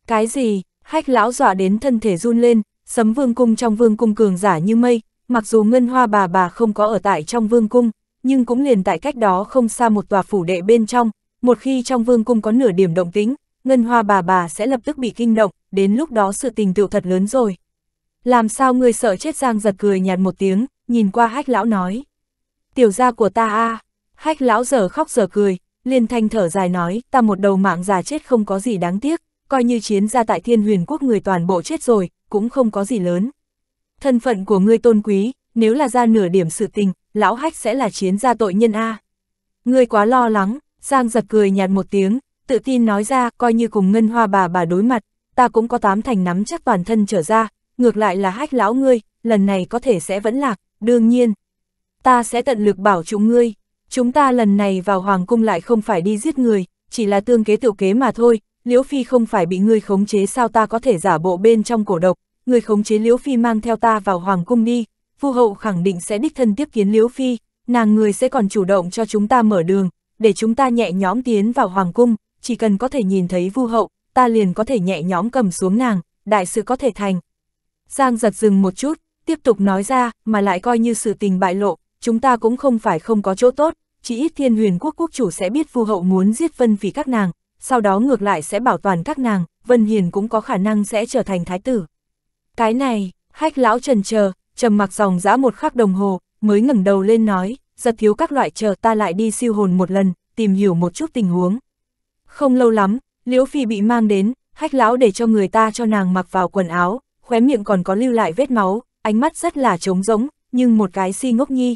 Cái gì, hách lão dọa đến thân thể run lên, sấm vương cung trong vương cung cường giả như mây, mặc dù ngân hoa bà bà không có ở tại trong vương cung, nhưng cũng liền tại cách đó không xa một tòa phủ đệ bên trong, một khi trong vương cung có nửa điểm động tính, ngân hoa bà bà sẽ lập tức bị kinh động, đến lúc đó sự tình tựu thật lớn rồi. Làm sao ngươi sợ chết Giang giật cười nhạt một tiếng, nhìn qua hách lão nói. Tiểu gia của ta a hách lão giờ khóc giờ cười, liền thanh thở dài nói, ta một đầu mạng già chết không có gì đáng tiếc, coi như chiến gia tại thiên huyền quốc người toàn bộ chết rồi, cũng không có gì lớn. Thân phận của ngươi tôn quý, nếu là ra nửa điểm sự tình, lão hách sẽ là chiến gia tội nhân A. Ngươi quá lo lắng, Giang giật cười nhạt một tiếng, tự tin nói ra coi như cùng ngân hoa bà bà đối mặt, ta cũng có tám thành nắm chắc toàn thân trở ra, ngược lại là hách lão ngươi, lần này có thể sẽ vẫn lạc, đương nhiên. Ta sẽ tận lực bảo chúng ngươi, chúng ta lần này vào hoàng cung lại không phải đi giết người, chỉ là tương kế tiểu kế mà thôi, liễu phi không phải bị ngươi khống chế sao ta có thể giả bộ bên trong cổ độc, ngươi khống chế liễu phi mang theo ta vào hoàng cung đi, phu hậu khẳng định sẽ đích thân tiếp kiến liễu phi, nàng người sẽ còn chủ động cho chúng ta mở đường, để chúng ta nhẹ nhõm tiến vào hoàng cung, chỉ cần có thể nhìn thấy vu hậu, ta liền có thể nhẹ nhõm cầm xuống nàng, đại sự có thể thành. Giang giật dừng một chút, tiếp tục nói ra, mà lại coi như sự tình bại lộ, chúng ta cũng không phải không có chỗ tốt, chỉ ít thiên huyền quốc quốc chủ sẽ biết vu hậu muốn giết vân vì các nàng, sau đó ngược lại sẽ bảo toàn các nàng, vân hiền cũng có khả năng sẽ trở thành thái tử. Cái này, hách lão trần chờ, trầm mặc dòng dã một khắc đồng hồ, mới ngẩng đầu lên nói, giật thiếu các loại chờ ta lại đi siêu hồn một lần, tìm hiểu một chút tình huống. Không lâu lắm, liễu phi bị mang đến, hách lão để cho người ta cho nàng mặc vào quần áo, khóe miệng còn có lưu lại vết máu, ánh mắt rất là trống rỗng, nhưng một cái si ngốc nhi.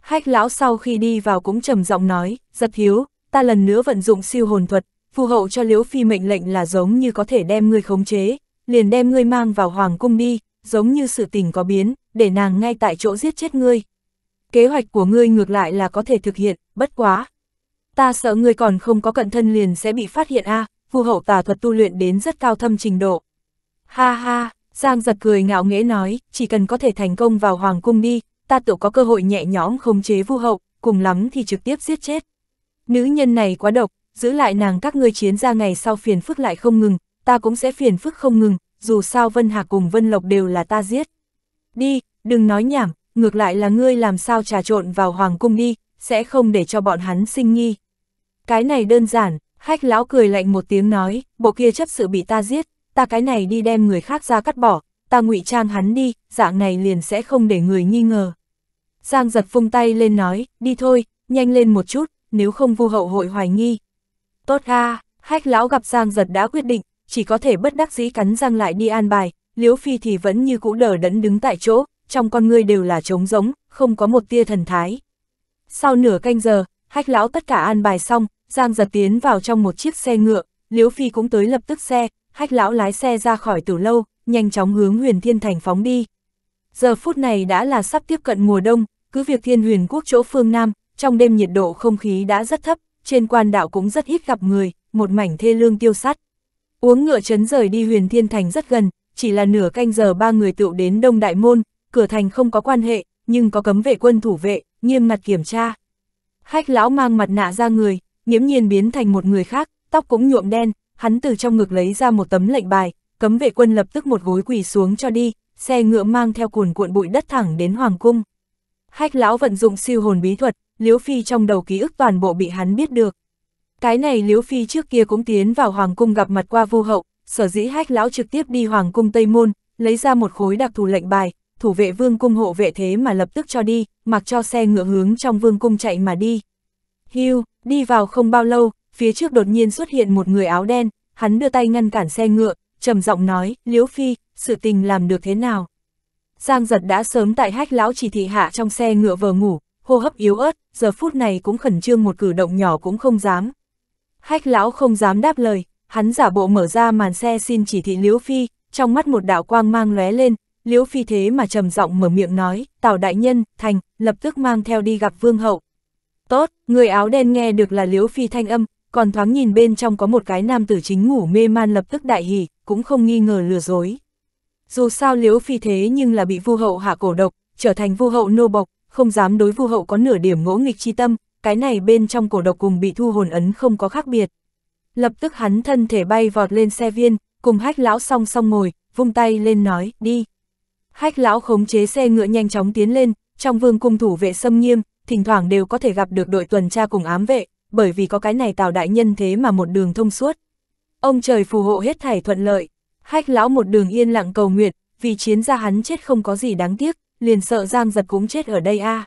Hách lão sau khi đi vào cũng trầm giọng nói, giật hiếu, ta lần nữa vận dụng siêu hồn thuật, phù hậu cho liễu phi mệnh lệnh là giống như có thể đem ngươi khống chế, liền đem ngươi mang vào hoàng cung đi, giống như sự tình có biến, để nàng ngay tại chỗ giết chết ngươi. Kế hoạch của ngươi ngược lại là có thể thực hiện, bất quá. Ta sợ ngươi còn không có cận thân liền sẽ bị phát hiện a à, phù hậu tà thuật tu luyện đến rất cao thâm trình độ. Ha ha, Giang giật cười ngạo nghễ nói, chỉ cần có thể thành công vào hoàng cung đi, ta tự có cơ hội nhẹ nhõm khống chế vu hậu, cùng lắm thì trực tiếp giết chết. Nữ nhân này quá độc, giữ lại nàng các ngươi chiến ra ngày sau phiền phức lại không ngừng, ta cũng sẽ phiền phức không ngừng, dù sao Vân Hà cùng Vân Lộc đều là ta giết. Đi, đừng nói nhảm, ngược lại là ngươi làm sao trà trộn vào hoàng cung đi, sẽ không để cho bọn hắn sinh nghi. Cái này đơn giản, khách lão cười lạnh một tiếng nói, bộ kia chấp sự bị ta giết, ta cái này đi đem người khác ra cắt bỏ, ta ngụy trang hắn đi, dạng này liền sẽ không để người nghi ngờ. Giang giật phung tay lên nói, đi thôi, nhanh lên một chút, nếu không vu hậu hội hoài nghi. Tốt ha, khách lão gặp Giang giật đã quyết định, chỉ có thể bất đắc dĩ cắn răng lại đi an bài, Liễu phi thì vẫn như cũ đờ đẫn đứng tại chỗ, trong con ngươi đều là trống rỗng, không có một tia thần thái. Sau nửa canh giờ, khách lão tất cả an bài xong, Giang giật tiến vào trong một chiếc xe ngựa, Liễu phi cũng tới lập tức xe, hách lão lái xe ra khỏi từ lâu, nhanh chóng hướng huyền thiên thành phóng đi. Giờ phút này đã là sắp tiếp cận mùa đông, cứ việc thiên huyền quốc chỗ phương Nam, trong đêm nhiệt độ không khí đã rất thấp, trên quan đạo cũng rất ít gặp người, một mảnh thê lương tiêu sắt. Uống ngựa chấn rời đi huyền thiên thành rất gần, chỉ là nửa canh giờ ba người tựu đến Đông Đại Môn, cửa thành không có quan hệ, nhưng có cấm vệ quân thủ vệ, nghiêm mặt kiểm tra. Hách lão mang mặt nạ ra người, nghiễm nhiên biến thành một người khác, tóc cũng nhuộm đen, hắn từ trong ngực lấy ra một tấm lệnh bài, cấm vệ quân lập tức một gối quỳ xuống cho đi, xe ngựa mang theo cuồn cuộn bụi đất thẳng đến Hoàng Cung. Hách lão vận dụng siêu hồn bí thuật, Liễu Phi trong đầu ký ức toàn bộ bị hắn biết được. Cái này Liễu Phi trước kia cũng tiến vào Hoàng Cung gặp mặt qua vu hậu, sở dĩ hách lão trực tiếp đi Hoàng Cung Tây Môn, lấy ra một khối đặc thù lệnh bài, thủ vệ vương cung hộ vệ thế mà lập tức cho đi, mặc cho xe ngựa hướng trong vương cung chạy mà đi. Hưu, đi vào không bao lâu, phía trước đột nhiên xuất hiện một người áo đen, hắn đưa tay ngăn cản xe ngựa, trầm giọng nói, Liễu Phi, sự tình làm được thế nào? Giang giật đã sớm tại hách lão chỉ thị hạ trong xe ngựa vờ ngủ, hô hấp yếu ớt, giờ phút này cũng khẩn trương một cử động nhỏ cũng không dám. Hách lão không dám đáp lời, hắn giả bộ mở ra màn xe xin chỉ thị Liễu Phi, trong mắt một đạo quang mang lóe lên, Liễu Phi thế mà trầm giọng mở miệng nói, Tào Đại Nhân, Thành, lập tức mang theo đi gặp Vương Hậu. Tốt, người áo đen nghe được là Liễu Phi thanh âm, còn thoáng nhìn bên trong có một cái nam tử chính ngủ mê man lập tức đại hỉ, cũng không nghi ngờ lừa dối. Dù sao liễu phi thế nhưng là bị vu hậu hạ cổ độc, trở thành vu hậu nô bộc, không dám đối vu hậu có nửa điểm ngỗ nghịch chi tâm, cái này bên trong cổ độc cùng bị thu hồn ấn không có khác biệt. Lập tức hắn thân thể bay vọt lên xe viên, cùng hách lão song song ngồi, vung tay lên nói, đi. Hách lão khống chế xe ngựa nhanh chóng tiến lên, trong vương cung thủ vệ xâm nghiêm, thỉnh thoảng đều có thể gặp được đội tuần tra cùng ám vệ, bởi vì có cái này tào đại nhân thế mà một đường thông suốt. Ông trời phù hộ hết thảy thuận lợi, hách lão một đường yên lặng cầu nguyện, vì chiến ra hắn chết không có gì đáng tiếc, liền sợ giang giật cũng chết ở đây a. À.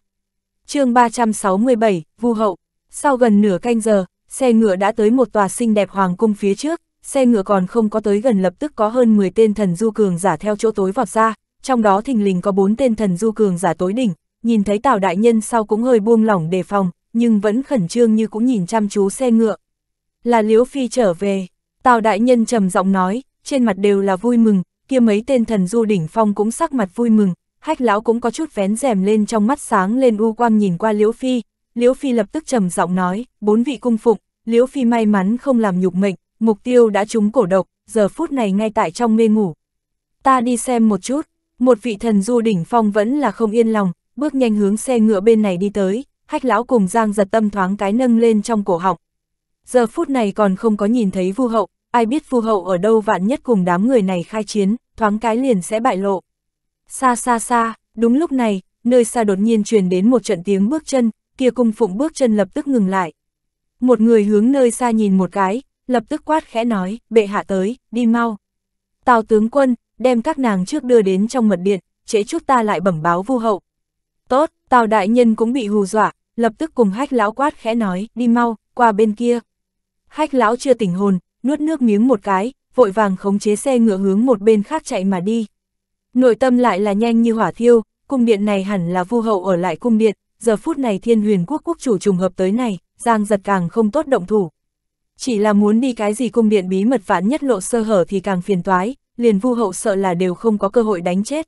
chương 367, Vu Hậu, sau gần nửa canh giờ, xe ngựa đã tới một tòa xinh đẹp hoàng cung phía trước, xe ngựa còn không có tới gần lập tức có hơn 10 tên thần du cường giả theo chỗ tối vọt ra, trong đó thình lình có 4 tên thần du cường giả tối đỉnh, nhìn thấy Tào đại nhân sau cũng hơi buông lỏng đề phòng, nhưng vẫn khẩn trương như cũng nhìn chăm chú xe ngựa. Là Liễu Phi trở về, Tào Đại Nhân trầm giọng nói, trên mặt đều là vui mừng, kia mấy tên thần du đỉnh phong cũng sắc mặt vui mừng, hách lão cũng có chút vén rèm lên trong mắt sáng lên u quang nhìn qua Liễu Phi, Liễu Phi lập tức trầm giọng nói, bốn vị cung phụng, Liễu Phi may mắn không làm nhục mệnh, mục tiêu đã trúng cổ độc, giờ phút này ngay tại trong mê ngủ. Ta đi xem một chút, một vị thần du đỉnh phong vẫn là không yên lòng, bước nhanh hướng xe ngựa bên này đi tới, hách lão cùng giang giật tâm thoáng cái nâng lên trong cổ họng. Giờ phút này còn không có nhìn thấy vu hậu, ai biết vu hậu ở đâu vạn nhất cùng đám người này khai chiến, thoáng cái liền sẽ bại lộ. Xa xa xa, đúng lúc này, nơi xa đột nhiên truyền đến một trận tiếng bước chân, kia cung phụng bước chân lập tức ngừng lại. Một người hướng nơi xa nhìn một cái, lập tức quát khẽ nói, bệ hạ tới, đi mau. Tào tướng quân, đem các nàng trước đưa đến trong mật điện, chế chút ta lại bẩm báo vu hậu. Tốt, Tào đại nhân cũng bị hù dọa, lập tức cùng hách lão quát khẽ nói, đi mau, qua bên kia. Hách lão chưa tỉnh hồn, nuốt nước miếng một cái, vội vàng khống chế xe ngựa hướng một bên khác chạy mà đi. Nội tâm lại là nhanh như hỏa thiêu, cung điện này hẳn là vu hậu ở lại cung điện, giờ phút này thiên huyền quốc quốc chủ trùng hợp tới này, giang giật càng không tốt động thủ. Chỉ là muốn đi cái gì cung điện bí mật vãn nhất lộ sơ hở thì càng phiền toái, liền vu hậu sợ là đều không có cơ hội đánh chết.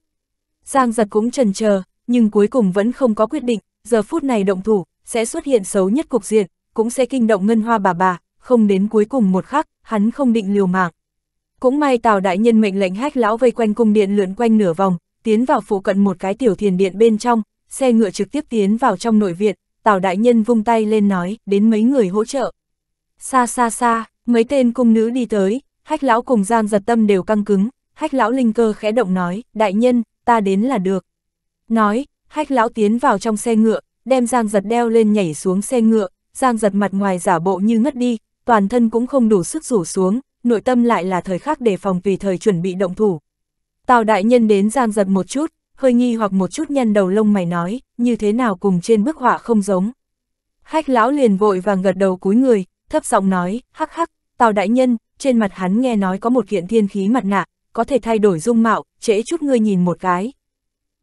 Giang giật cũng trần chờ nhưng cuối cùng vẫn không có quyết định, giờ phút này động thủ, sẽ xuất hiện xấu nhất cục diện, cũng sẽ kinh động ngân hoa bà bà, không đến cuối cùng một khắc, hắn không định liều mạng. Cũng may Tào Đại Nhân mệnh lệnh hách lão vây quanh cung điện lượn quanh nửa vòng, tiến vào phụ cận một cái tiểu thiền điện bên trong, xe ngựa trực tiếp tiến vào trong nội viện, Tào Đại Nhân vung tay lên nói, đến mấy người hỗ trợ. Xa xa xa, mấy tên cung nữ đi tới, hách lão cùng Giang giật tâm đều căng cứng, hách lão linh cơ khẽ động nói, Đại Nhân, ta đến là được nói, hách lão tiến vào trong xe ngựa, đem Giang giật đeo lên nhảy xuống xe ngựa, Giang giật mặt ngoài giả bộ như ngất đi, toàn thân cũng không đủ sức rủ xuống, nội tâm lại là thời khắc đề phòng vì thời chuẩn bị động thủ. Tào đại nhân đến Giang giật một chút, hơi nghi hoặc một chút nhân đầu lông mày nói, như thế nào cùng trên bức họa không giống. Hách lão liền vội vàng gật đầu cúi người, thấp giọng nói, hắc hắc, Tào đại nhân, trên mặt hắn nghe nói có một kiện thiên khí mặt nạ, có thể thay đổi dung mạo, trễ chút ngươi nhìn một cái,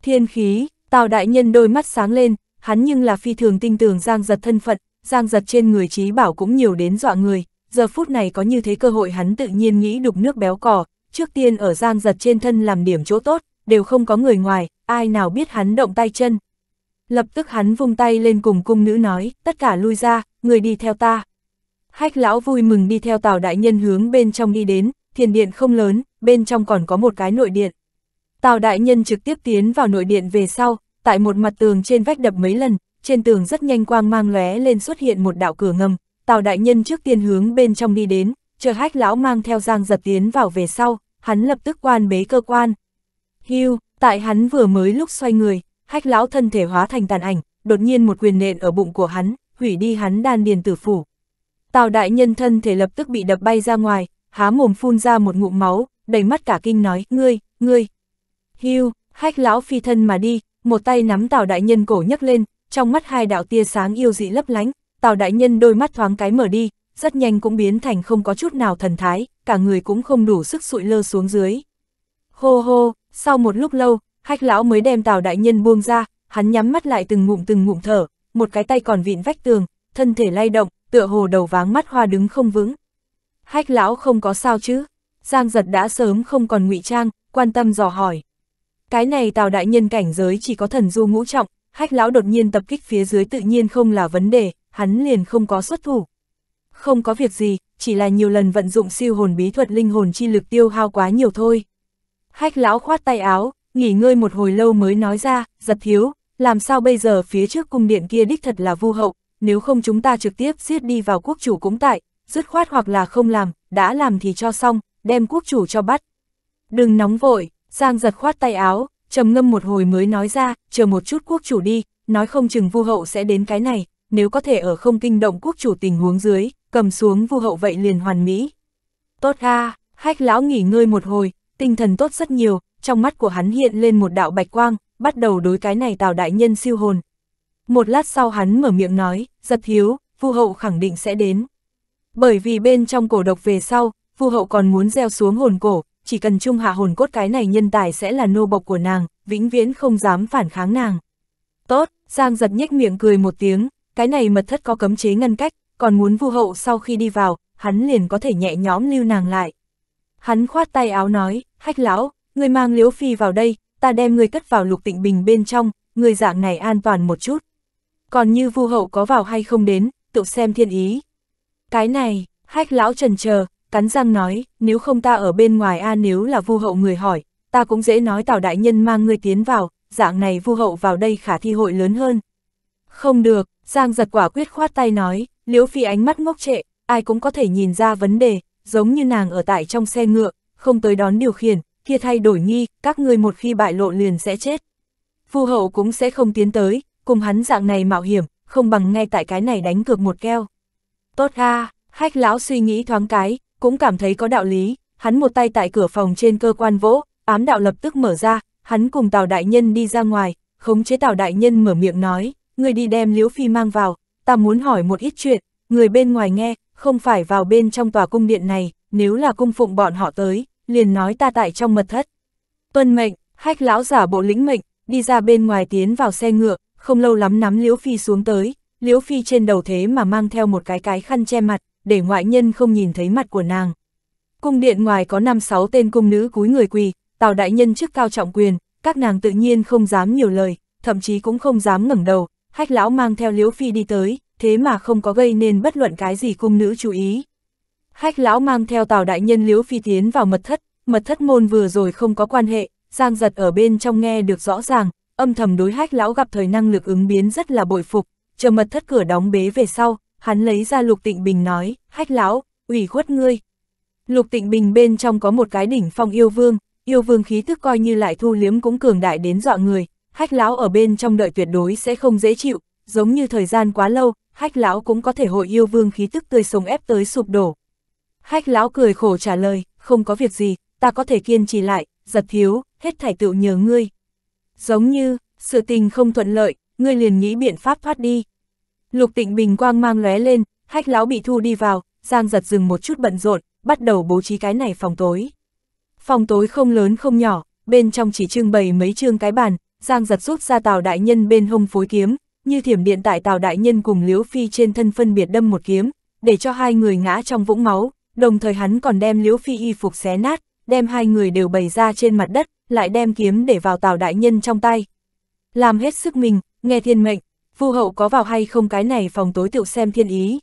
Thiên khí, Tào Đại Nhân đôi mắt sáng lên, hắn nhưng là phi thường tinh tưởng Giang Giật thân phận, Giang Giật trên người trí bảo cũng nhiều đến dọa người, giờ phút này có như thế cơ hội hắn tự nhiên nghĩ đục nước béo cỏ, trước tiên ở Giang Giật trên thân làm điểm chỗ tốt, đều không có người ngoài, ai nào biết hắn động tay chân. Lập tức hắn vung tay lên cùng cung nữ nói, tất cả lui ra, người đi theo ta. Hách lão vui mừng đi theo Tào Đại Nhân hướng bên trong đi đến, thiền điện không lớn, bên trong còn có một cái nội điện. Tào đại nhân trực tiếp tiến vào nội điện về sau, tại một mặt tường trên vách đập mấy lần, trên tường rất nhanh quang mang lóe lên xuất hiện một đạo cửa ngầm, Tào đại nhân trước tiên hướng bên trong đi đến, chờ hách lão mang theo giang giật tiến vào về sau, hắn lập tức quan bế cơ quan. Hưu, tại hắn vừa mới lúc xoay người, hách lão thân thể hóa thành tàn ảnh, đột nhiên một quyền nện ở bụng của hắn, hủy đi hắn đan điền tử phủ. Tào đại nhân thân thể lập tức bị đập bay ra ngoài, há mồm phun ra một ngụm máu, đầy mắt cả kinh nói, ngươi, ngươi, Hưu, hách lão phi thân mà đi, một tay nắm Tào Đại Nhân cổ nhấc lên, trong mắt hai đạo tia sáng yêu dị lấp lánh, Tào Đại Nhân đôi mắt thoáng cái mở đi, rất nhanh cũng biến thành không có chút nào thần thái, cả người cũng không đủ sức sụi lơ xuống dưới. Hô hô, sau một lúc lâu, hách lão mới đem Tào Đại Nhân buông ra, hắn nhắm mắt lại từng ngụm từng ngụm thở, một cái tay còn vịn vách tường, thân thể lay động, tựa hồ đầu váng mắt hoa đứng không vững. Hách lão không có sao chứ? Giang giật đã sớm không còn ngụy trang, quan tâm dò hỏi. Cái này tào đại nhân cảnh giới chỉ có thần du ngũ trọng, hách lão đột nhiên tập kích phía dưới tự nhiên không là vấn đề, hắn liền không có xuất thủ. Không có việc gì, chỉ là nhiều lần vận dụng siêu hồn bí thuật linh hồn chi lực tiêu hao quá nhiều thôi. Hách lão khoát tay áo, nghỉ ngơi một hồi lâu mới nói ra, giật thiếu, làm sao bây giờ phía trước cung điện kia đích thật là vu hậu, nếu không chúng ta trực tiếp giết đi vào quốc chủ cũng tại, dứt khoát hoặc là không làm, đã làm thì cho xong, đem quốc chủ cho bắt. Đừng nóng vội, Giang giật khoát tay áo, trầm ngâm một hồi mới nói ra, chờ một chút quốc chủ đi, nói không chừng vu hậu sẽ đến cái này, nếu có thể ở không kinh động quốc chủ tình huống dưới, cầm xuống vu hậu vậy liền hoàn mỹ. Tốt a à, hách lão nghỉ ngơi một hồi, tinh thần tốt rất nhiều, trong mắt của hắn hiện lên một đạo bạch quang, bắt đầu đối cái này tào đại nhân siêu hồn. Một lát sau hắn mở miệng nói, giật hiếu, vu hậu khẳng định sẽ đến. Bởi vì bên trong cổ độc về sau, vu hậu còn muốn gieo xuống hồn cổ, chỉ cần trung hạ hồn cốt cái này nhân tài sẽ là nô bộc của nàng, vĩnh viễn không dám phản kháng nàng. Tốt, Giang giật nhếch miệng cười một tiếng, cái này mật thất có cấm chế ngăn cách, còn muốn vu hậu sau khi đi vào, hắn liền có thể nhẹ nhõm lưu nàng lại. Hắn khoát tay áo nói, hách lão, người mang liếu phi vào đây, ta đem người cất vào lục tịnh bình bên trong, người dạng này an toàn một chút. Còn như vu hậu có vào hay không đến, tự xem thiên ý. Cái này, hách lão trần chờ cắn răng nói, nếu không ta ở bên ngoài a nếu là vu hậu người hỏi, ta cũng dễ nói tào đại nhân mang ngươi tiến vào, dạng này vu hậu vào đây khả thi hội lớn hơn. Không được, Giang giật quả quyết khoát tay nói, liễu phi ánh mắt ngốc trệ, ai cũng có thể nhìn ra vấn đề, giống như nàng ở tại trong xe ngựa, không tới đón điều khiển, kia thay đổi nghi, các ngươi một khi bại lộ liền sẽ chết. Vu hậu cũng sẽ không tiến tới, cùng hắn dạng này mạo hiểm, không bằng ngay tại cái này đánh cược một keo. Tốt ha, à, hách lão suy nghĩ thoáng cái, cũng cảm thấy có đạo lý, hắn một tay tại cửa phòng trên cơ quan vỗ, ám đạo lập tức mở ra, hắn cùng Tào Đại Nhân đi ra ngoài, khống chế Tào Đại Nhân mở miệng nói, người đi đem Liễu Phi mang vào, ta muốn hỏi một ít chuyện, người bên ngoài nghe, không phải vào bên trong tòa cung điện này, nếu là cung phụng bọn họ tới, liền nói ta tại trong mật thất. Tuân mệnh, hách lão giả bộ lĩnh mệnh, đi ra bên ngoài tiến vào xe ngựa, không lâu lắm nắm Liễu Phi xuống tới, Liễu Phi trên đầu thế mà mang theo một cái cái khăn che mặt, để ngoại nhân không nhìn thấy mặt của nàng. Cung điện ngoài có 5-6 tên cung nữ cúi người quỳ, tào đại nhân chức cao trọng quyền, các nàng tự nhiên không dám nhiều lời, thậm chí cũng không dám ngẩng đầu, hách lão mang theo liễu phi đi tới, thế mà không có gây nên bất luận cái gì cung nữ chú ý. Hách lão mang theo tào đại nhân liễu phi tiến vào mật thất, mật thất môn vừa rồi không có quan hệ, giang giật ở bên trong nghe được rõ ràng, âm thầm đối hách lão gặp thời năng lực ứng biến rất là bội phục, chờ mật thất cửa đóng bế về sau, hắn lấy ra lục tịnh bình nói, hách lão, ủy khuất ngươi. Lục tịnh bình bên trong có một cái đỉnh phong yêu vương, yêu vương khí thức coi như lại thu liếm cũng cường đại đến dọa người, hách lão ở bên trong đợi tuyệt đối sẽ không dễ chịu, giống như thời gian quá lâu, hách lão cũng có thể hội yêu vương khí tức tươi sống ép tới sụp đổ. Hách lão cười khổ trả lời, không có việc gì, ta có thể kiên trì lại, giật thiếu, hết thảy tựu nhờ ngươi. Giống như, sự tình không thuận lợi, ngươi liền nghĩ biện pháp thoát đi, Lục Tịnh Bình quang mang lóe lên, hách lão bị thu đi vào, Giang giật dừng một chút bận rộn, bắt đầu bố trí cái này phòng tối. Phòng tối không lớn không nhỏ, bên trong chỉ trưng bày mấy chương cái bàn, Giang giật rút ra Tào Đại Nhân bên hông phối kiếm, như thiểm điện tại Tào Đại Nhân cùng Liễu Phi trên thân phân biệt đâm một kiếm, để cho hai người ngã trong vũng máu, đồng thời hắn còn đem Liễu Phi y phục xé nát, đem hai người đều bày ra trên mặt đất, lại đem kiếm để vào Tào Đại Nhân trong tay. Làm hết sức mình, nghe thiên mệnh, vu hậu có vào hay không cái này phòng tối tiểu xem thiên ý.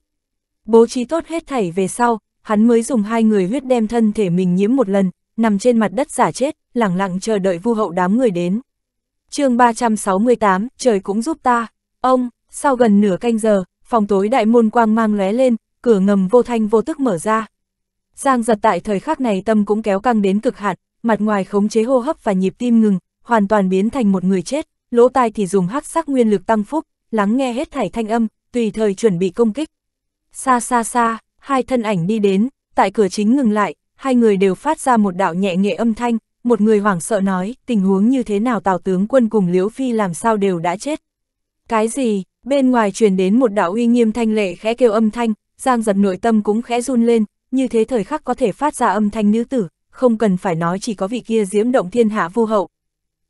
Bố trí tốt hết thảy về sau, hắn mới dùng hai người huyết đem thân thể mình nhiễm một lần, nằm trên mặt đất giả chết, lẳng lặng chờ đợi vu hậu đám người đến. chương 368, trời cũng giúp ta. Ông, sau gần nửa canh giờ, phòng tối đại môn quang mang lóe lên, cửa ngầm vô thanh vô tức mở ra. Giang giật tại thời khắc này tâm cũng kéo căng đến cực hạn, mặt ngoài khống chế hô hấp và nhịp tim ngừng, hoàn toàn biến thành một người chết, lỗ tai thì dùng hắc sắc nguyên lực tăng phúc, lắng nghe hết thảy thanh âm, tùy thời chuẩn bị công kích. Xa xa xa, hai thân ảnh đi đến, tại cửa chính ngừng lại, hai người đều phát ra một đạo nhẹ nghệ âm thanh, một người hoảng sợ nói, tình huống như thế nào tào tướng quân cùng Liễu Phi làm sao đều đã chết. Cái gì, bên ngoài truyền đến một đạo uy nghiêm thanh lệ khẽ kêu âm thanh, giang giật nội tâm cũng khẽ run lên, như thế thời khắc có thể phát ra âm thanh nữ tử, không cần phải nói chỉ có vị kia diễm động thiên hạ vô hậu.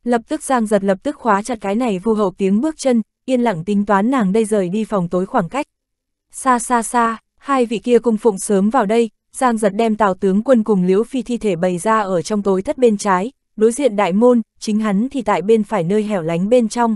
Lập tức giang giật lập tức khóa chặt cái này vô hậu tiếng bước chân, yên lặng tính toán nàng đây rời đi phòng tối khoảng cách. Xa xa xa, hai vị kia cung phụng sớm vào đây, Giang giật đem tào tướng quân cùng liễu phi thi thể bày ra ở trong tối thất bên trái, đối diện đại môn, chính hắn thì tại bên phải nơi hẻo lánh bên trong.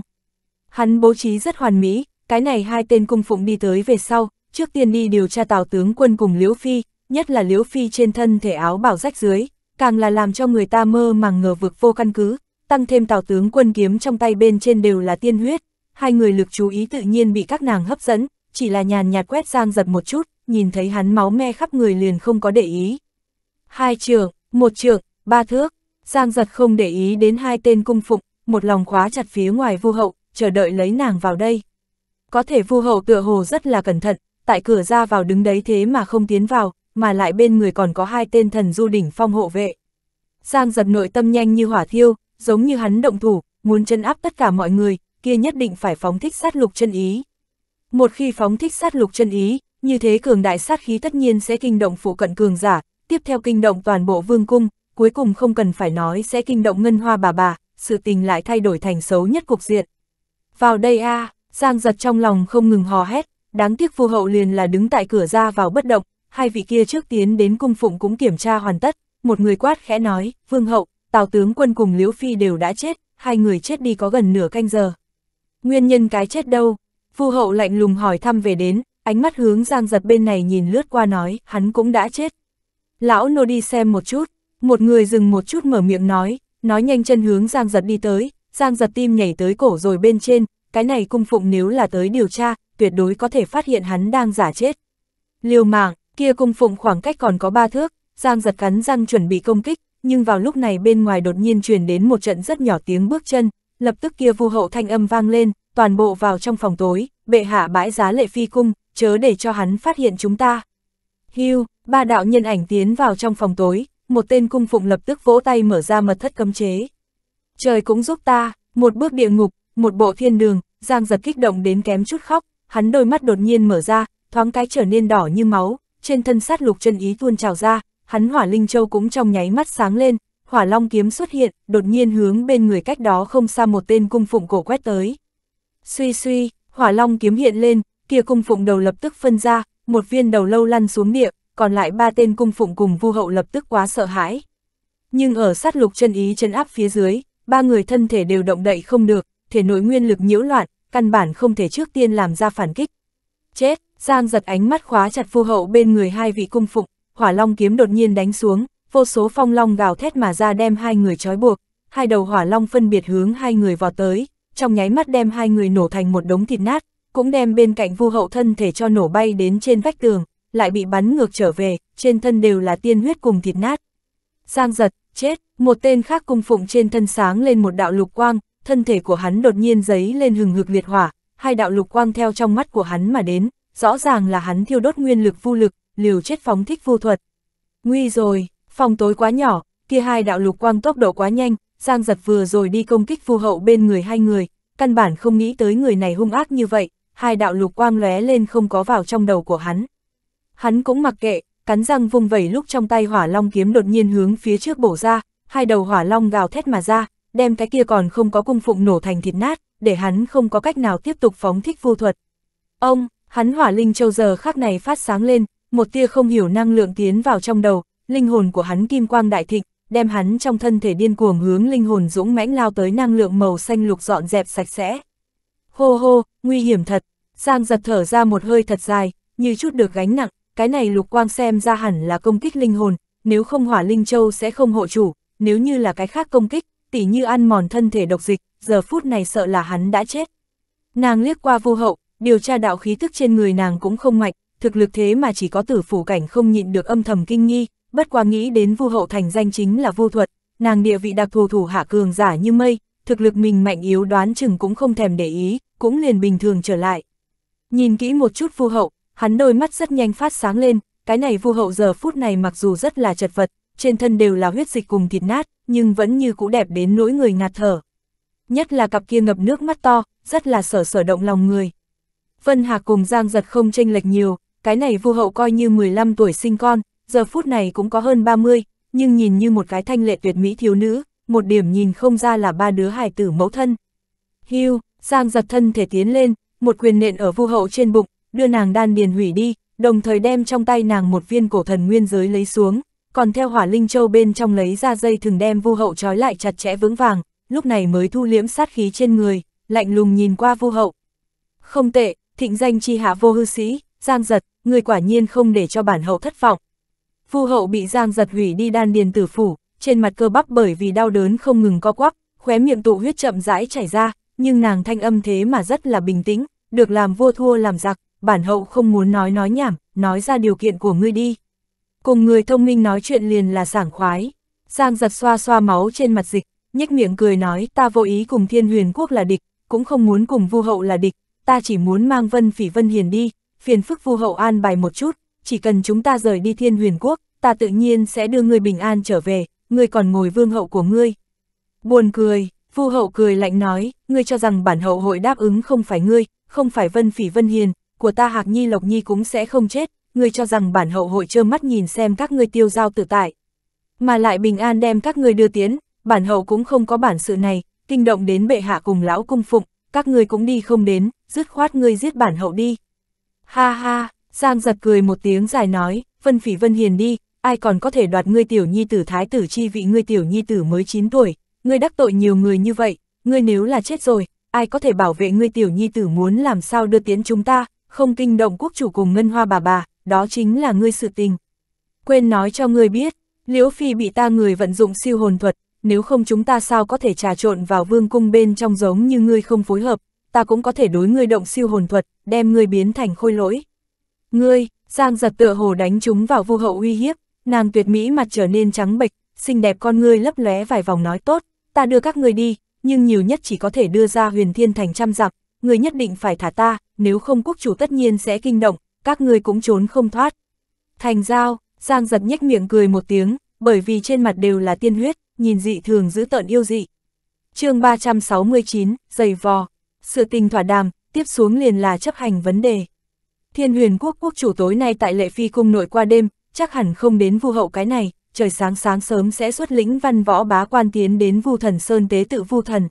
Hắn bố trí rất hoàn mỹ, cái này hai tên cung phụng đi tới về sau, trước tiên đi điều tra tào tướng quân cùng liễu phi, nhất là liễu phi trên thân thể áo bảo rách dưới, càng là làm cho người ta mơ màng ngờ vực vô căn cứ, tăng thêm tào tướng quân kiếm trong tay bên trên đều là tiên huyết, hai người lực chú ý tự nhiên bị các nàng hấp dẫn, chỉ là nhàn nhạt quét Giang giật một chút, nhìn thấy hắn máu me khắp người liền không có để ý. Hai trường, một trường, ba thước, Giang giật không để ý đến hai tên cung phụng, một lòng khóa chặt phía ngoài vu hậu, chờ đợi lấy nàng vào đây. Có thể vu hậu tựa hồ rất là cẩn thận, tại cửa ra vào đứng đấy thế mà không tiến vào, mà lại bên người còn có hai tên thần du đỉnh phong hộ vệ. Giang giật nội tâm nhanh như hỏa thiêu, giống như hắn động thủ, muốn chân áp tất cả mọi người, kia nhất định phải phóng thích sát lục chân ý. Một khi phóng thích sát lục chân ý, như thế cường đại sát khí tất nhiên sẽ kinh động phụ cận cường giả, tiếp theo kinh động toàn bộ vương cung, cuối cùng không cần phải nói sẽ kinh động ngân hoa bà bà, sự tình lại thay đổi thành xấu nhất cục diện. Vào đây a à, Giang giật trong lòng không ngừng hò hét, đáng tiếc phu hậu liền là đứng tại cửa ra vào bất động, hai vị kia trước tiến đến cung phụng cũng kiểm tra hoàn tất, một người quát khẽ nói, vương hậu, tào tướng quân cùng liễu phi đều đã chết, hai người chết đi có gần nửa canh giờ. Nguyên nhân cái chết đâu? Phu hậu lạnh lùng hỏi thăm về đến, ánh mắt hướng giang giật bên này nhìn lướt qua nói, hắn cũng đã chết. Lão nô đi xem một chút, một người dừng một chút mở miệng nói, nói nhanh chân hướng giang giật đi tới, giang giật tim nhảy tới cổ rồi bên trên, cái này cung phụng nếu là tới điều tra, tuyệt đối có thể phát hiện hắn đang giả chết. Liều mạng, kia cung phụng khoảng cách còn có ba thước, giang giật cắn răng chuẩn bị công kích, nhưng vào lúc này bên ngoài đột nhiên truyền đến một trận rất nhỏ tiếng bước chân, lập tức kia vu hậu thanh âm vang lên, toàn bộ vào trong phòng tối, bệ hạ bãi giá lệ phi cung, chớ để cho hắn phát hiện chúng ta. Hưu, ba đạo nhân ảnh tiến vào trong phòng tối, một tên cung phụng lập tức vỗ tay mở ra mật thất cấm chế. Trời cũng giúp ta, một bước địa ngục, một bộ thiên đường, Giang giật kích động đến kém chút khóc, hắn đôi mắt đột nhiên mở ra, thoáng cái trở nên đỏ như máu, trên thân sát lục chân ý tuôn trào ra, hắn hỏa linh châu cũng trong nháy mắt sáng lên, hỏa long kiếm xuất hiện, đột nhiên hướng bên người cách đó không xa một tên cung phụng cổ quét tới. Suy suy, hỏa long kiếm hiện lên, kia cung phụng đầu lập tức phân ra, một viên đầu lâu lăn xuống địa, còn lại ba tên cung phụng cùng vu hậu lập tức quá sợ hãi. Nhưng ở sát lục chân ý chân áp phía dưới, ba người thân thể đều động đậy không được, thể nội nguyên lực nhiễu loạn, căn bản không thể trước tiên làm ra phản kích. Chết, Giang giật ánh mắt khóa chặt vu hậu bên người hai vị cung phụng, hỏa long kiếm đột nhiên đánh xuống, vô số phong long gào thét mà ra đem hai người trói buộc, hai đầu hỏa long phân biệt hướng hai người vào tới, trong nháy mắt đem hai người nổ thành một đống thịt nát, cũng đem bên cạnh vu hậu thân thể cho nổ bay đến trên vách tường, lại bị bắn ngược trở về, trên thân đều là tiên huyết cùng thịt nát. Giang giật, chết, một tên khác cung phụng trên thân sáng lên một đạo lục quang, thân thể của hắn đột nhiên giấy lên hừng hực liệt hỏa, hai đạo lục quang theo trong mắt của hắn mà đến, rõ ràng là hắn thiêu đốt nguyên lực vu lực, liều chết phóng thích vô thuật. Nguy rồi! Phòng tối quá nhỏ, kia hai đạo lục quang tốc độ quá nhanh, Giang giật vừa rồi đi công kích phu hậu bên người hai người, căn bản không nghĩ tới người này hung ác như vậy, hai đạo lục quang lóe lên không có vào trong đầu của hắn. Hắn cũng mặc kệ, cắn răng vung vẩy lúc trong tay hỏa long kiếm đột nhiên hướng phía trước bổ ra, hai đầu hỏa long gào thét mà ra, đem cái kia còn không có cung phụng nổ thành thịt nát, để hắn không có cách nào tiếp tục phóng thích phu thuật. Ông, hắn hỏa linh châu giờ khắc này phát sáng lên, một tia không hiểu năng lượng tiến vào trong đầu, linh hồn của hắn kim quang đại thịnh, đem hắn trong thân thể điên cuồng hướng linh hồn dũng mãnh lao tới năng lượng màu xanh lục dọn dẹp sạch sẽ. Hô hô, nguy hiểm thật, Giang giật thở ra một hơi thật dài, như chút được gánh nặng, cái này lục quang xem ra hẳn là công kích linh hồn, nếu không hỏa linh châu sẽ không hộ chủ, nếu như là cái khác công kích, tỉ như ăn mòn thân thể độc dịch, giờ phút này sợ là hắn đã chết. Nàng liếc qua vô hậu, điều tra đạo khí thức trên người nàng cũng không mạnh, thực lực thế mà chỉ có tử phủ cảnh không nhịn được âm thầm kinh nghi, bất quá nghĩ đến Vu Hậu Thành danh chính là Vu Thuật, nàng địa vị đặc thù thủ hạ cường giả như mây, thực lực mình mạnh yếu đoán chừng cũng không thèm để ý, cũng liền bình thường trở lại. Nhìn kỹ một chút Vu Hậu, hắn đôi mắt rất nhanh phát sáng lên, cái này Vu Hậu giờ phút này mặc dù rất là chật vật, trên thân đều là huyết dịch cùng thịt nát, nhưng vẫn như cũ đẹp đến nỗi người ngạt thở. Nhất là cặp kia ngập nước mắt to, rất là sở sở động lòng người. Vân hà cùng Giang Giật không tranh lệch nhiều, cái này Vu Hậu coi như 15 tuổi sinh con, giờ phút này cũng có hơn 30, nhưng nhìn như một cái thanh lệ tuyệt mỹ thiếu nữ, một điểm nhìn không ra là ba đứa hài tử mẫu thân. Hưu, Giang giật thân thể tiến lên, một quyền nện ở vu hậu trên bụng, đưa nàng đan điền hủy đi, đồng thời đem trong tay nàng một viên cổ thần nguyên giới lấy xuống, còn theo hỏa linh châu bên trong lấy ra dây thường đem vu hậu trói lại chặt chẽ vững vàng, lúc này mới thu liễm sát khí trên người, lạnh lùng nhìn qua vu hậu. Không tệ, thịnh danh chi hạ vô hư sĩ, Giang giật, người quả nhiên không để cho bản hậu thất vọng, Phu hậu bị Giang giật hủy đi đan điền tử phủ, trên mặt cơ bắp bởi vì đau đớn không ngừng co quắp, khóe miệng tụ huyết chậm rãi chảy ra, nhưng nàng thanh âm thế mà rất là bình tĩnh, được làm vua thua làm giặc, bản hậu không muốn nói nói nhảm, nói ra điều kiện của ngươi đi. Cùng người thông minh nói chuyện liền là sảng khoái. Giang giật xoa xoa máu trên mặt dịch, nhếch miệng cười nói ta vô ý cùng thiên huyền quốc là địch, cũng không muốn cùng vu hậu là địch, ta chỉ muốn mang vân phỉ vân hiền đi, phiền phức vu hậu an bài một chút, chỉ cần chúng ta rời đi thiên huyền quốc, ta tự nhiên sẽ đưa ngươi bình an trở về, ngươi còn ngồi vương hậu của ngươi. Buồn cười, vu hậu cười lạnh nói, ngươi cho rằng bản hậu hội đáp ứng không phải ngươi, không phải vân phỉ vân hiền, của ta hạc nhi lộc nhi cũng sẽ không chết, ngươi cho rằng bản hậu hội trơ mắt nhìn xem các ngươi tiêu giao tự tại. Mà lại bình an đem các ngươi đưa tiến, bản hậu cũng không có bản sự này, kinh động đến bệ hạ cùng lão cung phụng, các ngươi cũng đi không đến, dứt khoát ngươi giết bản hậu đi. Ha ha, Giang giật cười một tiếng dài nói, Vân Phỉ Vân Hiền đi, ai còn có thể đoạt ngươi tiểu nhi tử thái tử chi vị ngươi tiểu nhi tử mới 9 tuổi, ngươi đắc tội nhiều người như vậy, ngươi nếu là chết rồi, ai có thể bảo vệ ngươi tiểu nhi tử muốn làm sao đưa tiến chúng ta, không kinh động quốc chủ cùng ngân hoa bà bà, đó chính là ngươi sự tình. Quên nói cho ngươi biết, Liễu Phi bị ta người vận dụng siêu hồn thuật, nếu không chúng ta sao có thể trà trộn vào vương cung bên trong giống như ngươi không phối hợp, ta cũng có thể đối ngươi động siêu hồn thuật, đem ngươi biến thành khôi lỗi. Ngươi, Giang giật tựa hồ đánh chúng vào vu hậu uy hiếp, nàng tuyệt mỹ mặt trở nên trắng bệch, xinh đẹp con ngươi lấp lóe vài vòng nói tốt, ta đưa các ngươi đi, nhưng nhiều nhất chỉ có thể đưa ra huyền thiên thành trăm dặm, người nhất định phải thả ta, nếu không quốc chủ tất nhiên sẽ kinh động, các ngươi cũng trốn không thoát. Thành giao, Giang giật nhếch miệng cười một tiếng, bởi vì trên mặt đều là tiên huyết, nhìn dị thường giữ tợn yêu dị. chương 369, giày vò, sự tình thỏa đàm, tiếp xuống liền là chấp hành vấn đề. Thiên huyền quốc quốc chủ tối nay tại lệ phi cung nội qua đêm, chắc hẳn không đến vu hậu cái này, trời sáng sáng sớm sẽ xuất lĩnh văn võ bá quan tiến đến vu thần sơn tế tự vu thần.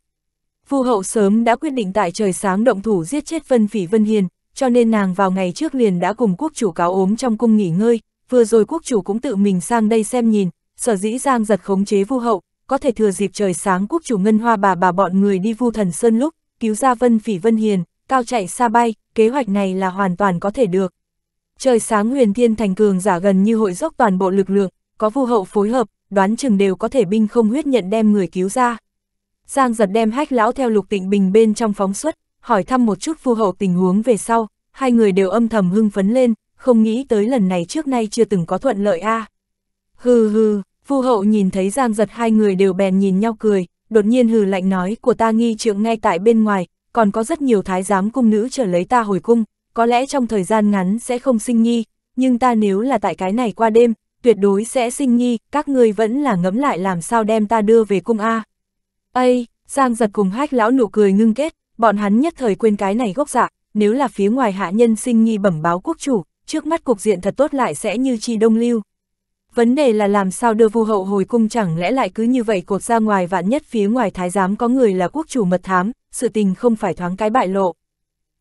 Vu hậu sớm đã quyết định tại trời sáng động thủ giết chết Vân Phỉ Vân Hiền, cho nên nàng vào ngày trước liền đã cùng quốc chủ cáo ốm trong cung nghỉ ngơi, vừa rồi quốc chủ cũng tự mình sang đây xem nhìn, sở dĩ giang giật khống chế vu hậu, có thể thừa dịp trời sáng quốc chủ ngân hoa bà bà bọn người đi vu thần sơn lúc, cứu ra Vân Phỉ Vân Hiền, cao chạy xa bay, kế hoạch này là hoàn toàn có thể được. Trời sáng huyền thiên thành cường giả gần như hội dốc toàn bộ lực lượng, có vu hậu phối hợp, đoán chừng đều có thể binh không huyết nhận đem người cứu ra. Giang giật đem hách lão theo lục tịnh bình bên trong phóng xuất, hỏi thăm một chút vu hậu tình huống về sau, hai người đều âm thầm hưng phấn lên, không nghĩ tới lần này trước nay chưa từng có thuận lợi a. Hừ hừ, vu hậu nhìn thấy giang giật hai người đều bèn nhìn nhau cười, đột nhiên hừ lạnh nói của ta nghi trượng ngay tại bên ngoài, còn có rất nhiều thái giám cung nữ trở lấy ta hồi cung, có lẽ trong thời gian ngắn sẽ không sinh nhi, nhưng ta nếu là tại cái này qua đêm, tuyệt đối sẽ sinh nhi, các ngươi vẫn là ngẫm lại làm sao đem ta đưa về cung A. Ây, Giang giật cùng hách lão nụ cười ngưng kết, bọn hắn nhất thời quên cái này gốc dạ, nếu là phía ngoài hạ nhân sinh nhi bẩm báo quốc chủ, trước mắt cục diện thật tốt lại sẽ như chi đông lưu. Vấn đề là làm sao đưa vu hậu hồi cung chẳng lẽ lại cứ như vậy cột ra ngoài vạn nhất phía ngoài thái giám có người là quốc chủ mật thám, sự tình không phải thoáng cái bại lộ.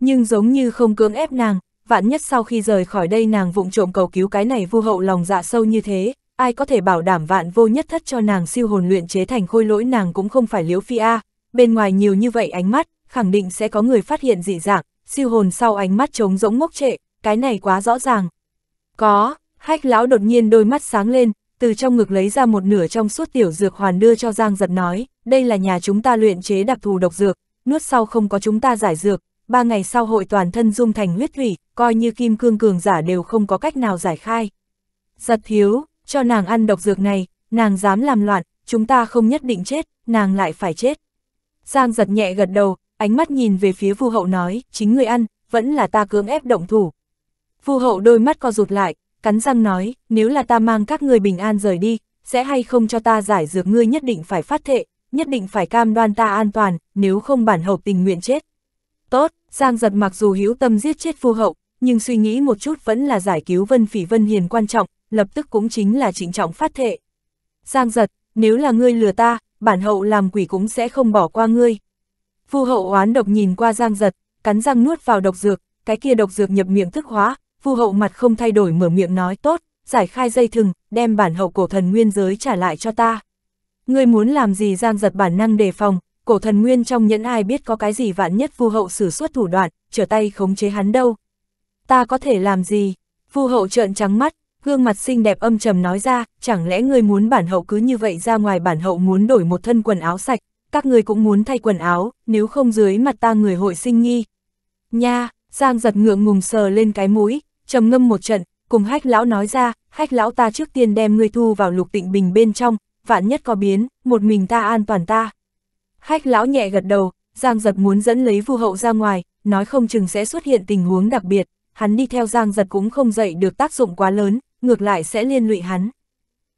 Nhưng giống như không cưỡng ép nàng, vạn nhất sau khi rời khỏi đây nàng vụng trộm cầu cứu cái này vu hậu lòng dạ sâu như thế, ai có thể bảo đảm vạn vô nhất thất cho nàng siêu hồn luyện chế thành khôi lỗi nàng cũng không phải liễu phi A, bên ngoài nhiều như vậy ánh mắt, khẳng định sẽ có người phát hiện dị dạng, siêu hồn sau ánh mắt trống rỗng ngốc trệ, cái này quá rõ ràng. Có, hách lão đột nhiên đôi mắt sáng lên, từ trong ngực lấy ra một nửa trong suốt tiểu dược hoàn đưa cho Giang giật nói, đây là nhà chúng ta luyện chế đặc thù độc dược, nuốt sau không có chúng ta giải dược, ba ngày sau hội toàn thân dung thành huyết thủy, coi như kim cương cường giả đều không có cách nào giải khai. Giật thiếu, cho nàng ăn độc dược này, nàng dám làm loạn, chúng ta không nhất định chết, nàng lại phải chết. Giang giật nhẹ gật đầu, ánh mắt nhìn về phía vu hậu nói, chính người ăn, vẫn là ta cưỡng ép động thủ. Vu hậu đôi mắt co rụt lại, cắn răng nói, nếu là ta mang các người bình an rời đi, sẽ hay không cho ta giải dược ngươi nhất định phải phát thệ, nhất định phải cam đoan ta an toàn, nếu không bản hậu tình nguyện chết. Tốt, Giang giật mặc dù hữu tâm giết chết phu hậu, nhưng suy nghĩ một chút vẫn là giải cứu Vân Phỉ Vân Hiền quan trọng, lập tức cũng chính là trịnh trọng phát thệ. Giang giật, nếu là ngươi lừa ta, bản hậu làm quỷ cũng sẽ không bỏ qua ngươi. Phu hậu oán độc nhìn qua Giang giật, cắn răng nuốt vào độc dược, cái kia độc dược nhập miệng thức hóa, phu hậu mặt không thay đổi mở miệng nói tốt, giải khai dây thừng, đem bản hậu cổ thần nguyên giới trả lại cho ta. Ngươi muốn làm gì gian giật bản năng đề phòng, cổ thần nguyên trong nhẫn ai biết có cái gì vạn nhất vu hậu sử xuất thủ đoạn, trở tay khống chế hắn đâu. Ta có thể làm gì? Vu hậu trợn trắng mắt, gương mặt xinh đẹp âm trầm nói ra, chẳng lẽ ngươi muốn bản hậu cứ như vậy ra ngoài bản hậu muốn đổi một thân quần áo sạch, các ngươi cũng muốn thay quần áo, nếu không dưới mặt ta người hội sinh nghi. Nha, Giang giật ngượng ngùng sờ lên cái mũi, trầm ngâm một trận, cùng hách lão nói ra, hách lão ta trước tiên đem ngươi thu vào lục tịnh bình bên trong, vạn nhất có biến, một mình ta an toàn ta. Khách lão nhẹ gật đầu, Giang giật muốn dẫn lấy vu hậu ra ngoài, nói không chừng sẽ xuất hiện tình huống đặc biệt, hắn đi theo Giang giật cũng không dậy được tác dụng quá lớn, ngược lại sẽ liên lụy hắn.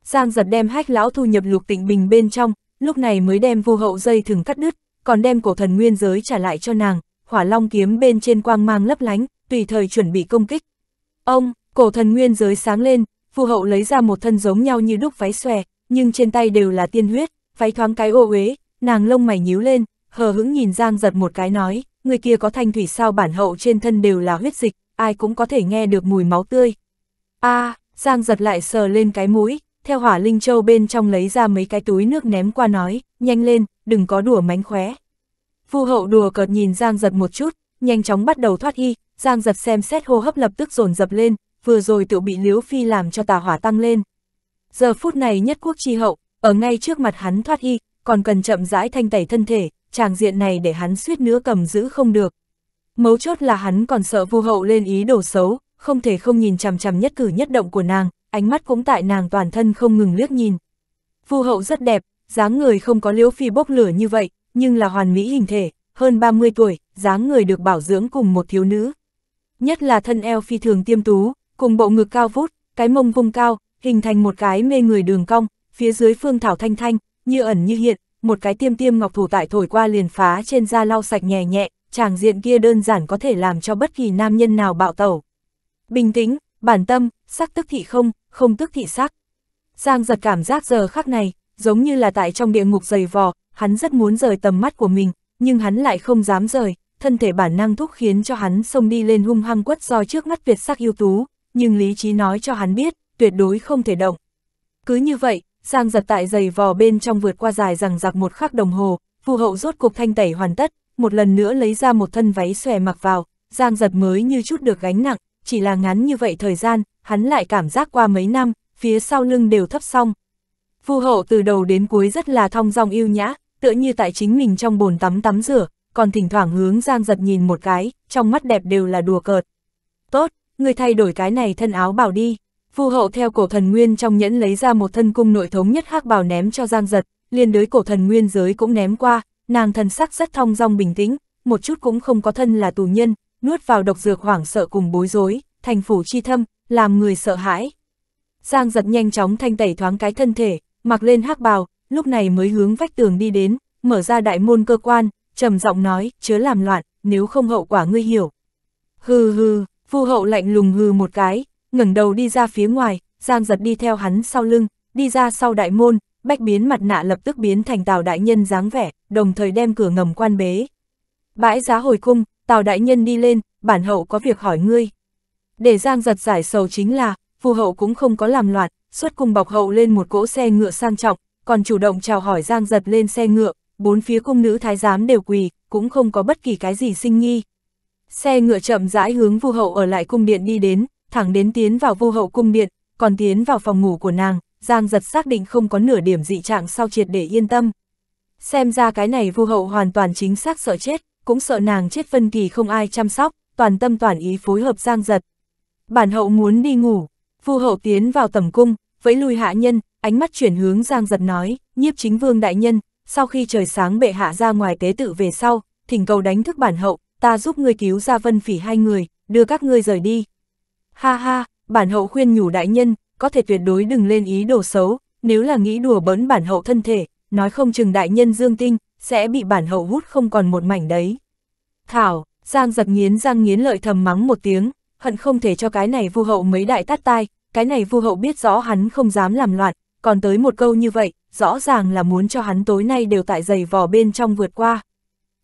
Giang giật đem hách lão thu nhập lục tịnh bình bên trong, lúc này mới đem vu hậu dây thừng cắt đứt, còn đem cổ thần nguyên giới trả lại cho nàng, hỏa long kiếm bên trên quang mang lấp lánh, tùy thời chuẩn bị công kích. Ông, cổ thần nguyên giới sáng lên, vu hậu lấy ra một thân giống nhau như đúc váy xòe, nhưng trên tay đều là tiên huyết, váy thoáng cái ô uế, nàng lông mày nhíu lên, hờ hững nhìn Giang giật một cái nói, người kia có thanh thủy sao bản hậu trên thân đều là huyết dịch, ai cũng có thể nghe được mùi máu tươi. a à, Giang giật lại sờ lên cái mũi, theo hỏa linh châu bên trong lấy ra mấy cái túi nước ném qua nói, nhanh lên, đừng có đùa mánh khóe. Phu hậu đùa cợt nhìn Giang giật một chút, nhanh chóng bắt đầu thoát y, Giang giật xem xét hô hấp lập tức dồn dập lên, vừa rồi tự bị liếu phi làm cho tà hỏa tăng lên, giờ phút này nhất quốc chi hậu, ở ngay trước mặt hắn thoát y, còn cần chậm rãi thanh tẩy thân thể, chàng diện này để hắn suýt nữa cầm giữ không được. Mấu chốt là hắn còn sợ vu hậu lên ý đồ xấu, không thể không nhìn chằm chằm nhất cử nhất động của nàng, ánh mắt cũng tại nàng toàn thân không ngừng liếc nhìn. Vu hậu rất đẹp, dáng người không có liễu phi bốc lửa như vậy, nhưng là hoàn mỹ hình thể, hơn 30 tuổi, dáng người được bảo dưỡng cùng một thiếu nữ. Nhất là thân eo phi thường tiêm tú, cùng bộ ngực cao vút, cái mông vùng cao, hình thành một cái mê người đường cong, phía dưới phương thảo thanh thanh, như ẩn như hiện, một cái tiêm tiêm ngọc thủ tại thổi qua liền phá trên da lau sạch nhẹ nhẹ, chàng diện kia đơn giản có thể làm cho bất kỳ nam nhân nào bạo tẩu. Bình tĩnh, bản tâm, sắc tức thị không, không tức thị sắc. Giang giật cảm giác giờ khắc này, giống như là tại trong địa ngục dày vò, hắn rất muốn rời tầm mắt của mình, nhưng hắn lại không dám rời, thân thể bản năng thúc khiến cho hắn xông đi lên hung hăng quất do trước mắt Việt sắc yêu tú, nhưng lý trí nói cho hắn biết, tuyệt đối không thể động. Cứ như vậy, giang giật tại giày vò bên trong vượt qua dài rằng giặc một khắc đồng hồ, phù hậu rốt cục thanh tẩy hoàn tất, một lần nữa lấy ra một thân váy xòe mặc vào, giang giật mới như chút được gánh nặng, chỉ là ngắn như vậy thời gian, hắn lại cảm giác qua mấy năm, phía sau lưng đều thấp xong. Phù hậu từ đầu đến cuối rất là thong dong yêu nhã, tựa như tại chính mình trong bồn tắm tắm rửa, còn thỉnh thoảng hướng Giang giật nhìn một cái, trong mắt đẹp đều là đùa cợt. Tốt, người thay đổi cái này thân áo bảo đi. Vu hậu theo cổ thần nguyên trong nhẫn lấy ra một thân cung nội thống nhất hắc bào ném cho Giang Giật, liên đới cổ thần nguyên giới cũng ném qua, nàng thần sắc rất thong dong bình tĩnh, một chút cũng không có thân là tù nhân, nuốt vào độc dược hoảng sợ cùng bối rối, thành phủ chi thâm, làm người sợ hãi. Giang Giật nhanh chóng thanh tẩy thoáng cái thân thể, mặc lên hắc bào, lúc này mới hướng vách tường đi đến, mở ra đại môn cơ quan, trầm giọng nói, chớ làm loạn, nếu không hậu quả ngươi hiểu. Hừ hừ, Vu hậu lạnh lùng hừ một cái, ngẩng đầu đi ra phía ngoài, Giang giật đi theo hắn sau lưng, đi ra sau đại môn, bách biến mặt nạ lập tức biến thành tào đại nhân dáng vẻ, đồng thời đem cửa ngầm quan bế. Bãi giá hồi cung, tào đại nhân đi lên, bản hậu có việc hỏi ngươi. Để Giang giật giải sầu chính là, phù hậu cũng không có làm loạn, xuất cung bọc hậu lên một cỗ xe ngựa sang trọng, còn chủ động chào hỏi Giang giật lên xe ngựa, bốn phía cung nữ thái giám đều quỳ, cũng không có bất kỳ cái gì sinh nghi. Xe ngựa chậm rãi hướng Vu hậu ở lại cung điện đi đến, thẳng đến tiến vào vô hậu cung điện, còn tiến vào phòng ngủ của nàng, Giang giật xác định không có nửa điểm dị trạng sau triệt để yên tâm. Xem ra cái này vô hậu hoàn toàn chính xác sợ chết, cũng sợ nàng chết phân kỳ không ai chăm sóc, toàn tâm toàn ý phối hợp Giang giật. Bản hậu muốn đi ngủ, vu hậu tiến vào tầm cung, vẫy lùi hạ nhân, ánh mắt chuyển hướng Giang giật nói, nhiếp chính vương đại nhân, sau khi trời sáng bệ hạ ra ngoài tế tự về sau, thỉnh cầu đánh thức bản hậu, ta giúp ngươi cứu ra vân phỉ hai người, đưa các ngươi rời đi, Ha ha, bản hậu khuyên nhủ đại nhân, có thể tuyệt đối đừng lên ý đồ xấu, nếu là nghĩ đùa bỡn bản hậu thân thể, nói không chừng đại nhân dương tinh, sẽ bị bản hậu hút không còn một mảnh đấy. Thảo, Giang giật nghiến răng nghiến lợi thầm mắng một tiếng, hận không thể cho cái này vu hậu mấy đại tát tai, cái này vu hậu biết rõ hắn không dám làm loạn, còn tới một câu như vậy, rõ ràng là muốn cho hắn tối nay đều tại giày vò bên trong vượt qua.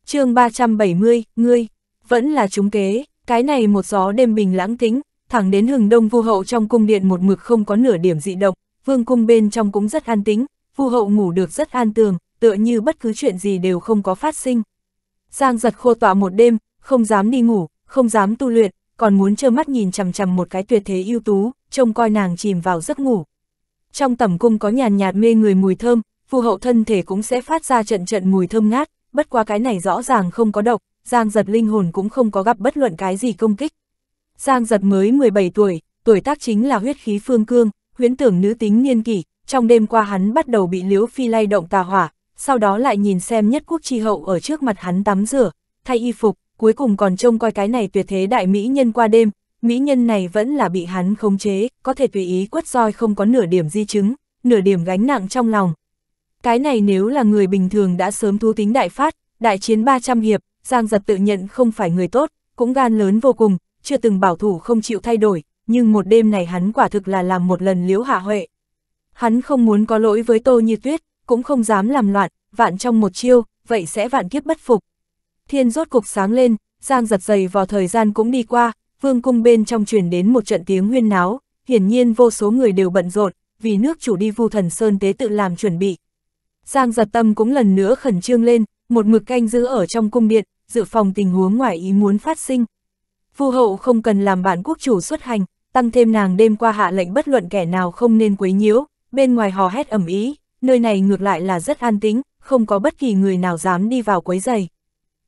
chương 370, ngươi, vẫn là chúng kế, cái này một gió đêm bình lãng tính, thẳng đến hừng đông vu hậu trong cung điện một mực không có nửa điểm dị động, vương cung bên trong cũng rất an tĩnh, vu hậu ngủ được rất an tường, tựa như bất cứ chuyện gì đều không có phát sinh. Giang giật khô tọa một đêm, không dám đi ngủ, không dám tu luyện, còn muốn trơ mắt nhìn chằm chằm một cái tuyệt thế ưu tú, trông coi nàng chìm vào giấc ngủ. Trong tẩm cung có nhàn nhạt mê người mùi thơm, vu hậu thân thể cũng sẽ phát ra trận trận mùi thơm ngát, bất qua cái này rõ ràng không có độc, Giang giật linh hồn cũng không có gặp bất luận cái gì công kích. Giang giật mới 17 tuổi, tuổi tác chính là huyết khí phương cương, huyễn tưởng nữ tính niên kỷ, trong đêm qua hắn bắt đầu bị liễu phi lay động tà hỏa, sau đó lại nhìn xem nhất quốc tri hậu ở trước mặt hắn tắm rửa, thay y phục, cuối cùng còn trông coi cái này tuyệt thế đại mỹ nhân qua đêm, mỹ nhân này vẫn là bị hắn khống chế, có thể tùy ý quất roi không có nửa điểm di chứng, nửa điểm gánh nặng trong lòng. Cái này nếu là người bình thường đã sớm thú tính đại phát, đại chiến 300 hiệp, Giang Giật tự nhận không phải người tốt, cũng gan lớn vô cùng, chưa từng bảo thủ không chịu thay đổi, nhưng một đêm này hắn quả thực là làm một lần liễu hạ huệ. Hắn không muốn có lỗi với Tô Như Tuyết, cũng không dám làm loạn, vạn trong một chiêu, vậy sẽ vạn kiếp bất phục. Thiên rốt cục sáng lên, Giang giật giày vào thời gian cũng đi qua, vương cung bên trong truyền đến một trận tiếng huyên náo, hiển nhiên vô số người đều bận rộn, vì nước chủ đi vu thần sơn tế tự làm chuẩn bị. Giang giật tâm cũng lần nữa khẩn trương lên, một mực canh giữ ở trong cung điện, dự phòng tình huống ngoài ý muốn phát sinh. Phu hậu không cần làm bạn quốc chủ xuất hành, tăng thêm nàng đêm qua hạ lệnh bất luận kẻ nào không nên quấy nhiễu, bên ngoài hò hét ẩm ý, nơi này ngược lại là rất an tĩnh, không có bất kỳ người nào dám đi vào quấy giày.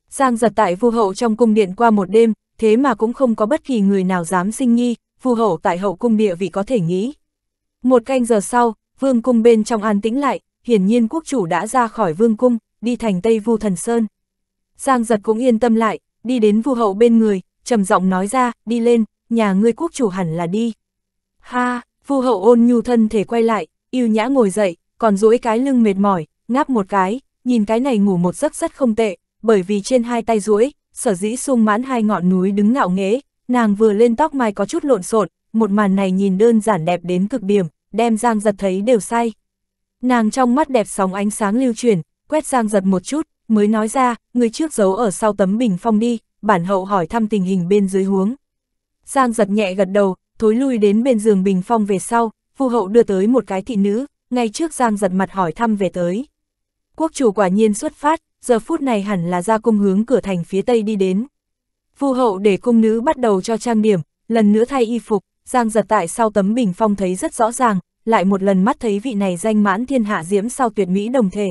Giang giật tại phu hậu trong cung điện qua một đêm, thế mà cũng không có bất kỳ người nào dám sinh nghi, phu hậu tại hậu cung địa vị có thể nghĩ. Một canh giờ sau, vương cung bên trong an tĩnh lại, hiển nhiên quốc chủ đã ra khỏi vương cung, đi thành Tây Vu Thần Sơn. Giang giật cũng yên tâm lại, đi đến vu hậu bên người, trầm giọng nói ra, đi lên, nhà ngươi quốc chủ hẳn là đi. Ha, phu hậu ôn nhu thân thể quay lại, yêu nhã ngồi dậy, còn duỗi cái lưng mệt mỏi, ngáp một cái, nhìn cái này ngủ một giấc rất không tệ, bởi vì trên hai tay duỗi, sở dĩ sung mãn hai ngọn núi đứng ngạo nghễ, nàng vừa lên tóc mai có chút lộn xộn, một màn này nhìn đơn giản đẹp đến cực điểm, đem Giang giật thấy đều say. Nàng trong mắt đẹp sóng ánh sáng lưu chuyển, quét Giang giật một chút, mới nói ra, người trước giấu ở sau tấm bình phong đi, bản hậu hỏi thăm tình hình bên dưới huống. Giang giật nhẹ gật đầu, thối lui đến bên giường bình phong về sau, phu hậu đưa tới một cái thị nữ, ngay trước Giang giật mặt hỏi thăm về tới. Quốc chủ quả nhiên xuất phát, giờ phút này hẳn là ra cung hướng cửa thành phía tây đi đến. Phu hậu để cung nữ bắt đầu cho trang điểm, lần nữa thay y phục, Giang giật tại sau tấm bình phong thấy rất rõ ràng, lại một lần mắt thấy vị này danh mãn thiên hạ diễm sao tuyệt mỹ đồng thể.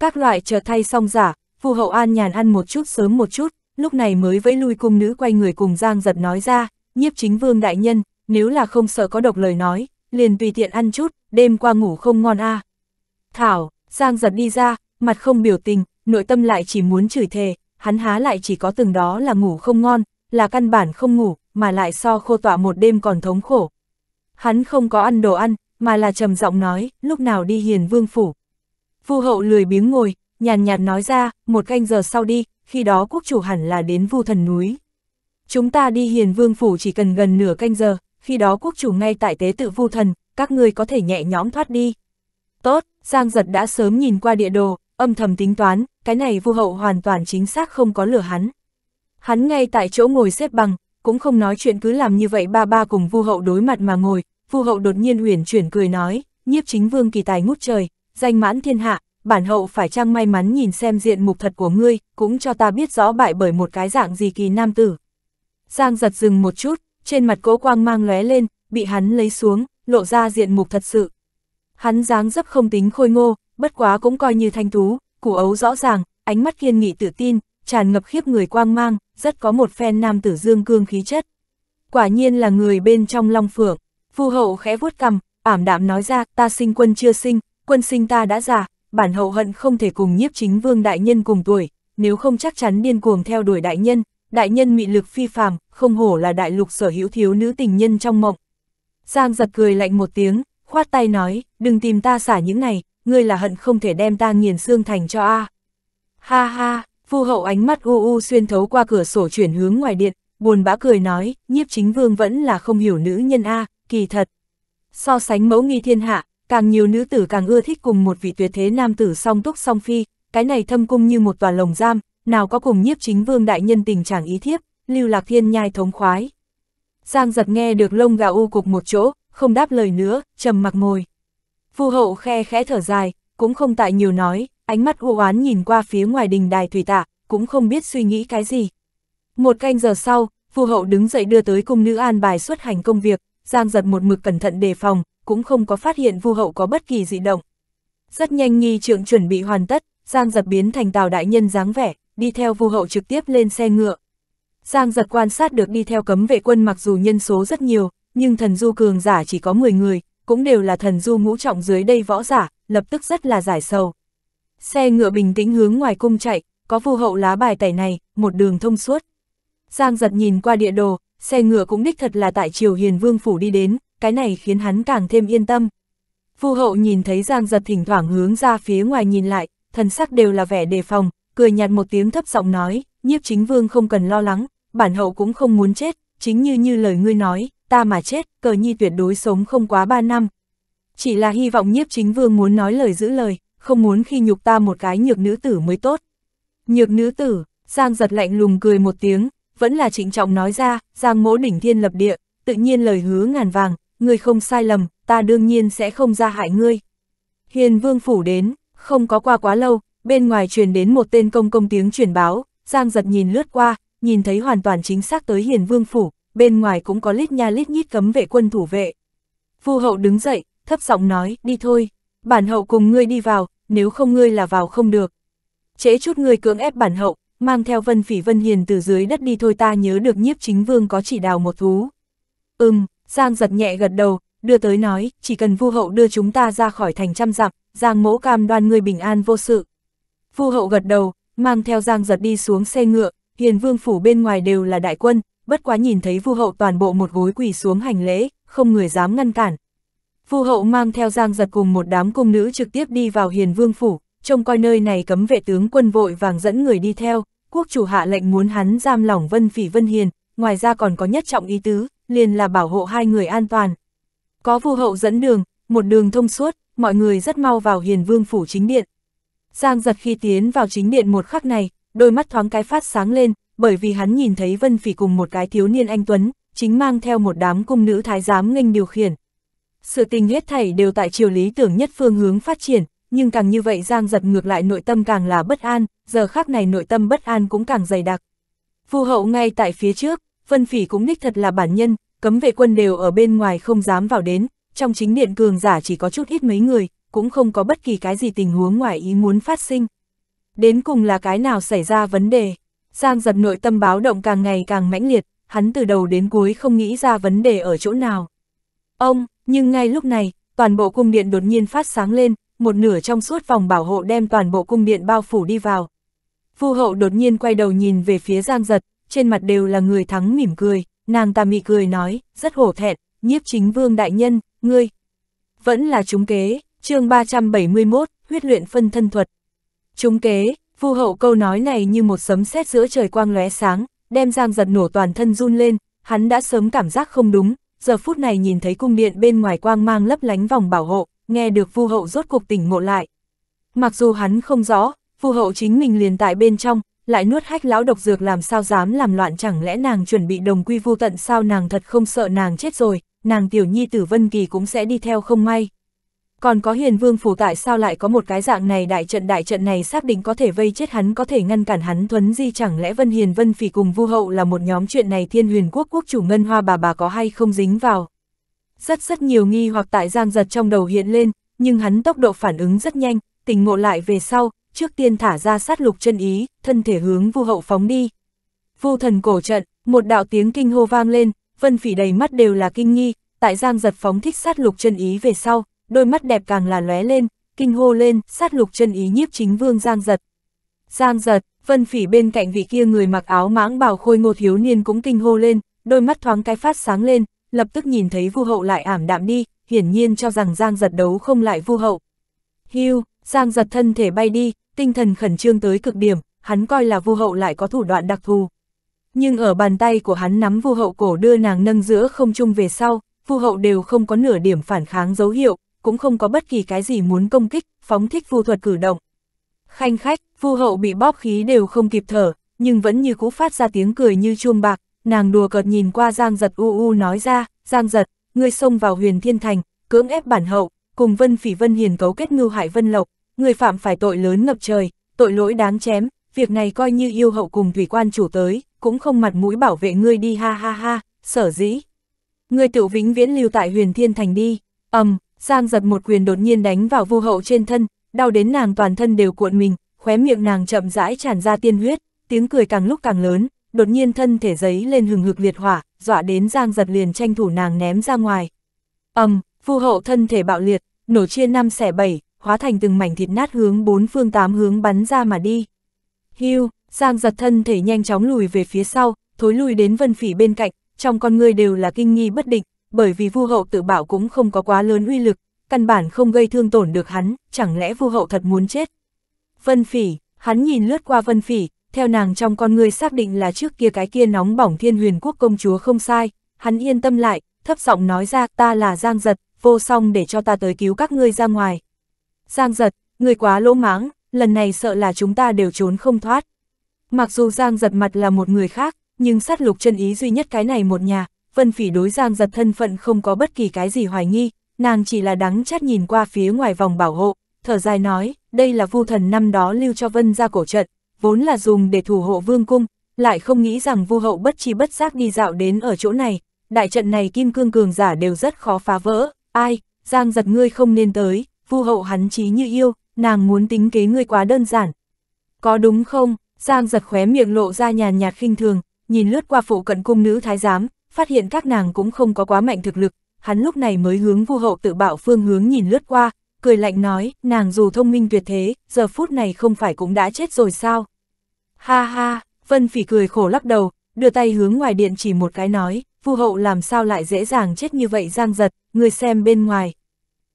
Các loại chờ thay xong giả, phu hậu an nhàn ăn một chút sớm một chút, lúc này mới vẫy lui cung nữ quay người cùng Giang giật nói ra, nhiếp chính vương đại nhân, nếu là không sợ có độc lời nói, liền tùy tiện ăn chút, đêm qua ngủ không ngon a à. Thảo, Giang giật đi ra, mặt không biểu tình, nội tâm lại chỉ muốn chửi thề, hắn há lại chỉ có từng đó là ngủ không ngon, là căn bản không ngủ, mà lại so khô tọa một đêm còn thống khổ. Hắn không có ăn đồ ăn, mà là trầm giọng nói, lúc nào đi hiền vương phủ. Phu hậu lười biếng ngồi, nhàn nhạt nói ra, một canh giờ sau đi, khi đó quốc chủ hẳn là đến vu thần núi. Chúng ta đi hiền vương phủ chỉ cần gần nửa canh giờ, khi đó quốc chủ ngay tại tế tự vu thần, các ngươi có thể nhẹ nhõm thoát đi. Tốt, Giang Giật đã sớm nhìn qua địa đồ, âm thầm tính toán, cái này vu hậu hoàn toàn chính xác không có lừa hắn. Hắn ngay tại chỗ ngồi xếp bằng, cũng không nói chuyện cứ làm như vậy ba ba cùng vu hậu đối mặt mà ngồi, vu hậu đột nhiên huyền chuyển cười nói, nhiếp chính vương kỳ tài ngút trời, danh mãn thiên hạ, bản hậu phải chăng may mắn nhìn xem diện mục thật của ngươi, cũng cho ta biết rõ bại bởi một cái dạng gì kỳ nam tử. Giang giật dừng một chút, trên mặt cố quang mang lóe lên, bị hắn lấy xuống, lộ ra diện mục thật sự. Hắn dáng dấp không tính khôi ngô, bất quá cũng coi như thanh tú, củ ấu rõ ràng, ánh mắt kiên nghị tự tin, tràn ngập khiếp người quang mang, rất có một phen nam tử dương cương khí chất. Quả nhiên là người bên trong long phượng, phu hậu khẽ vuốt cầm, ảm đạm nói ra, ta sinh quân chưa sinh, quân sinh ta đã già, bản hậu hận không thể cùng nhiếp chính vương đại nhân cùng tuổi, nếu không chắc chắn điên cuồng theo đuổi đại nhân, đại nhân mị lực phi phàm, không hổ là đại lục sở hữu thiếu nữ tình nhân trong mộng. Giang giật cười lạnh một tiếng, khoát tay nói, đừng tìm ta xả những này, ngươi là hận không thể đem ta nghiền xương thành cho a. Ha ha, phu hậu ánh mắt u u xuyên thấu qua cửa sổ chuyển hướng ngoài điện, buồn bã cười nói, nhiếp chính vương vẫn là không hiểu nữ nhân a, kỳ thật. So sánh mẫu nghi thiên hạ, càng nhiều nữ tử càng ưa thích cùng một vị tuyệt thế nam tử song túc song phi, cái này thâm cung như một tòa lồng giam, nào có cùng nhiếp chính vương đại nhân tình trạng ý thiếp, lưu lạc thiên nhai thống khoái. Giang giật nghe được lông gà u cục một chỗ, không đáp lời nữa, trầm mặc ngồi. Phu hậu khe khẽ thở dài, cũng không tại nhiều nói, ánh mắt u oán nhìn qua phía ngoài đình đài thủy tạ, cũng không biết suy nghĩ cái gì. Một canh giờ sau, phu hậu đứng dậy đưa tới cung nữ an bài xuất hành công việc, Giang giật một mực cẩn thận đề phòng, cũng không có phát hiện Vu Hậu có bất kỳ dị động. Rất nhanh nghi trượng chuẩn bị hoàn tất, Giang Giật biến thành tàu đại nhân dáng vẻ, đi theo Vu Hậu trực tiếp lên xe ngựa. Giang Giật quan sát được đi theo cấm vệ quân mặc dù nhân số rất nhiều, nhưng thần du cường giả chỉ có 10 người, cũng đều là thần du ngũ trọng dưới đây võ giả, lập tức rất là giải sầu. Xe ngựa bình tĩnh hướng ngoài cung chạy, có Vu Hậu lá bài tẩy này, một đường thông suốt. Giang Giật nhìn qua địa đồ, xe ngựa cũng đích thật là tại Triều Hiền Vương phủ đi đến, cái này khiến hắn càng thêm yên tâm. Phu hậu nhìn thấy Giang giật thỉnh thoảng hướng ra phía ngoài nhìn lại, thần sắc đều là vẻ đề phòng, cười nhạt một tiếng thấp giọng nói, nhiếp chính vương không cần lo lắng, bản hậu cũng không muốn chết, chính như như lời ngươi nói, ta mà chết, cờ nhi tuyệt đối sống không quá ba năm. Chỉ là hy vọng nhiếp chính vương muốn nói lời giữ lời, không muốn khi nhục ta một cái nhược nữ tử mới tốt. Nhược nữ tử, Giang giật lạnh lùng cười một tiếng, vẫn là trịnh trọng nói ra, Giang mỗ đỉnh thiên lập địa, tự nhiên lời hứa ngàn vàng, ngươi không sai lầm, ta đương nhiên sẽ không ra hại ngươi. Hiền vương phủ đến, không có qua quá lâu, bên ngoài truyền đến một tên công công tiếng truyền báo, Giang giật nhìn lướt qua, nhìn thấy hoàn toàn chính xác tới hiền vương phủ, bên ngoài cũng có lít nha lít nhít cấm vệ quân thủ vệ. Phu hậu đứng dậy, thấp giọng nói, đi thôi, bản hậu cùng ngươi đi vào, nếu không ngươi là vào không được. Trễ chút ngươi cưỡng ép bản hậu, mang theo vân phỉ vân hiền từ dưới đất đi thôi ta nhớ được nhiếp chính vương có chỉ đào một thú. Ừm, Giang giật nhẹ gật đầu, đưa tới nói, chỉ cần Vu hậu đưa chúng ta ra khỏi thành trăm dặm, Giang mỗ cam đoan ngươi bình an vô sự. Vu hậu gật đầu, mang theo Giang giật đi xuống xe ngựa, hiền vương phủ bên ngoài đều là đại quân, bất quá nhìn thấy Vu hậu toàn bộ một gối quỳ xuống hành lễ, không người dám ngăn cản. Vu hậu mang theo Giang giật cùng một đám cung nữ trực tiếp đi vào hiền vương phủ, trông coi nơi này cấm vệ tướng quân vội vàng dẫn người đi theo, quốc chủ hạ lệnh muốn hắn giam lỏng Vân Phỉ Vân Hiền, ngoài ra còn có nhất trọng ý tứ, liền là bảo hộ hai người an toàn. Có vu hậu dẫn đường, một đường thông suốt, mọi người rất mau vào hiền vương phủ chính điện. Giang giật khi tiến vào chính điện một khắc này, đôi mắt thoáng cái phát sáng lên, bởi vì hắn nhìn thấy Vân Phỉ cùng một cái thiếu niên anh Tuấn, chính mang theo một đám cung nữ thái giám nghênh điều khiển. Sự tình hết thảy đều tại chiều lý tưởng nhất phương hướng phát triển, nhưng càng như vậy Giang giật ngược lại nội tâm càng là bất an, giờ khắc này nội tâm bất an cũng càng dày đặc. Vu hậu ngay tại phía trước, Vân Phỉ cũng đích thật là bản nhân, cấm vệ quân đều ở bên ngoài không dám vào đến, trong chính điện cường giả chỉ có chút ít mấy người, cũng không có bất kỳ cái gì tình huống ngoài ý muốn phát sinh. Đến cùng là cái nào xảy ra vấn đề? Giang giật nội tâm báo động càng ngày càng mãnh liệt, hắn từ đầu đến cuối không nghĩ ra vấn đề ở chỗ nào. Ông, nhưng ngay lúc này, toàn bộ cung điện đột nhiên phát sáng lên, một nửa trong suốt vòng bảo hộ đem toàn bộ cung điện bao phủ đi vào. Vu hậu đột nhiên quay đầu nhìn về phía Giang giật, trên mặt đều là người thắng mỉm cười, nàng ta mị cười nói, rất hổ thẹn, nhiếp chính vương đại nhân, ngươi, vẫn là chúng kế, chương 371, huyết luyện phân thân thuật. Chúng kế, vu hậu câu nói này như một sấm sét giữa trời quang lóe sáng, đem giang giật nổ toàn thân run lên, hắn đã sớm cảm giác không đúng, giờ phút này nhìn thấy cung điện bên ngoài quang mang lấp lánh vòng bảo hộ, nghe được vu hậu rốt cuộc tỉnh ngộ lại. Mặc dù hắn không rõ, vu hậu chính mình liền tại bên trong, lại nuốt hách lão độc dược làm sao dám làm loạn chẳng lẽ nàng chuẩn bị đồng quy vu tận sao nàng thật không sợ nàng chết rồi, nàng tiểu nhi tử Vân Kỳ cũng sẽ đi theo không may. Còn có hiền vương phủ tại sao lại có một cái dạng này đại trận đại trận này xác định có thể vây chết hắn có thể ngăn cản hắn thuấn di chẳng lẽ Vân Hiền Vân Phỉ cùng vu hậu là một nhóm chuyện này thiên huyền quốc quốc chủ ngân hoa bà bà có hay không dính vào. Rất rất nhiều nghi hoặc tại giang giật trong đầu hiện lên, nhưng hắn tốc độ phản ứng rất nhanh, tình ngộ lại về sau, trước tiên thả ra sát lục chân ý, thân thể hướng vu hậu phóng đi. Vu thần cổ trận, một đạo tiếng kinh hô vang lên, vân phỉ đầy mắt đều là kinh nghi, tại giang giật phóng thích sát lục chân ý về sau, đôi mắt đẹp càng là lóe lên, kinh hô lên, sát lục chân ý nhiếp chính vương giang giật. Giang giật, vân phỉ bên cạnh vị kia người mặc áo mãng bào khôi ngô thiếu niên cũng kinh hô lên, đôi mắt thoáng cái phát sáng lên, lập tức nhìn thấy vu hậu lại ảm đạm đi, hiển nhiên cho rằng giang giật đấu không lại vu hậu. hiu giang giật thân thể bay đi, tinh thần khẩn trương tới cực điểm, hắn coi là vu hậu lại có thủ đoạn đặc thù. Nhưng ở bàn tay của hắn nắm vu hậu cổ đưa nàng nâng giữa không chung về sau, vu hậu đều không có nửa điểm phản kháng dấu hiệu, cũng không có bất kỳ cái gì muốn công kích, phóng thích vu thuật cử động. Khanh khách, vu hậu bị bóp khí đều không kịp thở, nhưng vẫn như cũ phát ra tiếng cười như chuông bạc, nàng đùa cợt nhìn qua Giang Giật u u nói ra, Giang Giật, ngươi xông vào huyền thiên thành, cưỡng ép bản hậu, cùng Vân Phỉ Vân Hiền cấu kết ngưu hại Vân Lộc, người phạm phải tội lớn ngập trời, tội lỗi đáng chém, việc này coi như yêu hậu cùng thủy quan chủ tới, cũng không mặt mũi bảo vệ ngươi đi ha ha ha, sở dĩ. người tiểu vĩnh viễn lưu tại huyền thiên thành đi, ầm, Giang giật một quyền đột nhiên đánh vào vu hậu trên thân, đau đến nàng toàn thân đều cuộn mình, khóe miệng nàng chậm rãi tràn ra tiên huyết, tiếng cười càng lúc càng lớn, đột nhiên thân thể giấy lên hừng hực liệt hỏa, dọa đến Giang giật liền tranh thủ nàng ném ra ngoài. ầm, vu hậu thân thể bạo liệt, nổ chia năm xẻ bảy, hóa thành từng mảnh thịt nát hướng bốn phương tám hướng bắn ra mà đi. Hưu, Giang giật thân thể nhanh chóng lùi về phía sau, thối lùi đến vân phỉ bên cạnh, trong con người đều là kinh nghi bất định, bởi vì vu hậu tự bảo cũng không có quá lớn uy lực, căn bản không gây thương tổn được hắn, chẳng lẽ vu hậu thật muốn chết. Vân phỉ, hắn nhìn lướt qua vân phỉ, theo nàng trong con người xác định là trước kia cái kia nóng bỏng thiên huyền quốc công chúa không sai, hắn yên tâm lại, thấp giọng nói ra ta là Giang giật, vô song để cho ta tới cứu các ngươi ra ngoài, Giang giật, người quá lỗ mãng, lần này sợ là chúng ta đều trốn không thoát. Mặc dù Giang giật mặt là một người khác, nhưng sát lục chân ý duy nhất cái này một nhà, Vân Phỉ đối Giang giật thân phận không có bất kỳ cái gì hoài nghi, nàng chỉ là đắng chát nhìn qua phía ngoài vòng bảo hộ, thở dài nói, đây là vu thần năm đó lưu cho Vân ra cổ trận, vốn là dùng để thủ hộ vương cung, lại không nghĩ rằng vu hậu bất chi bất giác đi dạo đến ở chỗ này, đại trận này kim cương cường giả đều rất khó phá vỡ, ai, Giang giật ngươi không nên tới, vu hậu hắn chí như yêu, nàng muốn tính kế ngươi quá đơn giản. Có đúng không? Giang giật khóe miệng lộ ra nhàn nhạt khinh thường, nhìn lướt qua phụ cận cung nữ thái giám, phát hiện các nàng cũng không có quá mạnh thực lực, hắn lúc này mới hướng vu hậu tự bạo phương hướng nhìn lướt qua, cười lạnh nói, nàng dù thông minh tuyệt thế, giờ phút này không phải cũng đã chết rồi sao? Ha ha, Vân Phỉ cười khổ lắc đầu, đưa tay hướng ngoài điện chỉ một cái nói, vu hậu làm sao lại dễ dàng chết như vậy giang giật, người xem bên ngoài.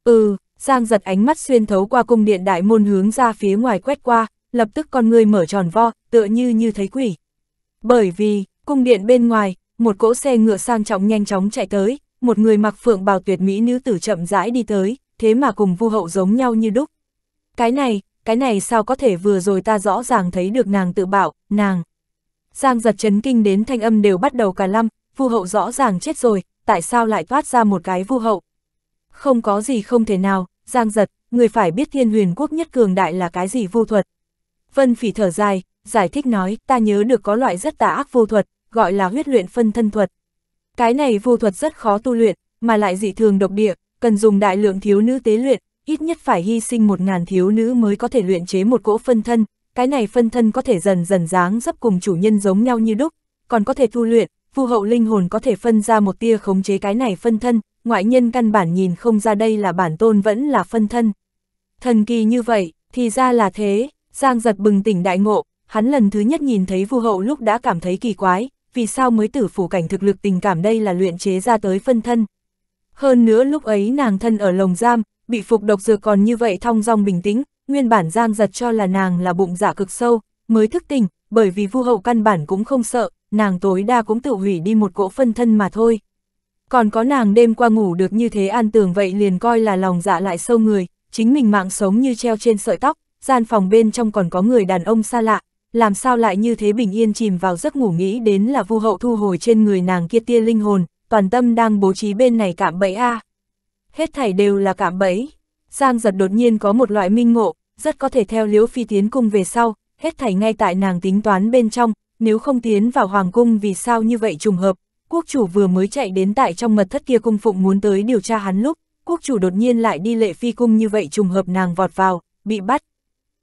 Ừ, Giang giật ánh mắt xuyên thấu qua cung điện đại môn hướng ra phía ngoài quét qua, lập tức con người mở tròn vo, tựa như như thấy quỷ. Bởi vì, cung điện bên ngoài, một cỗ xe ngựa sang trọng nhanh chóng chạy tới, một người mặc phượng bào tuyệt mỹ nữ tử chậm rãi đi tới, thế mà cùng vu hậu giống nhau như đúc. Cái này, cái này sao có thể vừa rồi ta rõ ràng thấy được nàng tự bảo, nàng. Giang giật chấn kinh đến thanh âm đều bắt đầu cả lăm, vu hậu rõ ràng chết rồi, tại sao lại thoát ra một cái vu hậu, không có gì không thể nào, giang giật, người phải biết thiên huyền quốc nhất cường đại là cái gì vô thuật. Vân phỉ thở dài, giải thích nói, ta nhớ được có loại rất tà ác vô thuật, gọi là huyết luyện phân thân thuật. Cái này vô thuật rất khó tu luyện, mà lại dị thường độc địa, cần dùng đại lượng thiếu nữ tế luyện, ít nhất phải hy sinh một ngàn thiếu nữ mới có thể luyện chế một cỗ phân thân, cái này phân thân có thể dần dần dáng dấp cùng chủ nhân giống nhau như đúc, còn có thể tu luyện, phù hậu linh hồn có thể phân ra một tia khống chế cái này phân thân, ngoại nhân căn bản nhìn không ra đây là bản tôn vẫn là phân thân. Thần kỳ như vậy, thì ra là thế, Giang giật bừng tỉnh đại ngộ, hắn lần thứ nhất nhìn thấy vu hậu lúc đã cảm thấy kỳ quái, vì sao mới tử phủ cảnh thực lực tình cảm đây là luyện chế ra tới phân thân. Hơn nữa lúc ấy nàng thân ở lồng giam, bị phục độc dược còn như vậy thong dong bình tĩnh, nguyên bản Giang giật cho là nàng là bụng dạ cực sâu, mới thức tỉnh, bởi vì vu hậu căn bản cũng không sợ, nàng tối đa cũng tự hủy đi một cỗ phân thân mà thôi. Còn có nàng đêm qua ngủ được như thế an tường vậy liền coi là lòng dạ lại sâu người, chính mình mạng sống như treo trên sợi tóc, gian phòng bên trong còn có người đàn ông xa lạ, làm sao lại như thế bình yên chìm vào giấc ngủ nghĩ đến là vu hậu thu hồi trên người nàng kia tia linh hồn, toàn tâm đang bố trí bên này cảm bẫy a à. Hết thảy đều là cảm bẫy. Giang giật đột nhiên có một loại minh ngộ, rất có thể theo liễu phi tiến cung về sau, hết thảy ngay tại nàng tính toán bên trong, nếu không tiến vào hoàng cung vì sao như vậy trùng hợp, quốc chủ vừa mới chạy đến tại trong mật thất kia cung phụng muốn tới điều tra hắn lúc, quốc chủ đột nhiên lại đi lệ phi cung như vậy trùng hợp nàng vọt vào, bị bắt.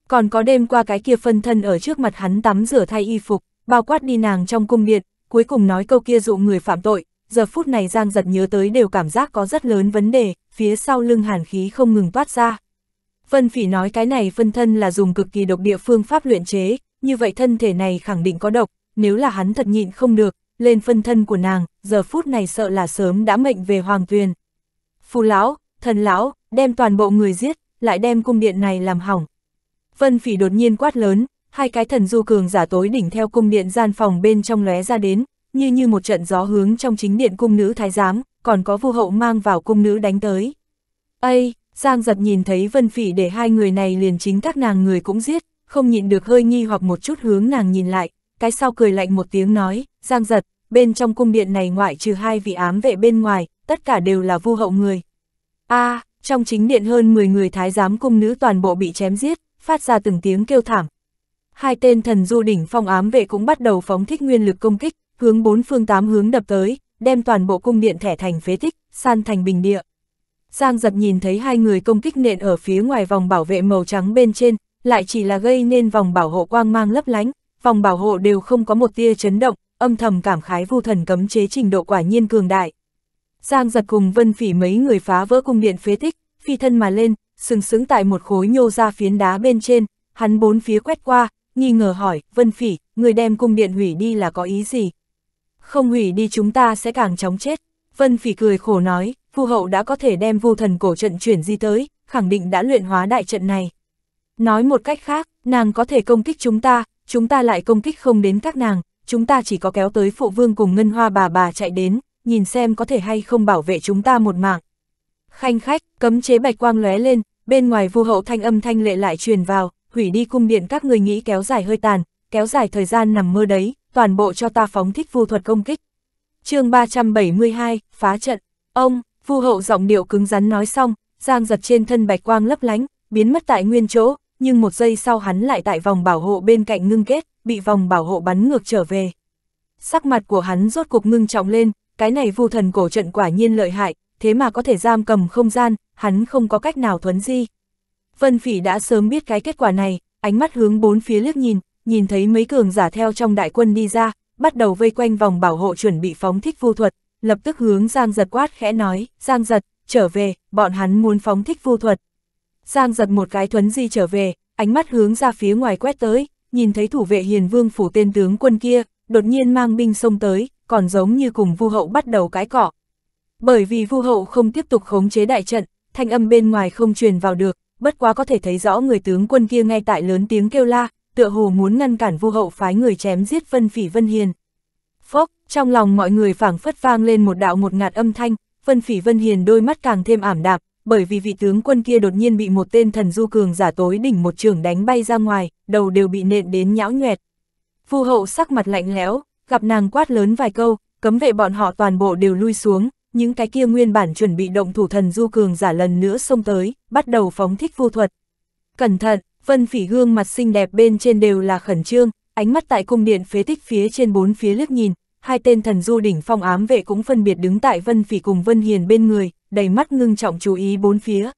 Còn có đêm qua cái kia phân thân ở trước mặt hắn tắm rửa thay y phục, bao quát đi nàng trong cung điện, cuối cùng nói câu kia dụ người phạm tội, giờ phút này Giang giật nhớ tới đều cảm giác có rất lớn vấn đề, phía sau lưng hàn khí không ngừng toát ra. Vân phỉ nói cái này phân thân là dùng cực kỳ độc địa phương pháp luyện chế, như vậy thân thể này khẳng định có độc, nếu là hắn thật nhịn không được, lên phân thân của nàng, giờ phút này sợ là sớm đã mệnh về hoàng tuyền. Phù lão, thần lão, đem toàn bộ người giết, lại đem cung điện này làm hỏng. Vân phỉ đột nhiên quát lớn, hai cái thần du cường giả tối đỉnh theo cung điện gian phòng bên trong lóe ra đến, như như một trận gió hướng trong chính điện cung nữ thái giám, còn có vu hậu mang vào cung nữ đánh tới. Ây, Giang giật nhìn thấy vân phỉ để hai người này liền chính các nàng người cũng giết, không nhịn được hơi nghi hoặc một chút hướng nàng nhìn lại, cái sau cười lạnh một tiếng nói, Giang giật, bên trong cung điện này ngoại trừ hai vị ám vệ bên ngoài, tất cả đều là vu hậu người. a à, trong chính điện hơn 10 người thái giám cung nữ toàn bộ bị chém giết, phát ra từng tiếng kêu thảm. Hai tên thần du đỉnh phong ám vệ cũng bắt đầu phóng thích nguyên lực công kích, hướng bốn phương tám hướng đập tới, đem toàn bộ cung điện thẻ thành phế tích, san thành bình địa. Giang giật nhìn thấy hai người công kích nện ở phía ngoài vòng bảo vệ màu trắng bên trên, lại chỉ là gây nên vòng bảo hộ quang mang lấp lánh, vòng bảo hộ đều không có một tia chấn động, âm thầm cảm khái vu thần cấm chế trình độ quả nhiên cường đại. Giang giật cùng vân phỉ mấy người phá vỡ cung điện phế tích, phi thân mà lên, sừng sững tại một khối nhô ra phiến đá bên trên, hắn bốn phía quét qua, nghi ngờ hỏi, vân phỉ, người đem cung điện hủy đi là có ý gì? Không hủy đi chúng ta sẽ càng chóng chết. Vân phỉ cười khổ nói, phu hậu đã có thể đem vu thần cổ trận chuyển di tới, khẳng định đã luyện hóa đại trận này. Nói một cách khác, nàng có thể công kích chúng ta, chúng ta lại công kích không đến các nàng, chúng ta chỉ có kéo tới phụ vương cùng ngân hoa bà bà chạy đến, nhìn xem có thể hay không bảo vệ chúng ta một mạng. Khanh khách, cấm chế bạch quang lóe lên, bên ngoài vu hậu thanh âm thanh lệ lại truyền vào, hủy đi cung điện các người nghĩ kéo dài hơi tàn, kéo dài thời gian nằm mơ đấy, toàn bộ cho ta phóng thích vu thuật công kích. chương 372, phá trận, ông, vu hậu giọng điệu cứng rắn nói xong, giang giật trên thân bạch quang lấp lánh, biến mất tại nguyên chỗ, nhưng một giây sau hắn lại tại vòng bảo hộ bên cạnh ngưng kết, bị vòng bảo hộ bắn ngược trở về. Sắc mặt của hắn rốt cục ngưng trọng lên, cái này vu thần cổ trận quả nhiên lợi hại, thế mà có thể giam cầm không gian, hắn không có cách nào thuấn di. Vân Phỉ đã sớm biết cái kết quả này, ánh mắt hướng bốn phía liếc nhìn, nhìn thấy mấy cường giả theo trong đại quân đi ra, bắt đầu vây quanh vòng bảo hộ chuẩn bị phóng thích vu thuật, lập tức hướng Giang Giật quát khẽ nói, Giang Giật, trở về, bọn hắn muốn phóng thích vu thuật, Giang giật một cái thuấn di trở về, ánh mắt hướng ra phía ngoài quét tới, nhìn thấy thủ vệ hiền vương phủ tên tướng quân kia, đột nhiên mang binh xông tới, còn giống như cùng vu hậu bắt đầu cái cỏ. Bởi vì vu hậu không tiếp tục khống chế đại trận, thanh âm bên ngoài không truyền vào được, bất quá có thể thấy rõ người tướng quân kia ngay tại lớn tiếng kêu la, tựa hồ muốn ngăn cản vu hậu phái người chém giết Vân Phỉ Vân Hiền. Phốc, trong lòng mọi người phảng phất vang lên một đạo một ngạt âm thanh, Vân Phỉ Vân Hiền đôi mắt càng thêm ảm đạm, bởi vì vị tướng quân kia đột nhiên bị một tên thần du cường giả tối đỉnh một trường đánh bay ra ngoài, đầu đều bị nện đến nhão nhoẹt. Phu hậu sắc mặt lạnh lẽo, gặp nàng quát lớn vài câu, cấm vệ bọn họ toàn bộ đều lui xuống, những cái kia nguyên bản chuẩn bị động thủ thần du cường giả lần nữa xông tới, bắt đầu phóng thích phu thuật. Cẩn thận, vân phỉ gương mặt xinh đẹp bên trên đều là khẩn trương, ánh mắt tại cung điện phế tích phía trên bốn phía liếc nhìn, hai tên thần du đỉnh phong ám vệ cũng phân biệt đứng tại vân phỉ cùng vân hiền bên người, đầy mắt ngưng trọng chú ý bốn phía.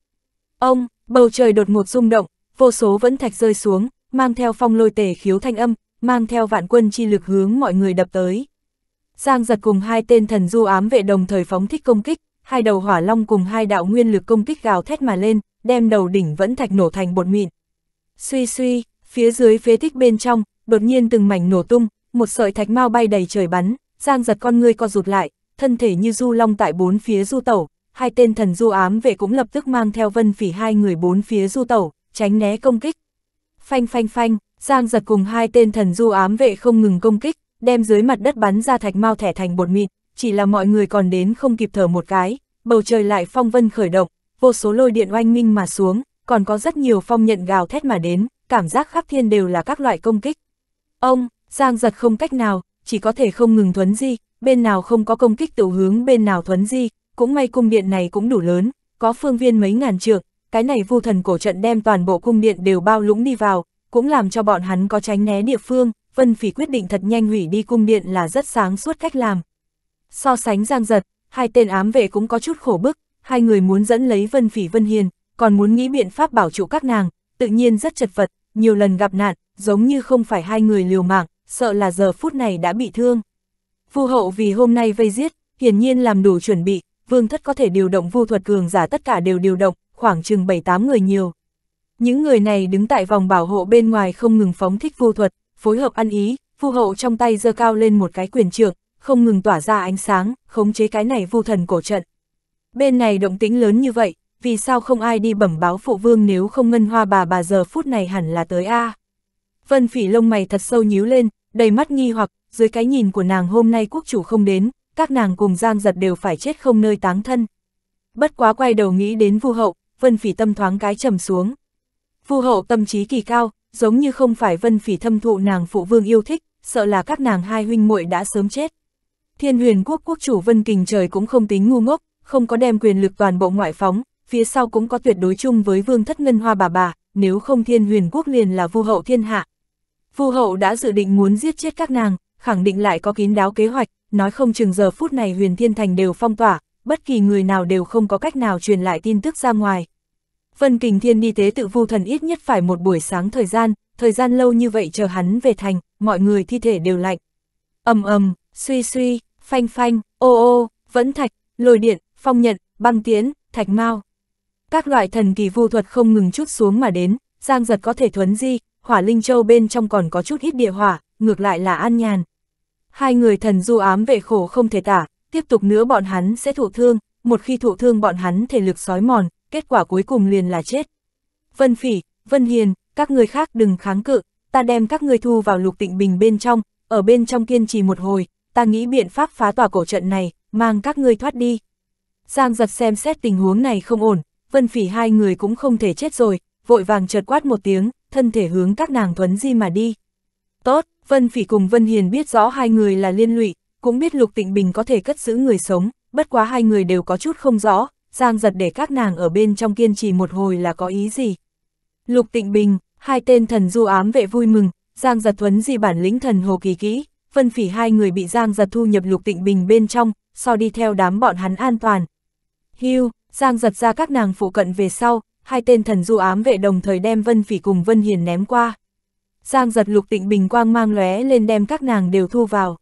Ông, bầu trời đột ngột rung động, vô số vẫn thạch rơi xuống, mang theo phong lôi tể khiếu thanh âm, mang theo vạn quân chi lực hướng mọi người đập tới. Giang giật cùng hai tên thần du ám vệ đồng thời phóng thích công kích, hai đầu hỏa long cùng hai đạo nguyên lực công kích gào thét mà lên, đem đầu đỉnh vẫn thạch nổ thành bột mịn. Suy suy, phía dưới phế tích bên trong, đột nhiên từng mảnh nổ tung, một sợi thạch mau bay đầy trời bắn, giang giật con ngươi co rụt lại, thân thể như du long tại bốn phía du tẩu, hai tên thần du ám vệ cũng lập tức mang theo vân phỉ hai người bốn phía du tẩu, tránh né công kích. Phanh phanh phanh, Giang giật cùng hai tên thần du ám vệ không ngừng công kích, đem dưới mặt đất bắn ra thạch mau thẻ thành bột mịn, chỉ là mọi người còn đến không kịp thở một cái, bầu trời lại phong vân khởi động, vô số lôi điện oanh minh mà xuống, còn có rất nhiều phong nhận gào thét mà đến, cảm giác khắp thiên đều là các loại công kích. Ông, Giang giật không cách nào, chỉ có thể không ngừng thuấn di, bên nào không có công kích tự hướng bên nào thuấn di, cũng may cung điện này cũng đủ lớn, có phương viên mấy ngàn trượng, cái này vu thần cổ trận đem toàn bộ cung điện đều bao lũng đi vào, cũng làm cho bọn hắn có tránh né địa phương, Vân Phỉ quyết định thật nhanh hủy đi cung điện là rất sáng suốt cách làm. So sánh Giang Giật, hai tên ám vệ cũng có chút khổ bức, hai người muốn dẫn lấy Vân Phỉ Vân Hiền, còn muốn nghĩ biện pháp bảo trụ các nàng, tự nhiên rất chật vật, nhiều lần gặp nạn, giống như không phải hai người liều mạng, sợ là giờ phút này đã bị thương. Vu hậu vì hôm nay vây giết, hiển nhiên làm đủ chuẩn bị, vương thất có thể điều động vu thuật cường giả tất cả đều điều động, khoảng chừng 7-8 người nhiều. Những người này đứng tại vòng bảo hộ bên ngoài không ngừng phóng thích vu thuật, phối hợp ăn ý, vu hậu trong tay giơ cao lên một cái quyền trượng, không ngừng tỏa ra ánh sáng, khống chế cái này vu thần cổ trận. Bên này động tĩnh lớn như vậy, vì sao không ai đi bẩm báo phụ vương nếu không ngân hoa bà bà giờ phút này hẳn là tới a Vân phỉ lông mày thật sâu nhíu lên, đầy mắt nghi hoặc, dưới cái nhìn của nàng hôm nay quốc chủ không đến, các nàng cùng Giang Giật đều phải chết không nơi táng thân. Bất quá quay đầu nghĩ đến Vu Hậu, Vân Phỉ tâm thoáng cái trầm xuống. Vu Hậu tâm trí kỳ cao, giống như không phải Vân Phỉ thâm thụ nàng phụ vương yêu thích, sợ là các nàng hai huynh muội đã sớm chết. Thiên Huyền quốc quốc chủ Vân Kình trời cũng không tính ngu ngốc, không có đem quyền lực toàn bộ ngoại phóng, phía sau cũng có tuyệt đối chung với Vương Thất Ngân Hoa bà bà, nếu không Thiên Huyền quốc liền là Vu Hậu thiên hạ. Vu Hậu đã dự định muốn giết chết các nàng, khẳng định lại có kín đáo kế hoạch, nói không chừng giờ phút này huyền thiên thành đều phong tỏa, bất kỳ người nào đều không có cách nào truyền lại tin tức ra ngoài. Vân Kình Thiên đi tế tự vu thần ít nhất phải một buổi sáng thời gian, thời gian lâu như vậy chờ hắn về thành, mọi người thi thể đều lạnh. ầm ầm, suy suy, phanh phanh, ô ô, vẫn thạch, lôi điện, phong nhận, băng tiến, thạch mao. Các loại thần kỳ vu thuật không ngừng chút xuống mà đến, giang giật có thể thuấn di, hỏa linh châu bên trong còn có chút ít địa hỏa, ngược lại là an nhàn. Hai người thần du ám vệ khổ không thể tả, tiếp tục nữa bọn hắn sẽ thụ thương, một khi thụ thương bọn hắn thể lực sói mòn, kết quả cuối cùng liền là chết. Vân Phỉ, Vân Hiền, các người khác đừng kháng cự, ta đem các ngươi thu vào lục tịnh bình bên trong, ở bên trong kiên trì một hồi, ta nghĩ biện pháp phá tỏa cổ trận này, mang các ngươi thoát đi. Giang giật xem xét tình huống này không ổn, Vân Phỉ hai người cũng không thể chết rồi, vội vàng chợt quát một tiếng, thân thể hướng các nàng thuấn di mà đi. Tốt, Vân Phỉ cùng Vân Hiền biết rõ hai người là liên lụy, cũng biết Lục Tịnh Bình có thể cất giữ người sống, bất quá hai người đều có chút không rõ, Giang giật để các nàng ở bên trong kiên trì một hồi là có ý gì. Lục Tịnh Bình, hai tên thần du ám vệ vui mừng, Giang giật thuấn di bản lĩnh thần hồ kỳ kỹ, Vân Phỉ hai người bị Giang giật thu nhập Lục Tịnh Bình bên trong, so đi theo đám bọn hắn an toàn. Hưu, Giang giật ra các nàng phụ cận về sau, hai tên thần du ám vệ đồng thời đem Vân Phỉ cùng Vân Hiền ném qua. Giang giật lục tịnh bình quang mang lóe lên đem các nàng đều thu vào.